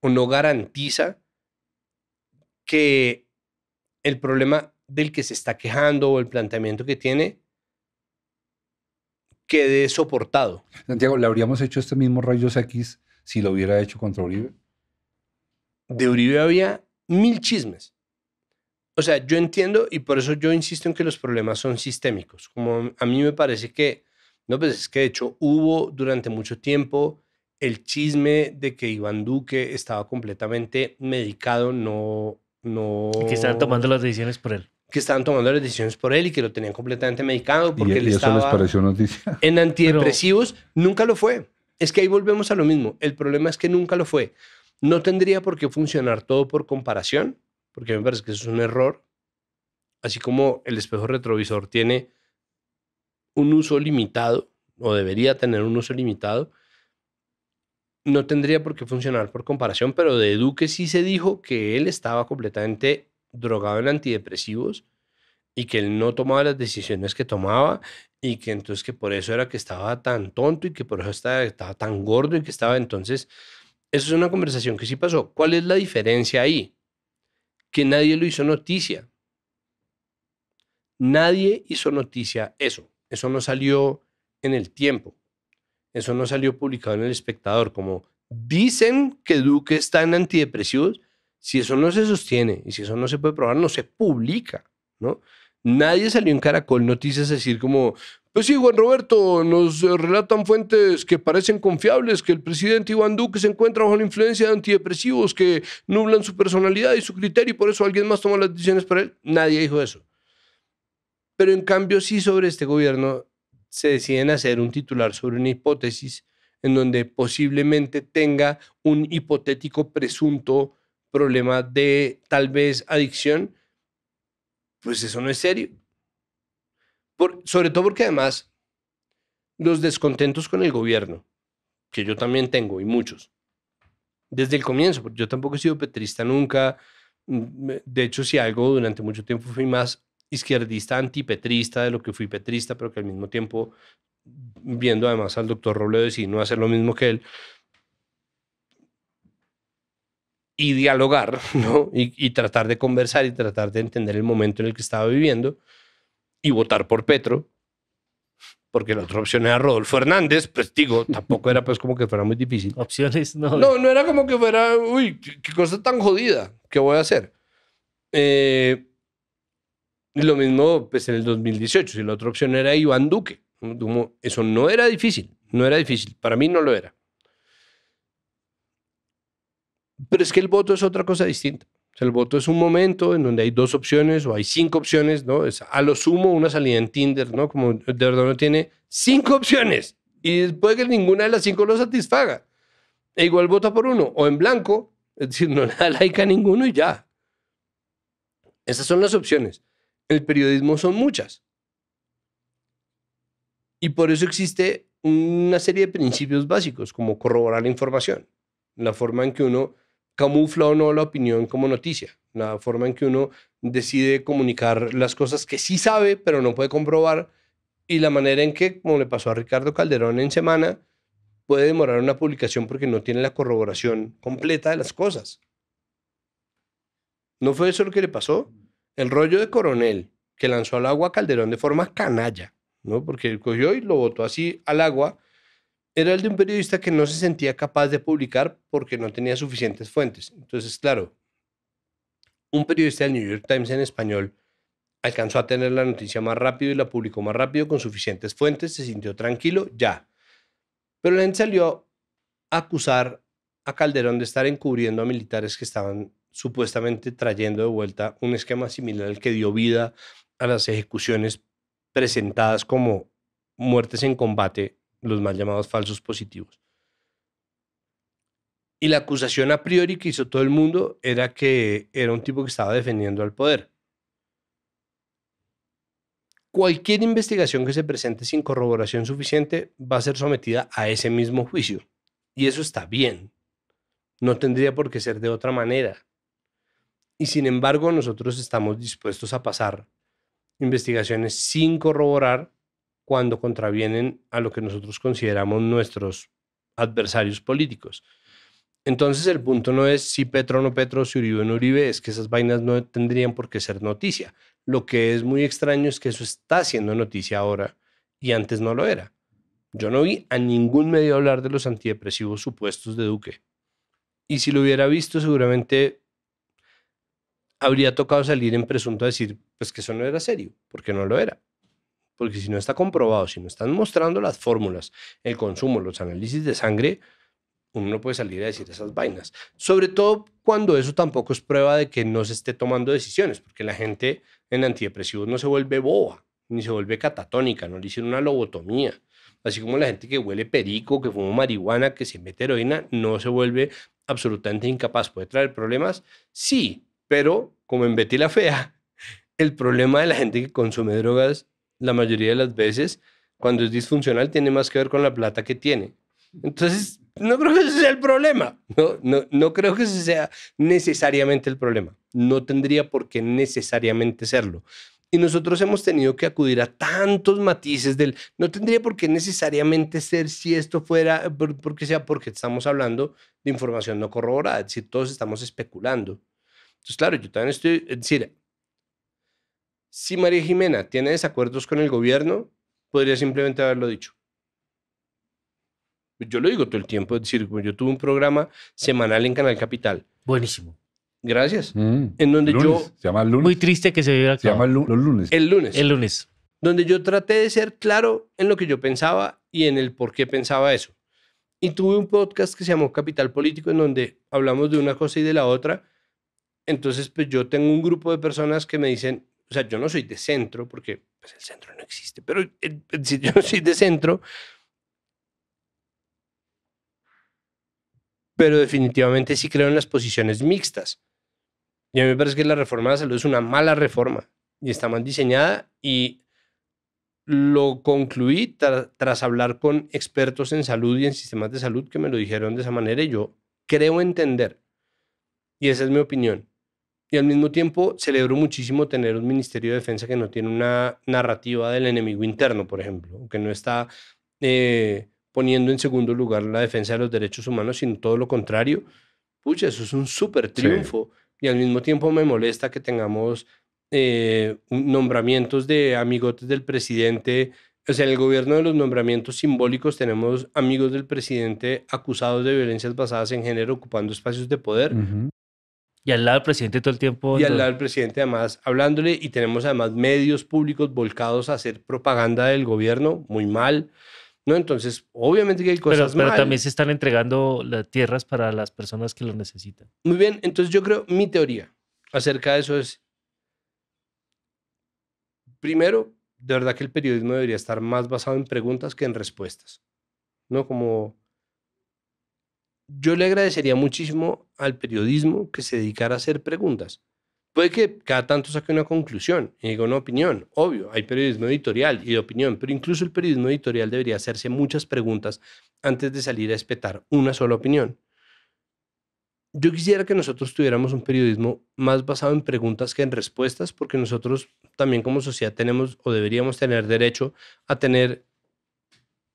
B: o no garantiza que el problema del que se está quejando o el planteamiento que tiene quede soportado.
A: Santiago, ¿le habríamos hecho este mismo rayos X si lo hubiera hecho contra Uribe?
B: De Uribe había mil chismes. O sea, yo entiendo y por eso yo insisto en que los problemas son sistémicos. Como a mí me parece que, no, pues es que de hecho hubo durante mucho tiempo el chisme de que Iván Duque estaba completamente medicado, no... no... Y que estaban tomando las decisiones por él que estaban tomando las decisiones por él y que lo tenían completamente medicado porque él eso noticia? en antidepresivos. Nunca lo fue. Es que ahí volvemos a lo mismo. El problema es que nunca lo fue. No tendría por qué funcionar todo por comparación, porque me parece que eso es un error. Así como el espejo retrovisor tiene un uso limitado, o debería tener un uso limitado, no tendría por qué funcionar por comparación, pero de Duque sí se dijo que él estaba completamente drogado en antidepresivos y que él no tomaba las decisiones que tomaba y que entonces que por eso era que estaba tan tonto y que por eso estaba, tan gordo y que estaba entonces... Eso es una conversación que sí pasó. ¿Cuál es la diferencia ahí? Que nadie lo hizo noticia. Nadie hizo noticia eso. Eso no salió en el tiempo. Eso no salió publicado en el espectador. Como dicen que Duque está en antidepresivos, si eso no se sostiene y si eso no se puede probar, no se publica, ¿no? Nadie salió en Caracol Noticias a decir como, pues sí, Juan Roberto, nos eh, relatan fuentes que parecen confiables, que el presidente Iván Duque se encuentra bajo la influencia de antidepresivos que nublan su personalidad y su criterio y por eso alguien más toma las decisiones para él. Nadie dijo eso. Pero en cambio sí sobre este gobierno se deciden hacer un titular sobre una hipótesis en donde posiblemente tenga un hipotético presunto problema de tal vez adicción, pues eso no es serio. sobre todo porque además los descontentos con el gobierno, que yo también tengo y muchos, desde el comienzo, porque yo tampoco he sido petrista nunca, mm, de hecho si algo durante mucho tiempo fui más izquierdista antipetrista de lo que fui petrista, pero que al mismo tiempo, viendo además al doctor Robledo, decidí no hacer lo mismo que él, y dialogar, ¿no? Y, tratar de conversar y tratar de entender el momento en el que estaba viviendo y votar por Petro, porque la otra opción era Rodolfo Hernández, pues digo, tampoco era pues como que fuera muy difícil. Opciones, no. No, no era como que fuera, uy, qué cosa tan jodida, ¿qué voy a hacer? Eh, lo mismo pues en el 2018, si la otra opción era Iván Duque, eso no era difícil, no era difícil, para mí no lo era. Pero es que el voto es otra cosa distinta. el voto es un momento en donde hay dos opciones o hay cinco opciones, ¿no? a lo sumo una salida en Tinder, ¿no? Como de verdad uno tiene cinco opciones y después que ninguna de las cinco lo satisfaga. E igual vota por uno o en blanco, es decir, no le da like a ninguno y ya. Esas son las opciones. El periodismo son muchas. Y por eso existe una serie de principios básicos, como corroborar la información, la forma en que uno camufla o no la opinión como noticia, la forma en que uno decide comunicar las cosas que sí sabe, pero no puede comprobar, y la manera en que, como le pasó a Ricardo Calderón en semana, puede demorar una publicación porque no tiene la corroboración completa de las cosas. ¿No fue eso lo que le pasó? El rollo de coronel que lanzó al agua Calderón de forma canalla, ¿no? Porque cogió y lo botó así al agua era el de un periodista que no se sentía capaz de publicar porque no tenía suficientes fuentes. Entonces, claro, un periodista del New York Times en español alcanzó a tener la noticia más rápido y la publicó más rápido con suficientes fuentes, se sintió tranquilo, ya. Pero la gente salió a acusar a Calderón de estar encubriendo a militares que estaban supuestamente trayendo de vuelta un esquema similar al que dio vida a las ejecuciones presentadas como muertes en combate los mal llamados falsos positivos. Y la acusación a priori que hizo todo el mundo era que era un tipo que estaba defendiendo al poder. Cualquier investigación que se presente sin corroboración suficiente va a ser sometida a ese mismo juicio. Y eso está bien. No tendría por qué ser de otra manera. Y sin embargo, nosotros estamos dispuestos a pasar investigaciones sin corroborar cuando contravienen a lo que nosotros consideramos nuestros adversarios políticos. Entonces el punto no es si Petro no Petro, si Uribe no Uribe, es que esas vainas no tendrían por qué ser noticia. Lo que es muy extraño es que eso está siendo noticia ahora y antes no lo era. Yo no vi a ningún medio hablar de los antidepresivos supuestos de Duque. Y si lo hubiera visto, seguramente habría tocado salir en presunto a decir, pues que eso no era serio, porque no lo era porque si no está comprobado, si no están mostrando las fórmulas, el consumo, los análisis de sangre, uno no puede salir a decir esas vainas. Sobre todo cuando eso tampoco es prueba de que no se esté tomando decisiones, porque la gente en antidepresivos no se vuelve boba, ni se vuelve catatónica, no le hicieron una lobotomía. Así como la gente que huele perico, que fuma marihuana, que se mete heroína, no se vuelve absolutamente incapaz. ¿Puede traer problemas? Sí, pero como en Betty la Fea, el problema de la gente que consume drogas la mayoría de las veces, cuando es disfuncional, tiene más que ver con la plata que tiene. Entonces, no creo que ese sea el problema. No, no, no creo que ese sea necesariamente el problema. No tendría por qué necesariamente serlo. Y nosotros hemos tenido que acudir a tantos matices del, no tendría por qué necesariamente ser si esto fuera, porque sea porque estamos hablando de información no corroborada, es decir, todos estamos especulando. Entonces, claro, yo también estoy, es decir, si María Jimena tiene desacuerdos con el gobierno, podría simplemente haberlo dicho. Pues yo lo digo todo el tiempo, es decir, yo tuve un programa semanal en Canal Capital. Buenísimo. Gracias. Mm. en donde yo... Se
A: llama el lunes. Muy triste que se viera. Se llama los lunes. El lunes. El lunes.
B: Donde yo traté de ser claro en lo que yo pensaba y en el por qué pensaba eso. Y tuve un podcast que se llamó Capital Político, en donde hablamos de una cosa y de la otra. Entonces, pues yo tengo un grupo de personas que me dicen, o sea, yo no soy de centro, porque pues, el centro no existe, pero si yo soy de centro, pero definitivamente sí creo en las posiciones mixtas. Y a mí me parece que la reforma de la salud es una mala reforma y está mal diseñada y lo concluí tras hablar con expertos en salud y en sistemas de salud que me lo dijeron de esa manera y yo creo entender, y esa es mi opinión, y al mismo tiempo celebro muchísimo tener un Ministerio de Defensa que no tiene una narrativa del enemigo interno, por ejemplo, que no está eh, poniendo en segundo lugar la defensa de los derechos humanos, sino todo lo contrario. Pucha, eso es un súper triunfo. Y al mismo tiempo me molesta que tengamos eh, nombramientos de amigotes del presidente. O sea, en el gobierno de los nombramientos simbólicos tenemos amigos del presidente acusados de violencias basadas en género ocupando espacios de poder, y al lado del presidente todo el tiempo. Y al lado del presidente, además, hablándole, y tenemos además medios públicos volcados a hacer propaganda del gobierno, muy mal. ¿no? Entonces, obviamente que hay cosas pero, pero también
C: se están entregando las tierras para las personas que lo necesitan.
B: Muy bien, entonces yo creo, mi teoría acerca de eso es, primero, de verdad que el periodismo debería estar más basado en preguntas que en respuestas, ¿no? Como yo le agradecería muchísimo al periodismo que se dedicara a hacer preguntas. Puede que cada tanto saque una conclusión y diga una opinión. Obvio, hay periodismo editorial y de opinión, pero incluso el periodismo editorial debería hacerse muchas preguntas antes de salir a espetar una sola opinión. Yo quisiera que nosotros tuviéramos un periodismo más basado en preguntas que en respuestas, porque nosotros también como sociedad tenemos o deberíamos tener derecho a tener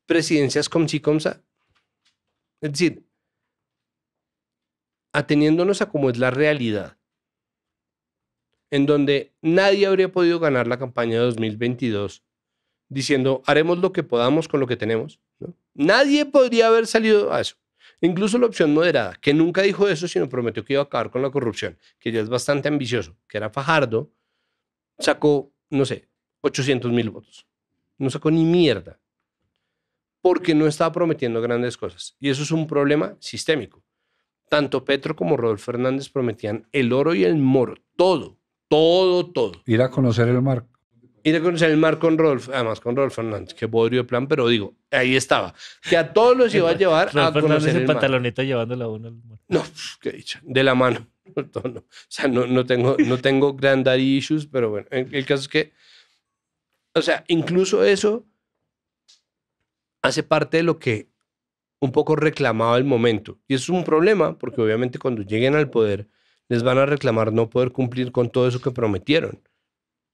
B: presidencias como si Es decir, ateniéndonos a cómo es la realidad, en donde nadie habría podido ganar la campaña de 2022 diciendo haremos lo que podamos con lo que tenemos. Nadie podría haber salido a eso. Incluso la opción moderada, que nunca dijo eso, sino prometió que iba a acabar con la corrupción, que ya es bastante ambicioso, que era Fajardo, sacó, no sé, 800 mil votos. No sacó ni mierda, porque no estaba prometiendo grandes cosas. Y eso es un problema sistémico tanto Petro como Rodolfo Fernández prometían el oro y el moro, todo, todo, todo.
A: Ir a conocer el mar.
B: Ir a conocer el mar con Rodolfo, además con Rodolfo Fernández, qué bodrio de plan, pero digo, ahí estaba. Que a todos los iba a llevar a conocer el, el llevándolo
C: pantaloneta llevándola uno al
B: No, qué dicha, de la mano. O sea, no, tengo, no tengo grand issues, pero bueno, el caso es que, o sea, incluso eso hace parte de lo que un poco reclamado el momento. Y es un problema porque obviamente cuando lleguen al poder les van a reclamar no poder cumplir con todo eso que prometieron.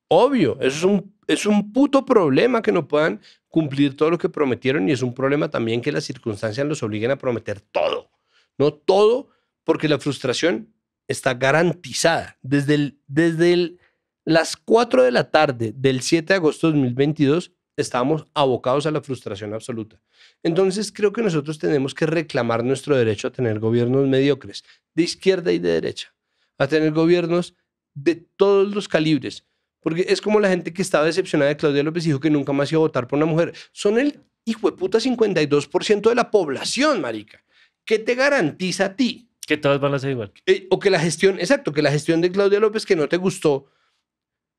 B: Obvio, es un, es un puto problema que no puedan cumplir todo lo que prometieron y es un problema también que las circunstancias los obliguen a prometer todo. No todo, porque la frustración está garantizada. Desde, el, desde las 4 de la tarde del 7 de agosto de 2022, estábamos abocados a la frustración absoluta. Entonces creo que nosotros tenemos que reclamar nuestro derecho a tener gobiernos mediocres, de izquierda y de derecha, a tener gobiernos de todos los calibres, porque es como la gente que estaba decepcionada de Claudia López y dijo que nunca más iba a votar por una mujer. Son el hijo de puta 52% de la población, marica. ¿Qué te garantiza a ti? Que todas van a ser igual. Eh, o que la gestión, exacto, que la gestión de Claudia López que no te gustó,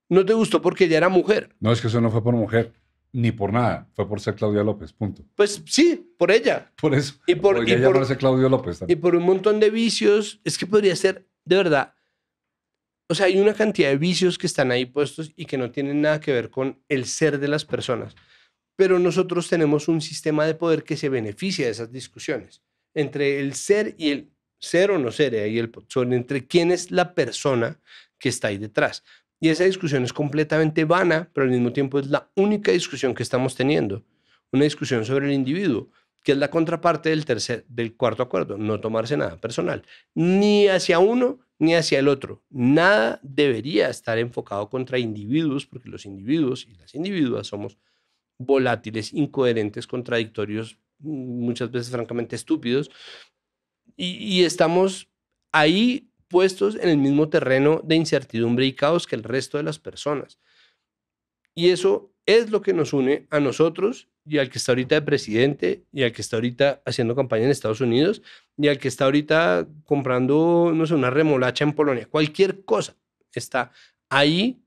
B: no te gustó porque ella era mujer.
A: No, es que eso no fue por mujer ni por nada, fue por ser Claudia López, punto.
B: Pues sí, por ella. Por
A: eso. Y por, López Y
B: por un montón de vicios, es que podría ser, de verdad, o sea, hay una cantidad de vicios que están ahí puestos y que no tienen nada que ver con el ser de las personas. Pero nosotros tenemos un sistema de poder que se beneficia de esas discusiones entre el ser y el ser o no ser, ahí el son entre quién es la persona que está ahí detrás. Y esa discusión es completamente vana, pero al mismo tiempo es la única discusión que estamos teniendo. Una discusión sobre el individuo, que es la contraparte del, tercer, del cuarto acuerdo, no tomarse nada personal, ni hacia uno ni hacia el otro. Nada debería estar enfocado contra individuos, porque los individuos y las individuas somos volátiles, incoherentes, contradictorios, mm, muchas veces francamente estúpidos, y, y estamos ahí puestos en el mismo terreno de incertidumbre y caos que el resto de las personas. Y eso es lo que nos une a nosotros y al que está ahorita de presidente y al que está ahorita haciendo campaña en Estados Unidos y al que está ahorita comprando, no sé, una remolacha en Polonia. Cualquier cosa está ahí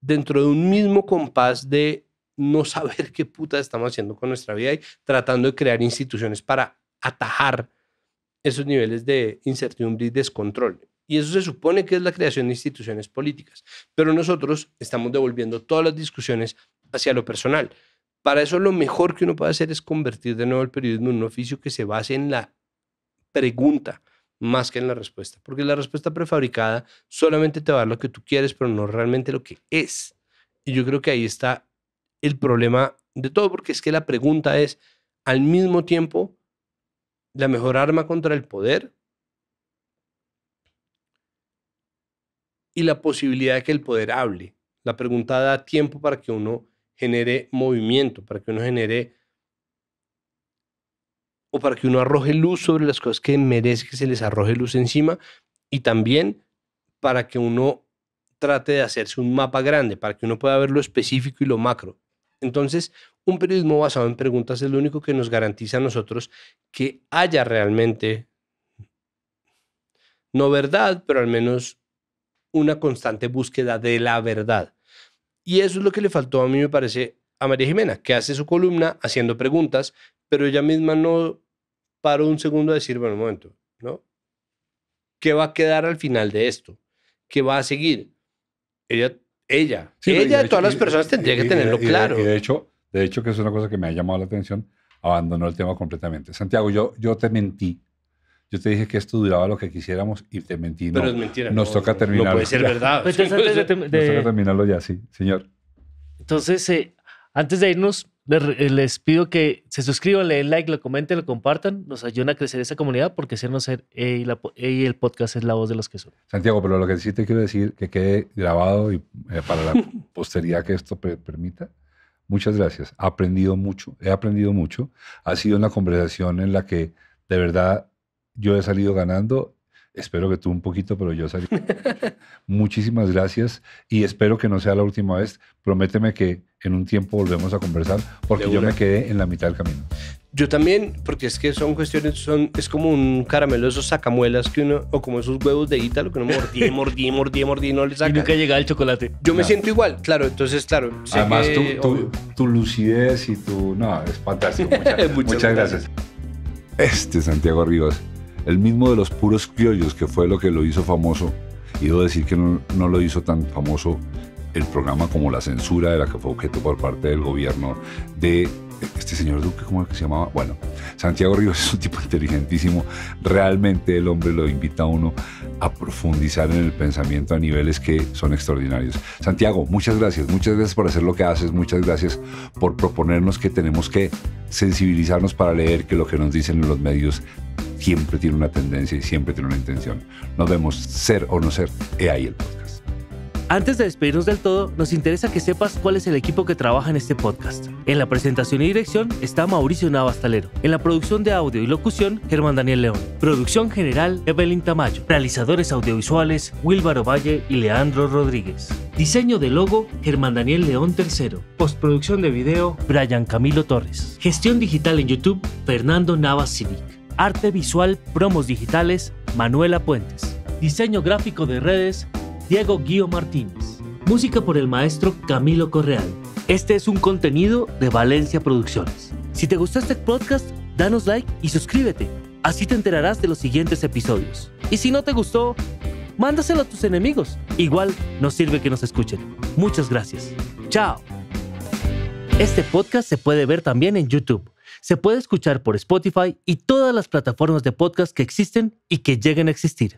B: dentro de un mismo compás de no saber qué puta estamos haciendo con nuestra vida y tratando de crear instituciones para atajar esos niveles de incertidumbre y descontrol. Y eso se supone que es la creación de instituciones políticas. Pero nosotros estamos devolviendo todas las discusiones hacia lo personal. Para eso lo mejor que uno puede hacer es convertir de nuevo el periodismo en un oficio que se base en la pregunta más que en la respuesta. Porque la respuesta prefabricada solamente te va a dar lo que tú quieres, pero no realmente lo que es. Y yo creo que ahí está el problema de todo, porque es que la pregunta es al mismo tiempo la mejor arma contra el poder y la posibilidad de que el poder hable. La pregunta da tiempo para que uno genere movimiento, para que uno genere o para que uno arroje luz sobre las cosas que merece que se les arroje luz encima y también para que uno trate de hacerse un mapa grande, para que uno pueda ver lo específico y lo macro. Entonces, un periodismo basado en preguntas es lo único que nos garantiza a nosotros que haya realmente, no verdad, pero al menos una constante búsqueda de la verdad. Y eso es lo que le faltó a mí, me parece, a María Jimena, que hace su columna haciendo preguntas, pero ella misma no paró un segundo a decir, bueno, un momento, ¿no? ¿Qué va a quedar al final de esto? ¿Qué va a seguir? Ella ella. ella todas las personas tendría que tenerlo claro. De, y de,
A: hecho, de hecho, que es una cosa que me ha llamado la atención, abandonó el tema completamente. Santiago, yo, yo te mentí. Yo te dije que esto duraba lo que quisiéramos y te mentí. Nos toca terminarlo. No puede ser verdad. Pues entonces, antes nos toca terminarlo ya, sí, señor.
C: Entonces, eh, antes de irnos, eh, les, pido que se suscriban, le den like, lo comenten, lo compartan. Nos ayudan a crecer esa comunidad porque ser no ser el podcast es la voz de los que son.
A: Santiago, pero lo que sí te quiero decir, que quede grabado y eh, para la posteridad que esto permita. Muchas gracias. He aprendido mucho, he aprendido mucho. Ha sido una conversación en la que de verdad yo he salido ganando espero que tú un poquito, pero yo salí. Muchísimas gracias y espero que no sea la última vez. Prométeme que en un tiempo volvemos a conversar porque yo me quedé en la mitad del camino.
B: Yo también, porque es que son cuestiones, son, es como un caramelo esos sacamuelas que uno, o como esos huevos de ítalo que uno mordí, mordí, mordí, mordí, no le saca. Y nunca llega el chocolate. Yo me siento igual, claro, entonces, claro. Además, tu,
A: tu, lucidez y tu. No, es fantástico. Muchas, gracias. Este Santiago ríos el mismo de los puros criollos, que fue lo que lo hizo famoso, y debo decir que no, lo hizo tan famoso el programa como la censura de la que fue objeto por parte del gobierno de este señor Duque, ¿cómo es que se llamaba? Bueno, Santiago Ríos es un tipo inteligentísimo. Realmente el hombre lo invita a uno a profundizar en el pensamiento a niveles que son extraordinarios. Santiago, muchas gracias. Muchas gracias por hacer lo que haces. Muchas gracias por proponernos que tenemos que sensibilizarnos para leer que lo que nos dicen en los medios siempre tiene una tendencia y siempre tiene una intención. Nos vemos ser o no ser. He ahí el podcast.
C: Antes de despedirnos del todo, nos interesa que sepas cuál es el equipo que trabaja en este podcast. En la presentación y dirección está Mauricio Navastalero. En la producción de audio y locución, Germán Daniel León. Producción general, Evelyn Tamayo. Realizadores audiovisuales, Wilvaro Valle y Leandro Rodríguez. Diseño de logo, Germán Daniel León III. Postproducción de video, Brian Camilo Torres. Gestión digital en YouTube, Fernando Navas Civic. Arte visual, promos digitales, Manuela Puentes. Diseño gráfico de redes, Diego Guío Martínez. Música por el maestro Camilo Correal. Este es un contenido de Valencia Producciones. Si te gustó este podcast, danos like y suscríbete. Así te enterarás de los siguientes episodios. Y si no te gustó, mándaselo a tus enemigos. Igual nos sirve que nos escuchen. Muchas gracias. Chao. Este podcast se puede ver también en YouTube. Se puede escuchar por Spotify y todas las plataformas de podcast que existen y que lleguen a existir.